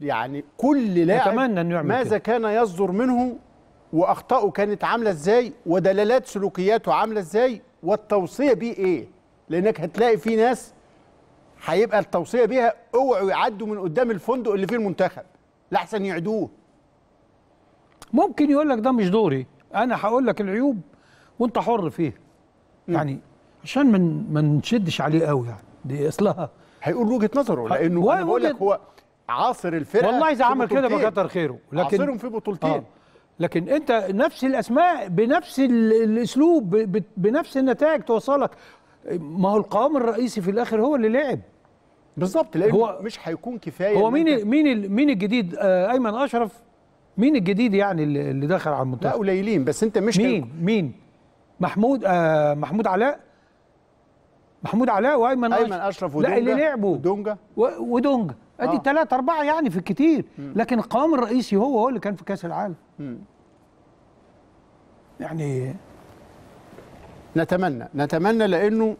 يعني كل لاعب أتمنى انه يعمل ماذا كان يصدر منه واخطائه كانت عامله ازاي ودلالات سلوكياته عامله ازاي والتوصيه بيه ايه لانك هتلاقي في ناس هيبقى التوصيه بيها اوعوا يعدوا من قدام الفندق اللي فيه المنتخب لاحسن يعدوه ممكن يقول لك ده مش دوري انا هقول لك العيوب وانت حر فيها يعني عشان من ما نشدش عليه قوي يعني دي اصلها هيقول وجهه نظره لانه انا بقول لك هو عاصر الفرقه والله اذا عمل كده بكتر خيره لكن عاصرهم في بطولتين آه لكن انت نفس الاسماء بنفس الاسلوب بنفس النتائج توصلك ما هو القوام الرئيسي في الاخر هو اللي لعب بالظبط لانه هو مش هيكون كفايه هو مين مين مين الجديد آه ايمن اشرف مين الجديد يعني اللي دخل على المنتخب؟ لا قليلين بس انت مش مين هل... مين؟ محمود آه محمود علاء محمود علاء وايمن ايمن اشرف ودونجا لا اللي لعبوا ودونجا ودونجا ادي آه. ثلاثة أربعة يعني في الكتير لكن القوام الرئيسي هو هو اللي كان في كأس العالم م. يعني نتمنى نتمنى لأنه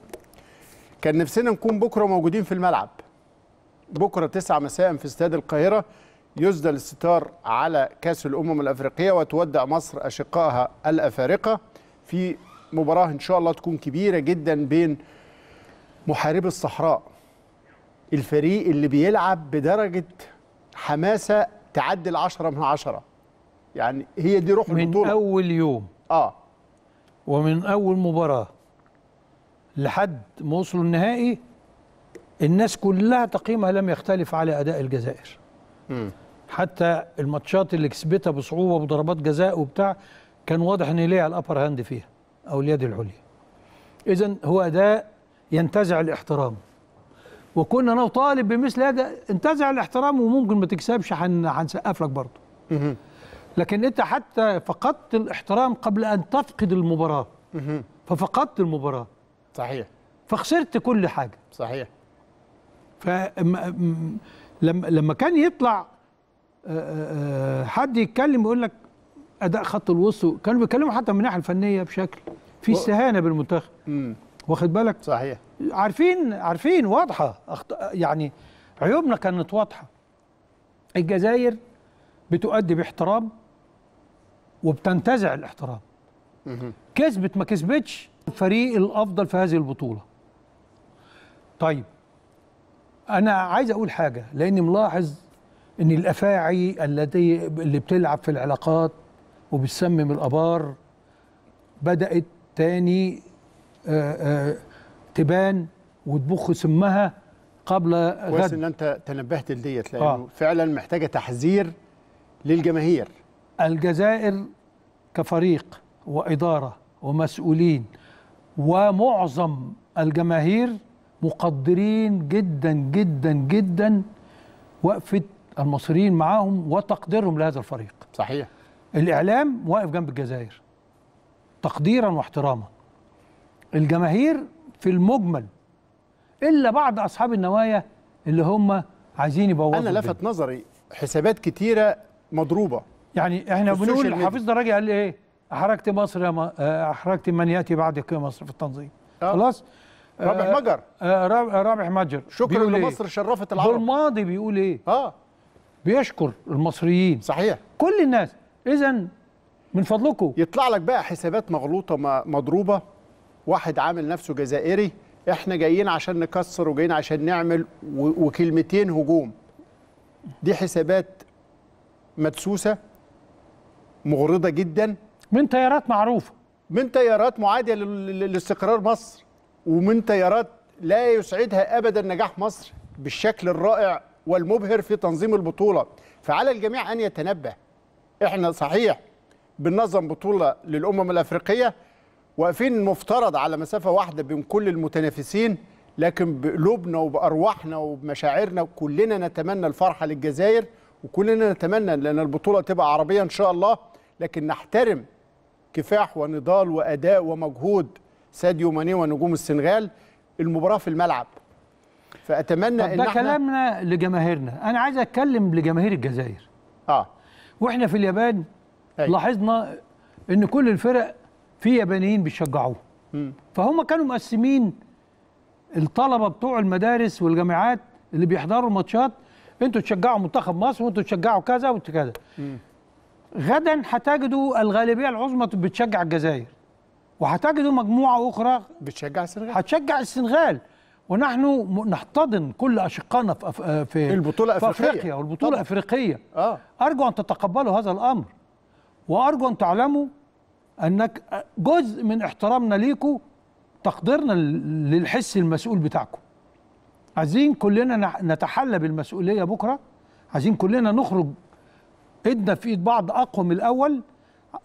كان نفسنا نكون بكرة موجودين في الملعب بكرة 9 مساء في استاد القاهرة يسدى الستار على كأس الأمم الأفريقية وتودع مصر أشقائها الأفارقة في مباراة إن شاء الله تكون كبيرة جدا بين محارب الصحراء الفريق اللي بيلعب بدرجة حماسة تعدي العشرة من عشرة يعني هي دي روح من البطولة من أول يوم آه ومن أول مباراة لحد ما وصلوا النهائي الناس كلها تقييمها لم يختلف على أداء الجزائر امم حتى الماتشات اللي كسبتها بصعوبه وضربات جزاء وبتاع كان واضح ان ليه على الابر هاند فيها او اليد العليا اذا هو اداء ينتزع الاحترام وكنا نطالب بمثل هذا انتزع الاحترام وممكن ما تكسبش هنسقف لك برضه لكن انت حتى فقدت الاحترام قبل ان تفقد المباراه ففقدت المباراه صحيح فخسرت كل حاجه صحيح فلما لما كان يطلع آه، آه، آه، حد يتكلم يقول لك اداء خط الوسط كانوا بيتكلموا حتى من الناحيه الفنيه بشكل في استهانه بالمنتخب واخد بالك صحيح عارفين عارفين واضحه أخط... يعني عيوبنا كانت واضحه الجزائر بتؤدي باحترام وبتنتزع الاحترام كسبت ما كسبتش الفريق الافضل في هذه البطوله طيب انا عايز اقول حاجه لاني ملاحظ ان الافاعي التي اللي بتلعب في العلاقات وبتسمم الابار بدات تاني آه، آه، تبان وتبخ سمها قبل غد كويس ان انت تنبهت لديت لانه آه. فعلا محتاجه تحذير للجماهير الجزائر كفريق واداره ومسؤولين ومعظم الجماهير مقدرين جدا جدا جدا وقفه المصريين معاهم وتقديرهم لهذا الفريق صحيح الإعلام واقف جنب الجزائر تقديرا واحتراما الجماهير في المجمل إلا بعض أصحاب النوايا اللي هم عايزين يبوظوا أنا لفت نظري حسابات كتيرة مضروبة يعني احنا بنقول حفيظ دراجي قال ايه احرجت مصر يا آه، احرجت من ياتي بعدك يا مصر في التنظيم آه. خلاص رابح آه، مجر آه، رابح مجر شكرا لمصر إيه؟ شرفت العرب بالماضي بيقول ايه اه بيشكر المصريين صحيح كل الناس اذا من فضلكم يطلع لك بقى حسابات مغلوطه مضروبه واحد عامل نفسه جزائري احنا جايين عشان نكسر وجايين عشان نعمل وكلمتين هجوم دي حسابات مدسوسه مغرضه جدا من تيارات معروفه من تيارات معاديه لاستقرار مصر ومن تيارات لا يسعدها ابدا نجاح مصر بالشكل الرائع والمبهر في تنظيم البطولة فعلى الجميع أن يتنبه إحنا صحيح بننظم بطولة للأمم الأفريقية واقفين مفترض على مسافة واحدة بين كل المتنافسين لكن بقلوبنا وبأرواحنا وبمشاعرنا كلنا نتمنى الفرحة للجزائر وكلنا نتمنى لأن البطولة تبقى عربية إن شاء الله لكن نحترم كفاح ونضال وأداء ومجهود ساديو ماني ونجوم السنغال المباراة في الملعب فاتمنى طب ان ده احنا كلامنا لجماهيرنا انا عايز اتكلم لجماهير الجزائر اه واحنا في اليابان أي. أيوه. لاحظنا ان كل الفرق في يابانيين بيشجعوه فهم كانوا مقسمين الطلبه بتوع المدارس والجامعات اللي بيحضروا الماتشات انتوا تشجعوا منتخب مصر وانتوا تشجعوا كذا وكذا غدا هتجدوا الغالبيه العظمى بتشجع الجزائر وهتجدوا مجموعه اخرى بتشجع السنغال هتشجع السنغال ونحن نحتضن كل اشقائنا في آه، في في البطوله الافريقيه في افريقيا والبطوله طبعا. الافريقيه اه ارجو ان تتقبلوا هذا الامر وارجو ان تعلموا انك جزء من احترامنا ليكم تقديرنا للحس المسؤول بتاعكم عايزين كلنا نتحلى بالمسؤوليه بكره عايزين كلنا نخرج ايدنا في ايد بعض اقوى من الاول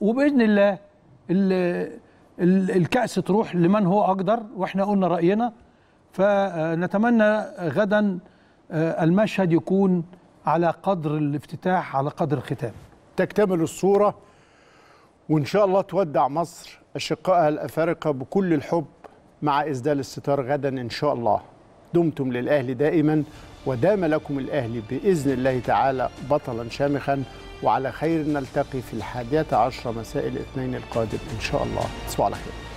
وباذن الله الكأس تروح لمن هو أقدر وإحنا قلنا رأينا فنتمنى غدا آه، المشهد يكون على قدر الافتتاح على قدر الختام تكتمل الصورة وإن شاء الله تودع مصر أشقائها الأفارقة بكل الحب مع إسدال الستار غدا إن شاء الله دمتم للأهل دائما ودام لكم الأهل بإذن الله تعالى بطلا شامخا وعلى خير نلتقي في الحادية عشر مساء الاثنين القادم إن شاء الله تصبحوا على خير